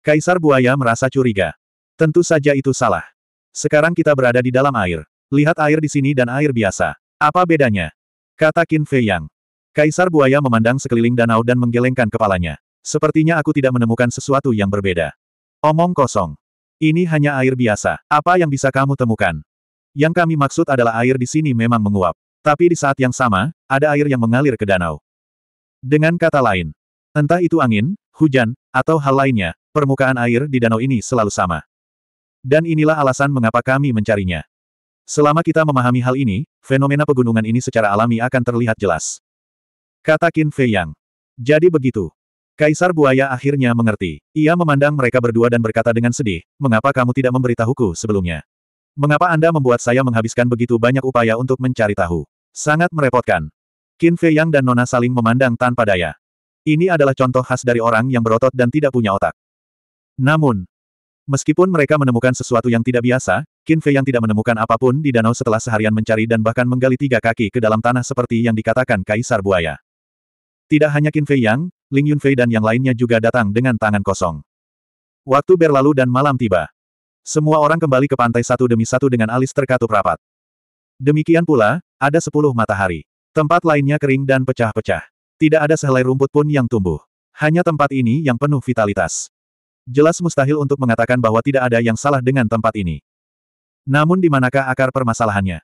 Kaisar Buaya merasa curiga. Tentu saja itu salah. Sekarang kita berada di dalam air. Lihat air di sini dan air biasa. Apa bedanya? Kata Qin Fei Yang. Kaisar Buaya memandang sekeliling danau dan menggelengkan kepalanya. Sepertinya aku tidak menemukan sesuatu yang berbeda. Omong kosong. Ini hanya air biasa. Apa yang bisa kamu temukan? Yang kami maksud adalah air di sini memang menguap. Tapi di saat yang sama, ada air yang mengalir ke danau. Dengan kata lain, entah itu angin, hujan, atau hal lainnya, Permukaan air di danau ini selalu sama. Dan inilah alasan mengapa kami mencarinya. Selama kita memahami hal ini, fenomena pegunungan ini secara alami akan terlihat jelas. Kata Qin Fei Yang. Jadi begitu. Kaisar Buaya akhirnya mengerti. Ia memandang mereka berdua dan berkata dengan sedih, mengapa kamu tidak memberitahuku sebelumnya? Mengapa Anda membuat saya menghabiskan begitu banyak upaya untuk mencari tahu? Sangat merepotkan. Qin Fei Yang dan Nona saling memandang tanpa daya. Ini adalah contoh khas dari orang yang berotot dan tidak punya otak. Namun, meskipun mereka menemukan sesuatu yang tidak biasa, Qin Fei yang tidak menemukan apapun di danau setelah seharian mencari dan bahkan menggali tiga kaki ke dalam tanah seperti yang dikatakan Kaisar Buaya. Tidak hanya Qin Fei Yang, Ling Yun Yunfei dan yang lainnya juga datang dengan tangan kosong. Waktu berlalu dan malam tiba. Semua orang kembali ke pantai satu demi satu dengan alis terkatup rapat. Demikian pula, ada sepuluh matahari. Tempat lainnya kering dan pecah-pecah. Tidak ada sehelai rumput pun yang tumbuh. Hanya tempat ini yang penuh vitalitas. Jelas mustahil untuk mengatakan bahwa tidak ada yang salah dengan tempat ini. Namun di manakah akar permasalahannya?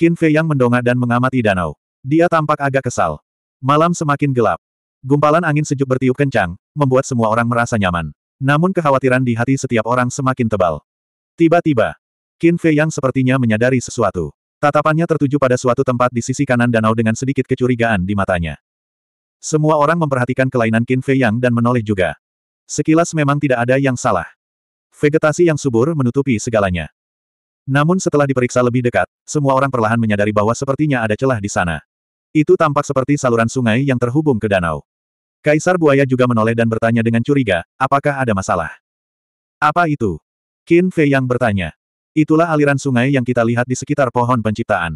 Qin Fei yang mendongak dan mengamati danau. Dia tampak agak kesal. Malam semakin gelap. Gumpalan angin sejuk bertiup kencang, membuat semua orang merasa nyaman. Namun kekhawatiran di hati setiap orang semakin tebal. Tiba-tiba, Qin Fei yang sepertinya menyadari sesuatu. Tatapannya tertuju pada suatu tempat di sisi kanan danau dengan sedikit kecurigaan di matanya. Semua orang memperhatikan kelainan Qin Fei yang dan menoleh juga. Sekilas memang tidak ada yang salah. Vegetasi yang subur menutupi segalanya. Namun setelah diperiksa lebih dekat, semua orang perlahan menyadari bahwa sepertinya ada celah di sana. Itu tampak seperti saluran sungai yang terhubung ke danau. Kaisar Buaya juga menoleh dan bertanya dengan curiga, apakah ada masalah? Apa itu? Qin Fei yang bertanya. Itulah aliran sungai yang kita lihat di sekitar pohon penciptaan.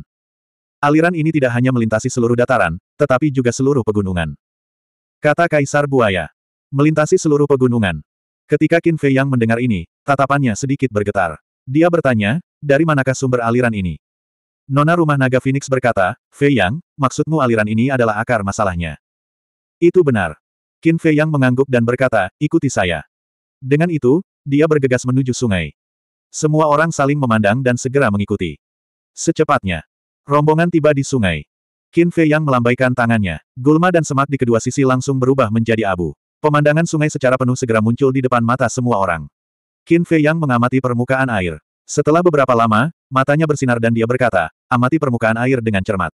Aliran ini tidak hanya melintasi seluruh dataran, tetapi juga seluruh pegunungan. Kata Kaisar Buaya melintasi seluruh pegunungan. Ketika Qin Fei Yang mendengar ini, tatapannya sedikit bergetar. Dia bertanya, dari manakah sumber aliran ini? Nona rumah naga Phoenix berkata, Fei Yang, maksudmu aliran ini adalah akar masalahnya. Itu benar. Qin Fei Yang mengangguk dan berkata, ikuti saya. Dengan itu, dia bergegas menuju sungai. Semua orang saling memandang dan segera mengikuti. Secepatnya, rombongan tiba di sungai. Qin Fei Yang melambaikan tangannya. Gulma dan semak di kedua sisi langsung berubah menjadi abu. Pemandangan sungai secara penuh segera muncul di depan mata semua orang. Qin Fei Yang mengamati permukaan air. Setelah beberapa lama, matanya bersinar dan dia berkata, amati permukaan air dengan cermat.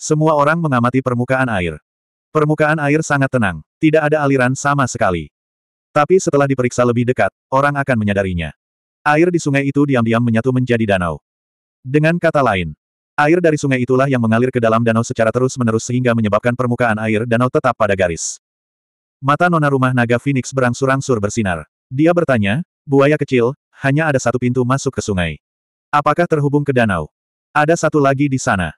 Semua orang mengamati permukaan air. Permukaan air sangat tenang, tidak ada aliran sama sekali. Tapi setelah diperiksa lebih dekat, orang akan menyadarinya. Air di sungai itu diam-diam menyatu menjadi danau. Dengan kata lain, Air dari sungai itulah yang mengalir ke dalam danau secara terus-menerus sehingga menyebabkan permukaan air danau tetap pada garis. Mata nona rumah naga Phoenix berangsur-angsur bersinar. Dia bertanya, buaya kecil, hanya ada satu pintu masuk ke sungai. Apakah terhubung ke danau? Ada satu lagi di sana.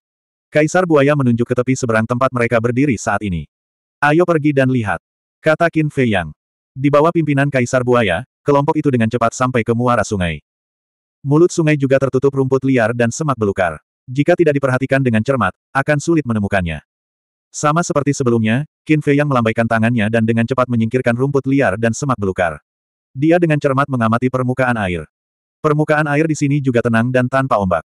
Kaisar buaya menunjuk ke tepi seberang tempat mereka berdiri saat ini. Ayo pergi dan lihat. Kata Qin Fei Yang. Di bawah pimpinan Kaisar buaya, kelompok itu dengan cepat sampai ke muara sungai. Mulut sungai juga tertutup rumput liar dan semak belukar. Jika tidak diperhatikan dengan cermat, akan sulit menemukannya. Sama seperti sebelumnya, Qin Fei yang melambaikan tangannya dan dengan cepat menyingkirkan rumput liar dan semak belukar. Dia dengan cermat mengamati permukaan air. Permukaan air di sini juga tenang dan tanpa ombak.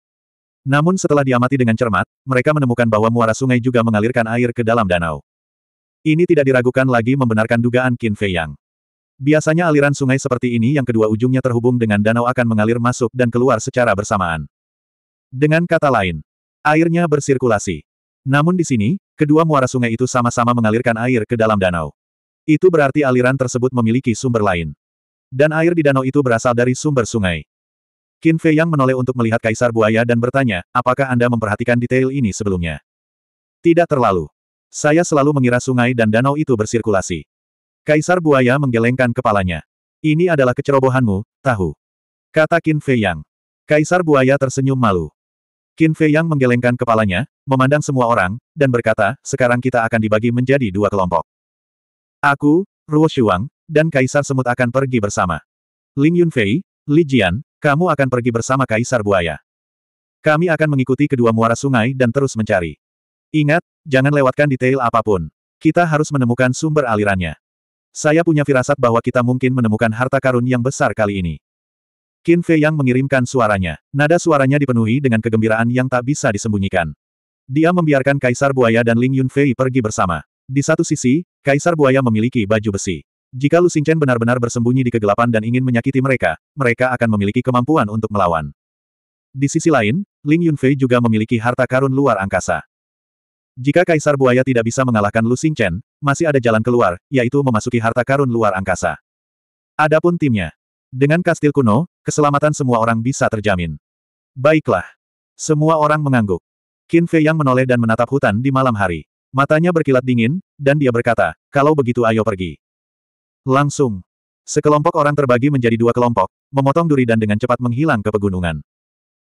Namun setelah diamati dengan cermat, mereka menemukan bahwa muara sungai juga mengalirkan air ke dalam danau. Ini tidak diragukan lagi membenarkan dugaan Qin Fei Yang. Biasanya aliran sungai seperti ini yang kedua ujungnya terhubung dengan danau akan mengalir masuk dan keluar secara bersamaan. Dengan kata lain, airnya bersirkulasi. Namun di sini, Kedua muara sungai itu sama-sama mengalirkan air ke dalam danau. Itu berarti aliran tersebut memiliki sumber lain. Dan air di danau itu berasal dari sumber sungai. Qin Fei Yang menoleh untuk melihat Kaisar Buaya dan bertanya, apakah Anda memperhatikan detail ini sebelumnya? Tidak terlalu. Saya selalu mengira sungai dan danau itu bersirkulasi. Kaisar Buaya menggelengkan kepalanya. Ini adalah kecerobohanmu, tahu. Kata Qin Fei Yang. Kaisar Buaya tersenyum malu. Qin Fei yang menggelengkan kepalanya, memandang semua orang, dan berkata, sekarang kita akan dibagi menjadi dua kelompok. Aku, Ruo Shuang, dan Kaisar Semut akan pergi bersama. Ling Yunfei, Li Jian, kamu akan pergi bersama Kaisar Buaya. Kami akan mengikuti kedua muara sungai dan terus mencari. Ingat, jangan lewatkan detail apapun. Kita harus menemukan sumber alirannya. Saya punya firasat bahwa kita mungkin menemukan harta karun yang besar kali ini. Qin Fei Yang mengirimkan suaranya. Nada suaranya dipenuhi dengan kegembiraan yang tak bisa disembunyikan. Dia membiarkan Kaisar Buaya dan Ling Yunfei pergi bersama. Di satu sisi, Kaisar Buaya memiliki baju besi. Jika Lu Xingchen benar-benar bersembunyi di kegelapan dan ingin menyakiti mereka, mereka akan memiliki kemampuan untuk melawan. Di sisi lain, Ling Yunfei juga memiliki harta karun luar angkasa. Jika Kaisar Buaya tidak bisa mengalahkan Lu Xingchen, masih ada jalan keluar, yaitu memasuki harta karun luar angkasa. Adapun timnya, dengan kastil kuno, keselamatan semua orang bisa terjamin. Baiklah. Semua orang mengangguk. Qin Fei yang menoleh dan menatap hutan di malam hari. Matanya berkilat dingin, dan dia berkata, kalau begitu ayo pergi. Langsung. Sekelompok orang terbagi menjadi dua kelompok, memotong duri dan dengan cepat menghilang ke pegunungan.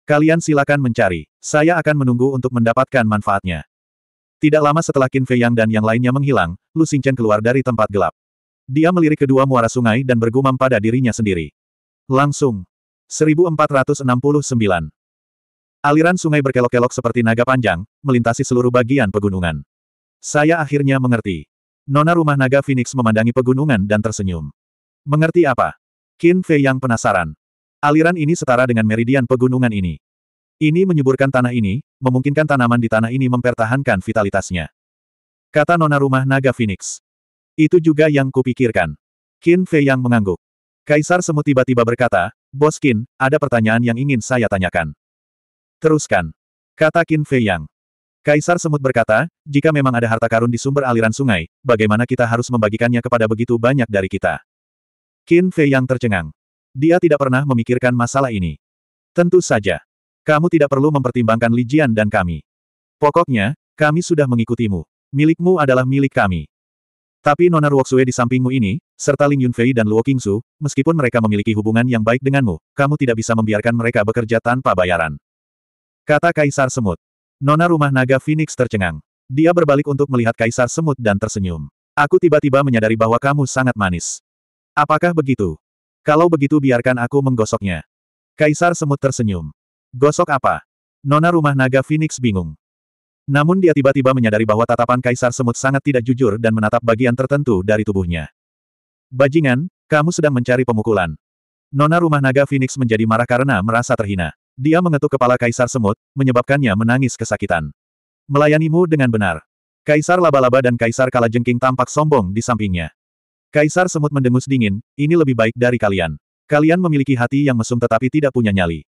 Kalian silakan mencari, saya akan menunggu untuk mendapatkan manfaatnya. Tidak lama setelah Qin Fei Yang dan yang lainnya menghilang, Lu Xingchen keluar dari tempat gelap. Dia melirik kedua muara sungai dan bergumam pada dirinya sendiri. Langsung. 1469. Aliran sungai berkelok-kelok seperti naga panjang, melintasi seluruh bagian pegunungan. Saya akhirnya mengerti. Nona rumah naga Phoenix memandangi pegunungan dan tersenyum. Mengerti apa? Qin Fei yang penasaran. Aliran ini setara dengan meridian pegunungan ini. Ini menyuburkan tanah ini, memungkinkan tanaman di tanah ini mempertahankan vitalitasnya. Kata nona rumah naga Phoenix. Itu juga yang kupikirkan. Qin Fei yang mengangguk. Kaisar Semut tiba-tiba berkata, Bos Qin, ada pertanyaan yang ingin saya tanyakan. Teruskan. Kata Qin Fei yang. Kaisar Semut berkata, jika memang ada harta karun di sumber aliran sungai, bagaimana kita harus membagikannya kepada begitu banyak dari kita? Qin Fei yang tercengang. Dia tidak pernah memikirkan masalah ini. Tentu saja. Kamu tidak perlu mempertimbangkan Lijian dan kami. Pokoknya, kami sudah mengikutimu. Milikmu adalah milik kami. Tapi Nona Ruoxue di sampingmu ini, serta Ling Yunfei dan Luo Qingsu, meskipun mereka memiliki hubungan yang baik denganmu, kamu tidak bisa membiarkan mereka bekerja tanpa bayaran. Kata Kaisar Semut. Nona rumah naga Phoenix tercengang. Dia berbalik untuk melihat Kaisar Semut dan tersenyum. Aku tiba-tiba menyadari bahwa kamu sangat manis. Apakah begitu? Kalau begitu biarkan aku menggosoknya. Kaisar Semut tersenyum. Gosok apa? Nona rumah naga Phoenix bingung. Namun dia tiba-tiba menyadari bahwa tatapan Kaisar Semut sangat tidak jujur dan menatap bagian tertentu dari tubuhnya. Bajingan, kamu sedang mencari pemukulan. Nona rumah naga Phoenix menjadi marah karena merasa terhina. Dia mengetuk kepala Kaisar Semut, menyebabkannya menangis kesakitan. Melayanimu dengan benar. Kaisar Laba-Laba dan Kaisar Kalajengking tampak sombong di sampingnya. Kaisar Semut mendengus dingin, ini lebih baik dari kalian. Kalian memiliki hati yang mesum tetapi tidak punya nyali.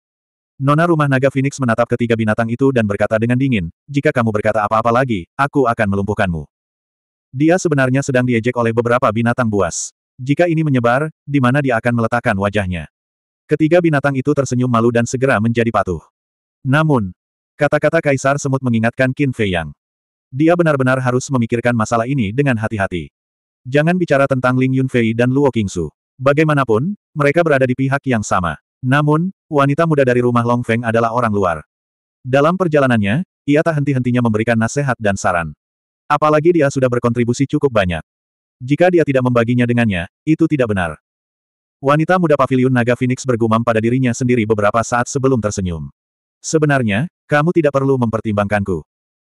Nona rumah naga Phoenix menatap ketiga binatang itu dan berkata dengan dingin, jika kamu berkata apa-apa lagi, aku akan melumpuhkanmu. Dia sebenarnya sedang diejek oleh beberapa binatang buas. Jika ini menyebar, di mana dia akan meletakkan wajahnya. Ketiga binatang itu tersenyum malu dan segera menjadi patuh. Namun, kata-kata Kaisar Semut mengingatkan Qin Fei Yang. Dia benar-benar harus memikirkan masalah ini dengan hati-hati. Jangan bicara tentang Ling Yunfei dan Luo Qingsu. Bagaimanapun, mereka berada di pihak yang sama. Namun, wanita muda dari rumah Long Feng adalah orang luar. Dalam perjalanannya, ia tak henti-hentinya memberikan nasihat dan saran. Apalagi dia sudah berkontribusi cukup banyak. Jika dia tidak membaginya dengannya, itu tidak benar. Wanita muda pavilion naga Phoenix bergumam pada dirinya sendiri beberapa saat sebelum tersenyum. Sebenarnya, kamu tidak perlu mempertimbangkanku.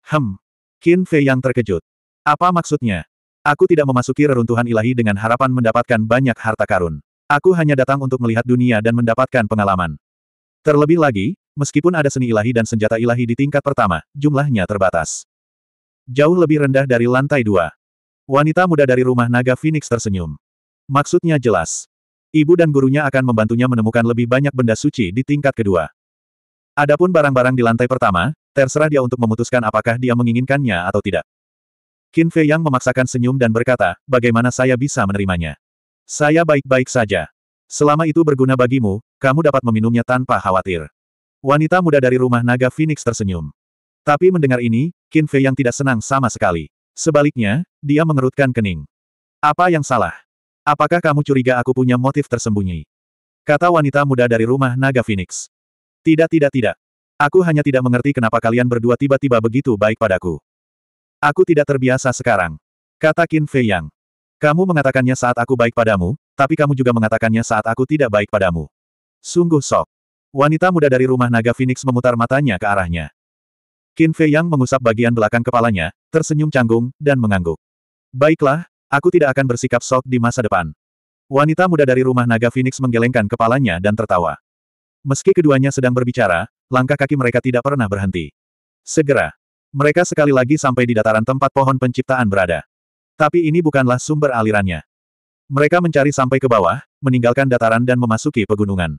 Hem. Qin Fei yang terkejut. Apa maksudnya? Aku tidak memasuki reruntuhan ilahi dengan harapan mendapatkan banyak harta karun. Aku hanya datang untuk melihat dunia dan mendapatkan pengalaman. Terlebih lagi, meskipun ada seni ilahi dan senjata ilahi di tingkat pertama, jumlahnya terbatas. Jauh lebih rendah dari lantai dua. Wanita muda dari rumah naga Phoenix tersenyum. Maksudnya jelas. Ibu dan gurunya akan membantunya menemukan lebih banyak benda suci di tingkat kedua. Adapun barang-barang di lantai pertama, terserah dia untuk memutuskan apakah dia menginginkannya atau tidak. Qin Fei Yang memaksakan senyum dan berkata, bagaimana saya bisa menerimanya? Saya baik-baik saja. Selama itu berguna bagimu, kamu dapat meminumnya tanpa khawatir. Wanita muda dari rumah naga Phoenix tersenyum. Tapi mendengar ini, Qin Fei yang tidak senang sama sekali. Sebaliknya, dia mengerutkan kening. Apa yang salah? Apakah kamu curiga aku punya motif tersembunyi? Kata wanita muda dari rumah naga Phoenix. Tidak tidak tidak. Aku hanya tidak mengerti kenapa kalian berdua tiba-tiba begitu baik padaku. Aku tidak terbiasa sekarang. Kata Qin Fei Yang. Kamu mengatakannya saat aku baik padamu, tapi kamu juga mengatakannya saat aku tidak baik padamu. Sungguh sok. Wanita muda dari rumah naga Phoenix memutar matanya ke arahnya. Qin Fei Yang mengusap bagian belakang kepalanya, tersenyum canggung, dan mengangguk. Baiklah, aku tidak akan bersikap sok di masa depan. Wanita muda dari rumah naga Phoenix menggelengkan kepalanya dan tertawa. Meski keduanya sedang berbicara, langkah kaki mereka tidak pernah berhenti. Segera, mereka sekali lagi sampai di dataran tempat pohon penciptaan berada. Tapi ini bukanlah sumber alirannya. Mereka mencari sampai ke bawah, meninggalkan dataran dan memasuki pegunungan.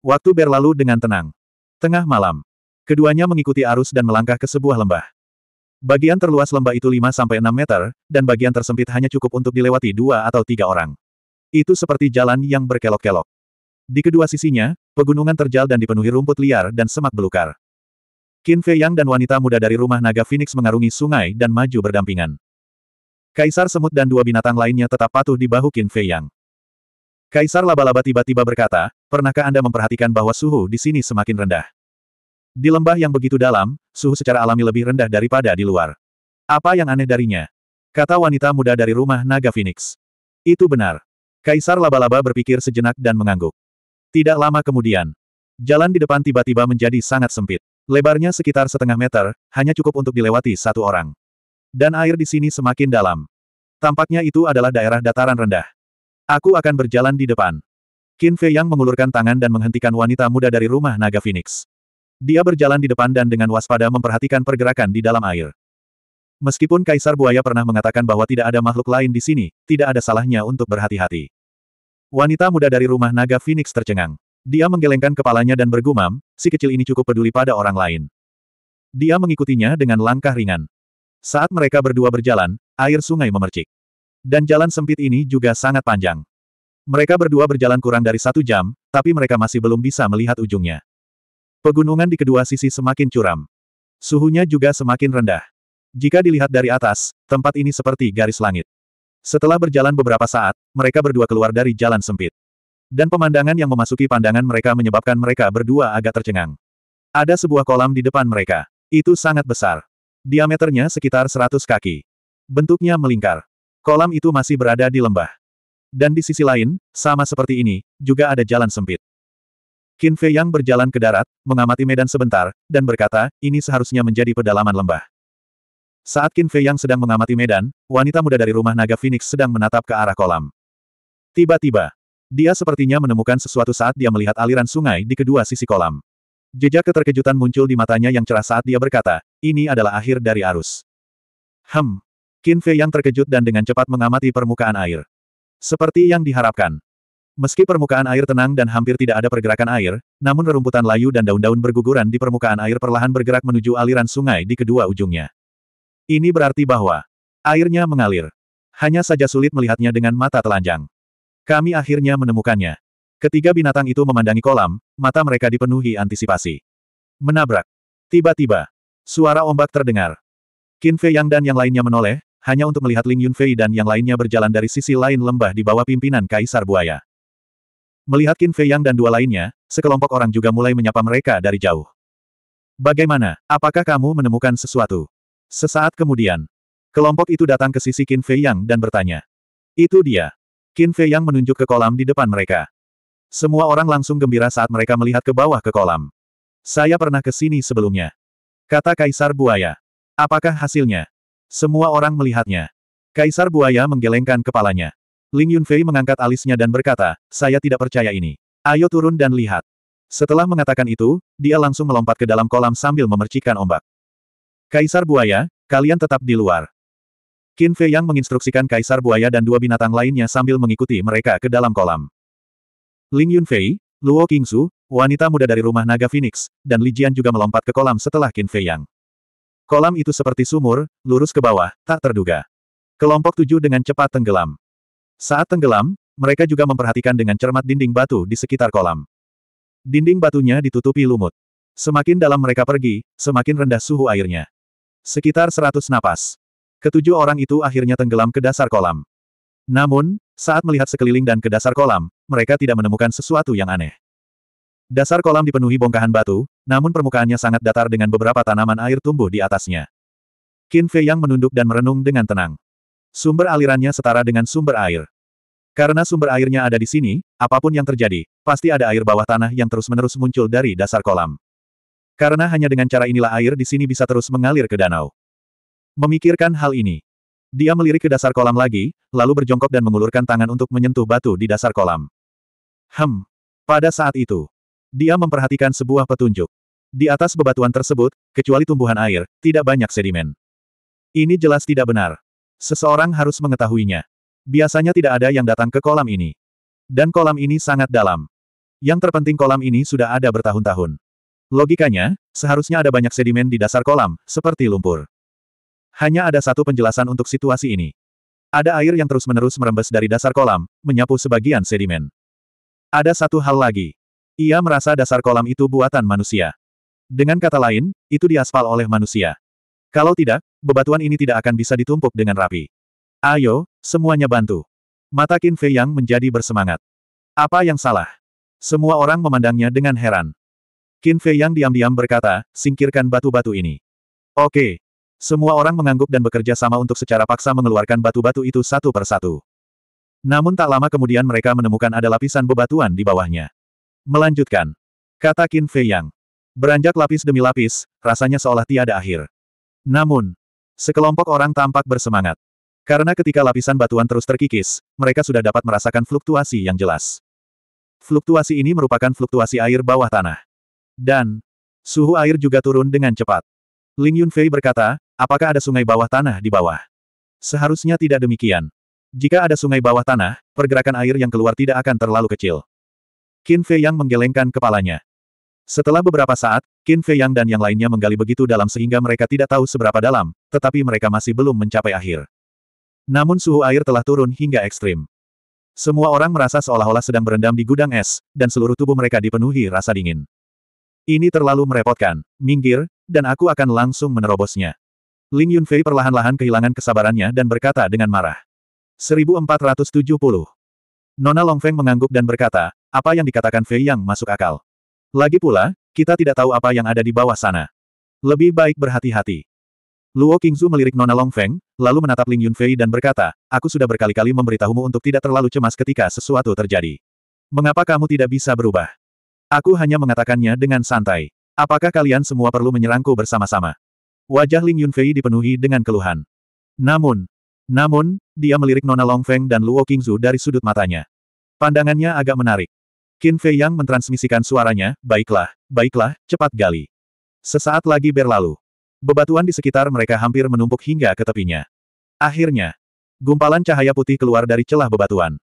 Waktu berlalu dengan tenang. Tengah malam. Keduanya mengikuti arus dan melangkah ke sebuah lembah. Bagian terluas lembah itu 5-6 meter, dan bagian tersempit hanya cukup untuk dilewati dua atau tiga orang. Itu seperti jalan yang berkelok-kelok. Di kedua sisinya, pegunungan terjal dan dipenuhi rumput liar dan semak belukar. Qin Fei Yang dan wanita muda dari rumah naga Phoenix mengarungi sungai dan maju berdampingan. Kaisar Semut dan dua binatang lainnya tetap patuh di bahu Qin Fei Yang. Kaisar Laba-Laba tiba-tiba berkata, pernahkah Anda memperhatikan bahwa suhu di sini semakin rendah? Di lembah yang begitu dalam, suhu secara alami lebih rendah daripada di luar. Apa yang aneh darinya? Kata wanita muda dari rumah Naga Phoenix. Itu benar. Kaisar Laba-Laba berpikir sejenak dan mengangguk. Tidak lama kemudian, jalan di depan tiba-tiba menjadi sangat sempit. Lebarnya sekitar setengah meter, hanya cukup untuk dilewati satu orang. Dan air di sini semakin dalam. Tampaknya itu adalah daerah dataran rendah. Aku akan berjalan di depan. Qin Fei Yang mengulurkan tangan dan menghentikan wanita muda dari rumah naga Phoenix. Dia berjalan di depan dan dengan waspada memperhatikan pergerakan di dalam air. Meskipun Kaisar Buaya pernah mengatakan bahwa tidak ada makhluk lain di sini, tidak ada salahnya untuk berhati-hati. Wanita muda dari rumah naga Phoenix tercengang. Dia menggelengkan kepalanya dan bergumam, si kecil ini cukup peduli pada orang lain. Dia mengikutinya dengan langkah ringan. Saat mereka berdua berjalan, air sungai memercik. Dan jalan sempit ini juga sangat panjang. Mereka berdua berjalan kurang dari satu jam, tapi mereka masih belum bisa melihat ujungnya. Pegunungan di kedua sisi semakin curam. Suhunya juga semakin rendah. Jika dilihat dari atas, tempat ini seperti garis langit. Setelah berjalan beberapa saat, mereka berdua keluar dari jalan sempit. Dan pemandangan yang memasuki pandangan mereka menyebabkan mereka berdua agak tercengang. Ada sebuah kolam di depan mereka. Itu sangat besar. Diameternya sekitar 100 kaki. Bentuknya melingkar. Kolam itu masih berada di lembah. Dan di sisi lain, sama seperti ini, juga ada jalan sempit. Qin Fei yang berjalan ke darat, mengamati medan sebentar, dan berkata, ini seharusnya menjadi pedalaman lembah. Saat Qin Fei yang sedang mengamati medan, wanita muda dari rumah naga Phoenix sedang menatap ke arah kolam. Tiba-tiba, dia sepertinya menemukan sesuatu saat dia melihat aliran sungai di kedua sisi kolam. Jejak keterkejutan muncul di matanya yang cerah saat dia berkata, ini adalah akhir dari arus. Hem. Qin Fei yang terkejut dan dengan cepat mengamati permukaan air. Seperti yang diharapkan. Meski permukaan air tenang dan hampir tidak ada pergerakan air, namun rerumputan layu dan daun-daun berguguran di permukaan air perlahan bergerak menuju aliran sungai di kedua ujungnya. Ini berarti bahwa airnya mengalir. Hanya saja sulit melihatnya dengan mata telanjang. Kami akhirnya menemukannya. Ketiga binatang itu memandangi kolam, mata mereka dipenuhi antisipasi. Menabrak. Tiba-tiba, suara ombak terdengar. Qin Fei Yang dan yang lainnya menoleh, hanya untuk melihat Ling Yunfei dan yang lainnya berjalan dari sisi lain lembah di bawah pimpinan Kaisar Buaya. Melihat Qin Fei Yang dan dua lainnya, sekelompok orang juga mulai menyapa mereka dari jauh. Bagaimana, apakah kamu menemukan sesuatu? Sesaat kemudian, kelompok itu datang ke sisi Qin Fei Yang dan bertanya. Itu dia. Qin Fei Yang menunjuk ke kolam di depan mereka. Semua orang langsung gembira saat mereka melihat ke bawah ke kolam. Saya pernah ke sini sebelumnya. Kata Kaisar Buaya. Apakah hasilnya? Semua orang melihatnya. Kaisar Buaya menggelengkan kepalanya. Ling Yunfei mengangkat alisnya dan berkata, saya tidak percaya ini. Ayo turun dan lihat. Setelah mengatakan itu, dia langsung melompat ke dalam kolam sambil memercikkan ombak. Kaisar Buaya, kalian tetap di luar. Qin Fei Yang menginstruksikan Kaisar Buaya dan dua binatang lainnya sambil mengikuti mereka ke dalam kolam. Ling Yunfei, Luo Qingsu, wanita muda dari rumah naga Phoenix, dan Li Jian juga melompat ke kolam setelah Qin Fei Yang. Kolam itu seperti sumur, lurus ke bawah, tak terduga. Kelompok tujuh dengan cepat tenggelam. Saat tenggelam, mereka juga memperhatikan dengan cermat dinding batu di sekitar kolam. Dinding batunya ditutupi lumut. Semakin dalam mereka pergi, semakin rendah suhu airnya. Sekitar seratus napas. Ketujuh orang itu akhirnya tenggelam ke dasar kolam. Namun, saat melihat sekeliling dan ke dasar kolam, mereka tidak menemukan sesuatu yang aneh. Dasar kolam dipenuhi bongkahan batu, namun permukaannya sangat datar dengan beberapa tanaman air tumbuh di atasnya. Qin Fei Yang menunduk dan merenung dengan tenang. Sumber alirannya setara dengan sumber air. Karena sumber airnya ada di sini, apapun yang terjadi, pasti ada air bawah tanah yang terus-menerus muncul dari dasar kolam. Karena hanya dengan cara inilah air di sini bisa terus mengalir ke danau. Memikirkan hal ini, dia melirik ke dasar kolam lagi, lalu berjongkok dan mengulurkan tangan untuk menyentuh batu di dasar kolam. Hem. Pada saat itu, dia memperhatikan sebuah petunjuk. Di atas bebatuan tersebut, kecuali tumbuhan air, tidak banyak sedimen. Ini jelas tidak benar. Seseorang harus mengetahuinya. Biasanya tidak ada yang datang ke kolam ini. Dan kolam ini sangat dalam. Yang terpenting kolam ini sudah ada bertahun-tahun. Logikanya, seharusnya ada banyak sedimen di dasar kolam, seperti lumpur. Hanya ada satu penjelasan untuk situasi ini. Ada air yang terus-menerus merembes dari dasar kolam, menyapu sebagian sedimen. Ada satu hal lagi. Ia merasa dasar kolam itu buatan manusia. Dengan kata lain, itu diaspal oleh manusia. Kalau tidak, bebatuan ini tidak akan bisa ditumpuk dengan rapi. Ayo, semuanya bantu. Mata Qin Fei Yang menjadi bersemangat. Apa yang salah? Semua orang memandangnya dengan heran. Qin Fei Yang diam-diam berkata, singkirkan batu-batu ini. Oke, semua orang mengangguk dan bekerja sama untuk secara paksa mengeluarkan batu-batu itu satu persatu. Namun tak lama kemudian mereka menemukan ada lapisan bebatuan di bawahnya. Melanjutkan. Kata Qin Fei Yang. Beranjak lapis demi lapis, rasanya seolah tiada akhir. Namun, sekelompok orang tampak bersemangat. Karena ketika lapisan batuan terus terkikis, mereka sudah dapat merasakan fluktuasi yang jelas. Fluktuasi ini merupakan fluktuasi air bawah tanah. Dan, suhu air juga turun dengan cepat. Ling Yunfei berkata, Apakah ada sungai bawah tanah di bawah? Seharusnya tidak demikian. Jika ada sungai bawah tanah, pergerakan air yang keluar tidak akan terlalu kecil. Qin Fei Yang menggelengkan kepalanya. Setelah beberapa saat, Qin Fei Yang dan yang lainnya menggali begitu dalam sehingga mereka tidak tahu seberapa dalam, tetapi mereka masih belum mencapai akhir. Namun suhu air telah turun hingga ekstrim. Semua orang merasa seolah-olah sedang berendam di gudang es, dan seluruh tubuh mereka dipenuhi rasa dingin. Ini terlalu merepotkan, minggir, dan aku akan langsung menerobosnya. Ling Yunfei perlahan-lahan kehilangan kesabarannya dan berkata dengan marah. 1470. Nona Longfeng mengangguk dan berkata, apa yang dikatakan Fei Yang masuk akal. Lagi pula, kita tidak tahu apa yang ada di bawah sana. Lebih baik berhati-hati. Luo Qingzu melirik Nona Longfeng, lalu menatap Ling Yunfei dan berkata, aku sudah berkali-kali memberitahumu untuk tidak terlalu cemas ketika sesuatu terjadi. Mengapa kamu tidak bisa berubah? Aku hanya mengatakannya dengan santai. Apakah kalian semua perlu menyerangku bersama-sama? Wajah Ling Yunfei dipenuhi dengan keluhan. Namun, namun, dia melirik Nona Longfeng dan Luo Qingzu dari sudut matanya. Pandangannya agak menarik. Qin Fei Yang mentransmisikan suaranya, baiklah, baiklah, cepat gali. Sesaat lagi berlalu. Bebatuan di sekitar mereka hampir menumpuk hingga ke tepinya. Akhirnya, gumpalan cahaya putih keluar dari celah bebatuan.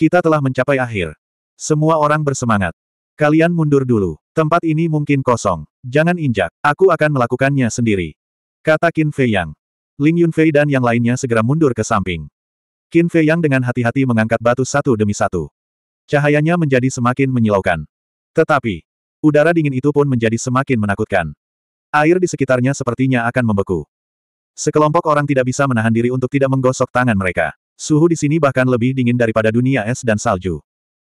Kita telah mencapai akhir. Semua orang bersemangat. Kalian mundur dulu. Tempat ini mungkin kosong. Jangan injak. Aku akan melakukannya sendiri. Kata Qin Fei Yang. Ling Yunfei dan yang lainnya segera mundur ke samping. Qin Fei Yang dengan hati-hati mengangkat batu satu demi satu. Cahayanya menjadi semakin menyilaukan. Tetapi, udara dingin itu pun menjadi semakin menakutkan. Air di sekitarnya sepertinya akan membeku. Sekelompok orang tidak bisa menahan diri untuk tidak menggosok tangan mereka. Suhu di sini bahkan lebih dingin daripada dunia es dan salju.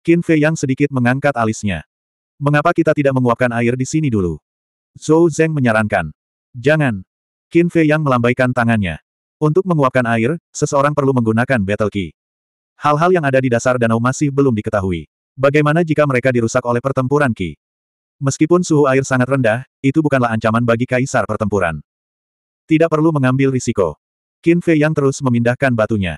Qin Fei Yang sedikit mengangkat alisnya. Mengapa kita tidak menguapkan air di sini dulu? Zhou Zeng menyarankan. Jangan, Qin Fei Yang melambaikan tangannya. Untuk menguapkan air, seseorang perlu menggunakan battle key. Hal-hal yang ada di dasar danau masih belum diketahui. Bagaimana jika mereka dirusak oleh pertempuran Qi? Meskipun suhu air sangat rendah, itu bukanlah ancaman bagi kaisar pertempuran. Tidak perlu mengambil risiko. Qin Fei yang terus memindahkan batunya.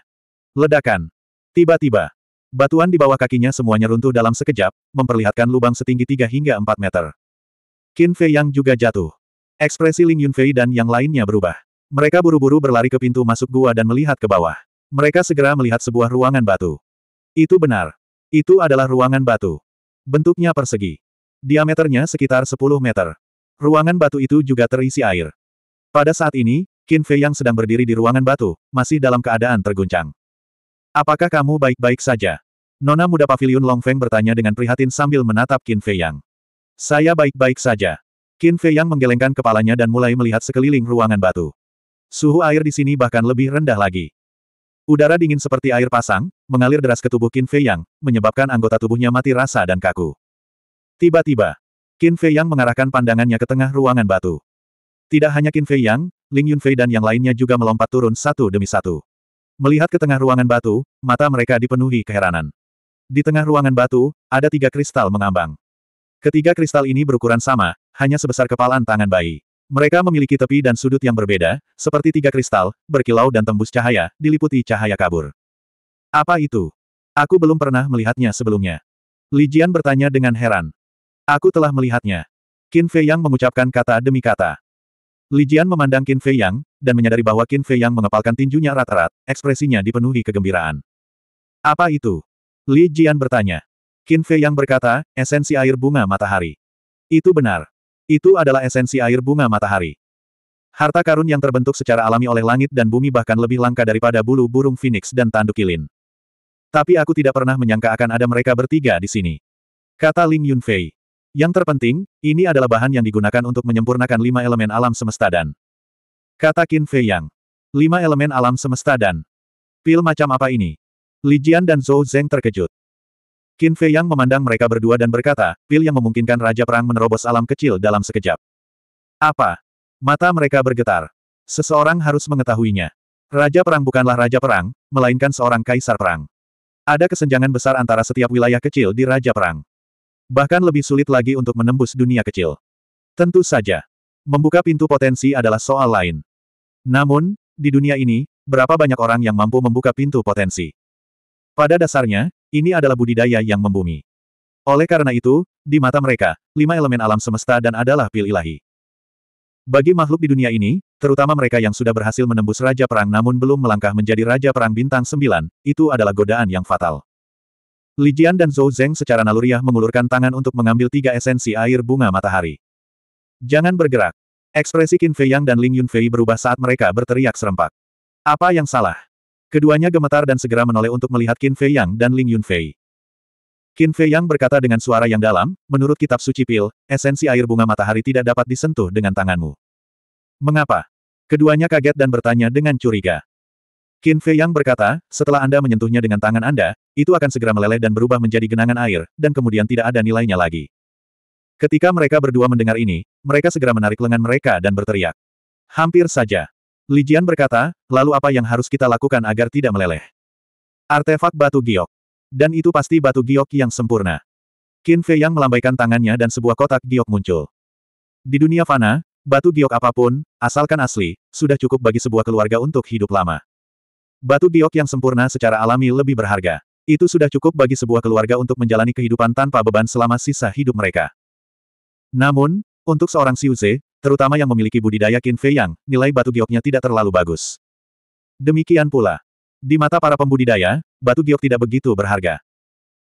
Ledakan. Tiba-tiba, batuan di bawah kakinya semuanya runtuh dalam sekejap, memperlihatkan lubang setinggi 3 hingga 4 meter. Qin Fei yang juga jatuh. Ekspresi Ling Yunfei dan yang lainnya berubah. Mereka buru-buru berlari ke pintu masuk gua dan melihat ke bawah. Mereka segera melihat sebuah ruangan batu. Itu benar. Itu adalah ruangan batu. Bentuknya persegi. Diameternya sekitar 10 meter. Ruangan batu itu juga terisi air. Pada saat ini, Qin Fei yang sedang berdiri di ruangan batu, masih dalam keadaan terguncang. Apakah kamu baik-baik saja? Nona muda pavilion Feng bertanya dengan prihatin sambil menatap Qin Fei Yang. Saya baik-baik saja. Qin Fei Yang menggelengkan kepalanya dan mulai melihat sekeliling ruangan batu. Suhu air di sini bahkan lebih rendah lagi. Udara dingin seperti air pasang, mengalir deras ke tubuh Qin Fei Yang, menyebabkan anggota tubuhnya mati rasa dan kaku. Tiba-tiba, Qin Fei Yang mengarahkan pandangannya ke tengah ruangan batu. Tidak hanya Qin Fei Yang, Ling Yunfei dan yang lainnya juga melompat turun satu demi satu. Melihat ke tengah ruangan batu, mata mereka dipenuhi keheranan. Di tengah ruangan batu, ada tiga kristal mengambang. Ketiga kristal ini berukuran sama, hanya sebesar kepalan tangan bayi. Mereka memiliki tepi dan sudut yang berbeda, seperti tiga kristal, berkilau dan tembus cahaya, diliputi cahaya kabur. Apa itu? Aku belum pernah melihatnya sebelumnya. Li Jian bertanya dengan heran. Aku telah melihatnya. Qin Fei Yang mengucapkan kata demi kata. Li Jian memandang Qin Fei Yang, dan menyadari bahwa Qin Fei Yang mengepalkan tinjunya rat-rat, ekspresinya dipenuhi kegembiraan. Apa itu? Li Jian bertanya. Qin Fei Yang berkata, esensi air bunga matahari. Itu benar. Itu adalah esensi air bunga matahari. Harta karun yang terbentuk secara alami oleh langit dan bumi bahkan lebih langka daripada bulu burung phoenix dan tanduk kilin. Tapi aku tidak pernah menyangka akan ada mereka bertiga di sini. Kata Ling Yunfei. Yang terpenting, ini adalah bahan yang digunakan untuk menyempurnakan lima elemen alam semesta dan. Kata Qin Fei Yang. Lima elemen alam semesta dan. Pil macam apa ini? Li Jian dan Zhou Zheng terkejut. Qin Fei Yang memandang mereka berdua dan berkata, pil yang memungkinkan Raja Perang menerobos alam kecil dalam sekejap. Apa? Mata mereka bergetar. Seseorang harus mengetahuinya. Raja Perang bukanlah Raja Perang, melainkan seorang Kaisar Perang. Ada kesenjangan besar antara setiap wilayah kecil di Raja Perang. Bahkan lebih sulit lagi untuk menembus dunia kecil. Tentu saja. Membuka pintu potensi adalah soal lain. Namun, di dunia ini, berapa banyak orang yang mampu membuka pintu potensi? Pada dasarnya, ini adalah budidaya yang membumi. Oleh karena itu, di mata mereka, lima elemen alam semesta dan adalah pil ilahi. Bagi makhluk di dunia ini, terutama mereka yang sudah berhasil menembus Raja Perang namun belum melangkah menjadi Raja Perang Bintang sembilan, itu adalah godaan yang fatal. Li Jian dan Zhou Zheng secara naluriah mengulurkan tangan untuk mengambil tiga esensi air bunga matahari. Jangan bergerak. Ekspresi Qin Fei Yang dan Ling Yun Fei berubah saat mereka berteriak serempak. Apa yang salah? Keduanya gemetar dan segera menoleh untuk melihat Qin Fei Yang dan Ling Yun Fei. Qin Fei Yang berkata dengan suara yang dalam, menurut kitab suci pil, esensi air bunga matahari tidak dapat disentuh dengan tanganmu. Mengapa? Keduanya kaget dan bertanya dengan curiga. Qin Fei Yang berkata, setelah Anda menyentuhnya dengan tangan Anda, itu akan segera meleleh dan berubah menjadi genangan air, dan kemudian tidak ada nilainya lagi. Ketika mereka berdua mendengar ini, mereka segera menarik lengan mereka dan berteriak. Hampir saja. Lijian berkata, lalu apa yang harus kita lakukan agar tidak meleleh? Artefak batu giok. Dan itu pasti batu giok yang sempurna. Qin Fei yang melambaikan tangannya dan sebuah kotak giok muncul. Di dunia fana, batu giok apapun, asalkan asli, sudah cukup bagi sebuah keluarga untuk hidup lama. Batu giok yang sempurna secara alami lebih berharga. Itu sudah cukup bagi sebuah keluarga untuk menjalani kehidupan tanpa beban selama sisa hidup mereka. Namun, untuk seorang Xiuze, terutama yang memiliki budidaya Qin Fei Yang, nilai batu gioknya tidak terlalu bagus. Demikian pula. Di mata para pembudidaya, batu giok tidak begitu berharga.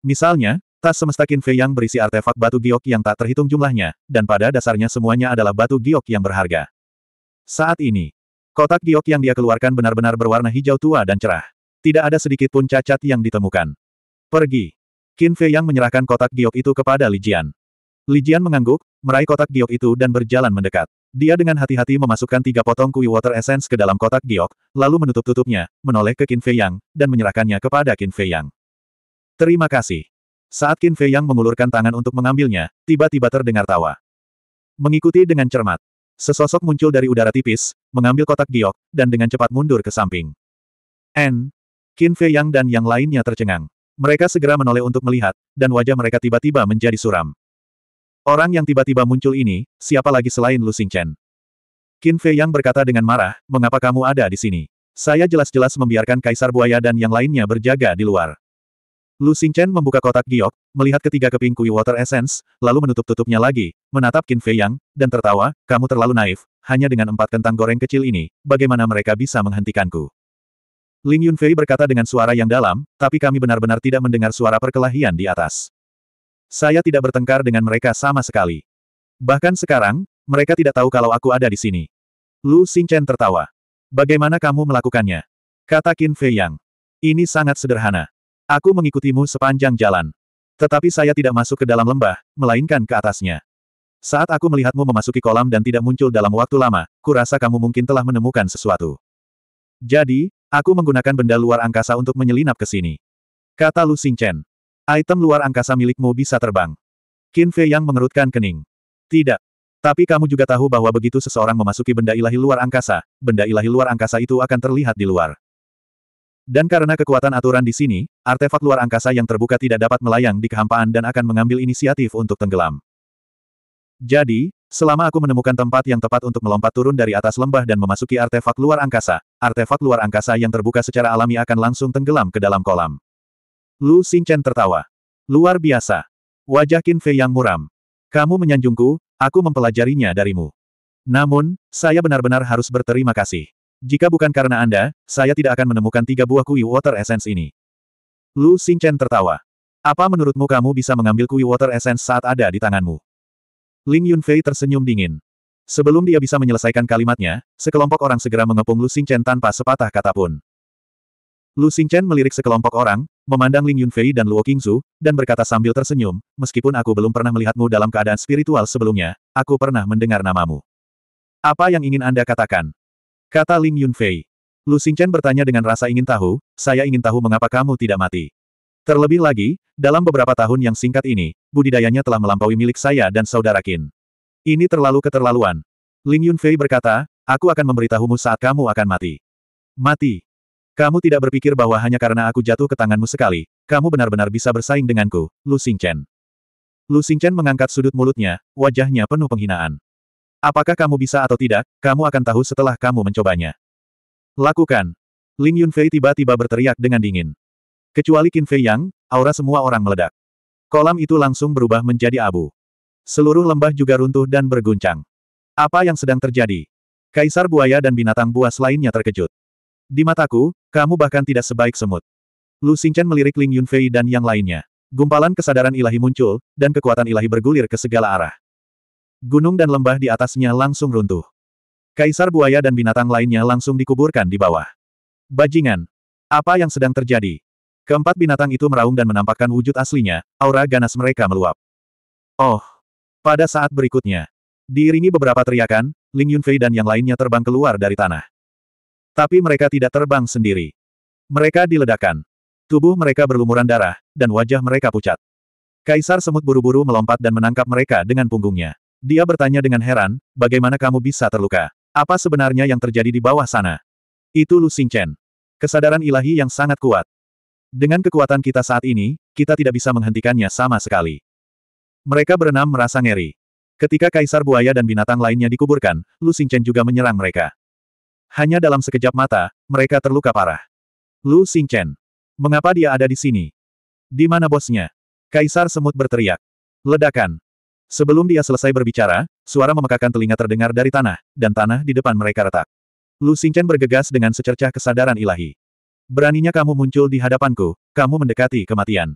Misalnya, tas semesta Qin Fei Yang berisi artefak batu giok yang tak terhitung jumlahnya, dan pada dasarnya semuanya adalah batu giok yang berharga. Saat ini, kotak giok yang dia keluarkan benar-benar berwarna hijau tua dan cerah. Tidak ada sedikit pun cacat yang ditemukan. Pergi. Qin Fei Yang menyerahkan kotak giok itu kepada Li Jian Li Jian mengangguk, meraih kotak giok itu dan berjalan mendekat. Dia dengan hati-hati memasukkan tiga potong kui water essence ke dalam kotak giok, lalu menutup-tutupnya, menoleh ke Qin Fei Yang, dan menyerahkannya kepada Qin Fei Yang. Terima kasih. Saat Qin Fei Yang mengulurkan tangan untuk mengambilnya, tiba-tiba terdengar tawa. Mengikuti dengan cermat. Sesosok muncul dari udara tipis, mengambil kotak giok, dan dengan cepat mundur ke samping. N. Qin Fei Yang dan yang lainnya tercengang. Mereka segera menoleh untuk melihat, dan wajah mereka tiba-tiba menjadi suram. Orang yang tiba-tiba muncul ini, siapa lagi selain Lu Xingchen? Qin Fei Yang berkata dengan marah, mengapa kamu ada di sini? Saya jelas-jelas membiarkan Kaisar Buaya dan yang lainnya berjaga di luar. Lu Xingchen membuka kotak giok, melihat ketiga keping kui water essence, lalu menutup-tutupnya lagi, menatap Qin Fei Yang, dan tertawa, kamu terlalu naif, hanya dengan empat kentang goreng kecil ini, bagaimana mereka bisa menghentikanku? Ling Yunfei berkata dengan suara yang dalam, tapi kami benar-benar tidak mendengar suara perkelahian di atas. Saya tidak bertengkar dengan mereka sama sekali. Bahkan sekarang, mereka tidak tahu kalau aku ada di sini. Lu Xingchen tertawa. Bagaimana kamu melakukannya? Kata Qin Fei Yang. Ini sangat sederhana. Aku mengikutimu sepanjang jalan. Tetapi saya tidak masuk ke dalam lembah, melainkan ke atasnya. Saat aku melihatmu memasuki kolam dan tidak muncul dalam waktu lama, kurasa kamu mungkin telah menemukan sesuatu. Jadi, aku menggunakan benda luar angkasa untuk menyelinap ke sini. Kata Lu Xingchen. Item luar angkasa milikmu bisa terbang. Qin Fei yang mengerutkan kening. Tidak. Tapi kamu juga tahu bahwa begitu seseorang memasuki benda ilahi luar angkasa, benda ilahi luar angkasa itu akan terlihat di luar. Dan karena kekuatan aturan di sini, artefak luar angkasa yang terbuka tidak dapat melayang di kehampaan dan akan mengambil inisiatif untuk tenggelam. Jadi, selama aku menemukan tempat yang tepat untuk melompat turun dari atas lembah dan memasuki artefak luar angkasa, artefak luar angkasa yang terbuka secara alami akan langsung tenggelam ke dalam kolam. Lu Xingchen tertawa. Luar biasa. Wajah Qin Fei yang muram. Kamu menyanjungku, aku mempelajarinya darimu. Namun, saya benar-benar harus berterima kasih. Jika bukan karena Anda, saya tidak akan menemukan tiga buah Kui Water Essence ini. Lu Xingchen tertawa. Apa menurutmu kamu bisa mengambil Kui Water Essence saat ada di tanganmu? Ling Yunfei tersenyum dingin. Sebelum dia bisa menyelesaikan kalimatnya, sekelompok orang segera mengepung Lu Xingchen tanpa sepatah kata pun. Lu Xingchen melirik sekelompok orang, memandang Ling Yunfei dan Luo Qingzu, dan berkata sambil tersenyum, meskipun aku belum pernah melihatmu dalam keadaan spiritual sebelumnya, aku pernah mendengar namamu. Apa yang ingin Anda katakan? Kata Ling Yunfei. Lu Xingchen bertanya dengan rasa ingin tahu, saya ingin tahu mengapa kamu tidak mati. Terlebih lagi, dalam beberapa tahun yang singkat ini, budidayanya telah melampaui milik saya dan saudara Qin. Ini terlalu keterlaluan. Ling Yunfei berkata, aku akan memberitahumu saat kamu akan mati. Mati. Kamu tidak berpikir bahwa hanya karena aku jatuh ke tanganmu sekali, kamu benar-benar bisa bersaing denganku, Lu Xingchen. Lu Xingchen mengangkat sudut mulutnya, wajahnya penuh penghinaan. Apakah kamu bisa atau tidak, kamu akan tahu setelah kamu mencobanya. Lakukan. Ling Yunfei tiba-tiba berteriak dengan dingin. Kecuali Qin Fei Yang, aura semua orang meledak. Kolam itu langsung berubah menjadi abu. Seluruh lembah juga runtuh dan berguncang. Apa yang sedang terjadi? Kaisar buaya dan binatang buas lainnya terkejut. Di mataku, kamu bahkan tidak sebaik semut. Lu Xingchen melirik Ling Yunfei dan yang lainnya. Gumpalan kesadaran ilahi muncul, dan kekuatan ilahi bergulir ke segala arah. Gunung dan lembah di atasnya langsung runtuh. Kaisar buaya dan binatang lainnya langsung dikuburkan di bawah. Bajingan! Apa yang sedang terjadi? Keempat binatang itu meraung dan menampakkan wujud aslinya, aura ganas mereka meluap. Oh! Pada saat berikutnya, diiringi beberapa teriakan, Ling Yunfei dan yang lainnya terbang keluar dari tanah. Tapi mereka tidak terbang sendiri. Mereka diledakan. Tubuh mereka berlumuran darah, dan wajah mereka pucat. Kaisar Semut buru-buru melompat dan menangkap mereka dengan punggungnya. Dia bertanya dengan heran, bagaimana kamu bisa terluka? Apa sebenarnya yang terjadi di bawah sana? Itu Lu Xingchen. Kesadaran ilahi yang sangat kuat. Dengan kekuatan kita saat ini, kita tidak bisa menghentikannya sama sekali. Mereka berenam merasa ngeri. Ketika Kaisar Buaya dan binatang lainnya dikuburkan, Lu Xingchen juga menyerang mereka. Hanya dalam sekejap mata, mereka terluka parah. Lu Xingchen. Mengapa dia ada di sini? Di mana bosnya? Kaisar Semut berteriak. Ledakan. Sebelum dia selesai berbicara, suara memekakan telinga terdengar dari tanah, dan tanah di depan mereka retak. Lu Xingchen bergegas dengan secercah kesadaran ilahi. Beraninya kamu muncul di hadapanku, kamu mendekati kematian.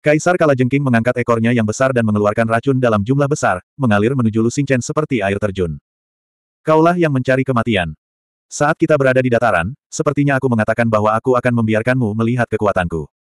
Kaisar Kalajengking mengangkat ekornya yang besar dan mengeluarkan racun dalam jumlah besar, mengalir menuju Lu Xingchen seperti air terjun. Kaulah yang mencari kematian. Saat kita berada di dataran, sepertinya aku mengatakan bahwa aku akan membiarkanmu melihat kekuatanku.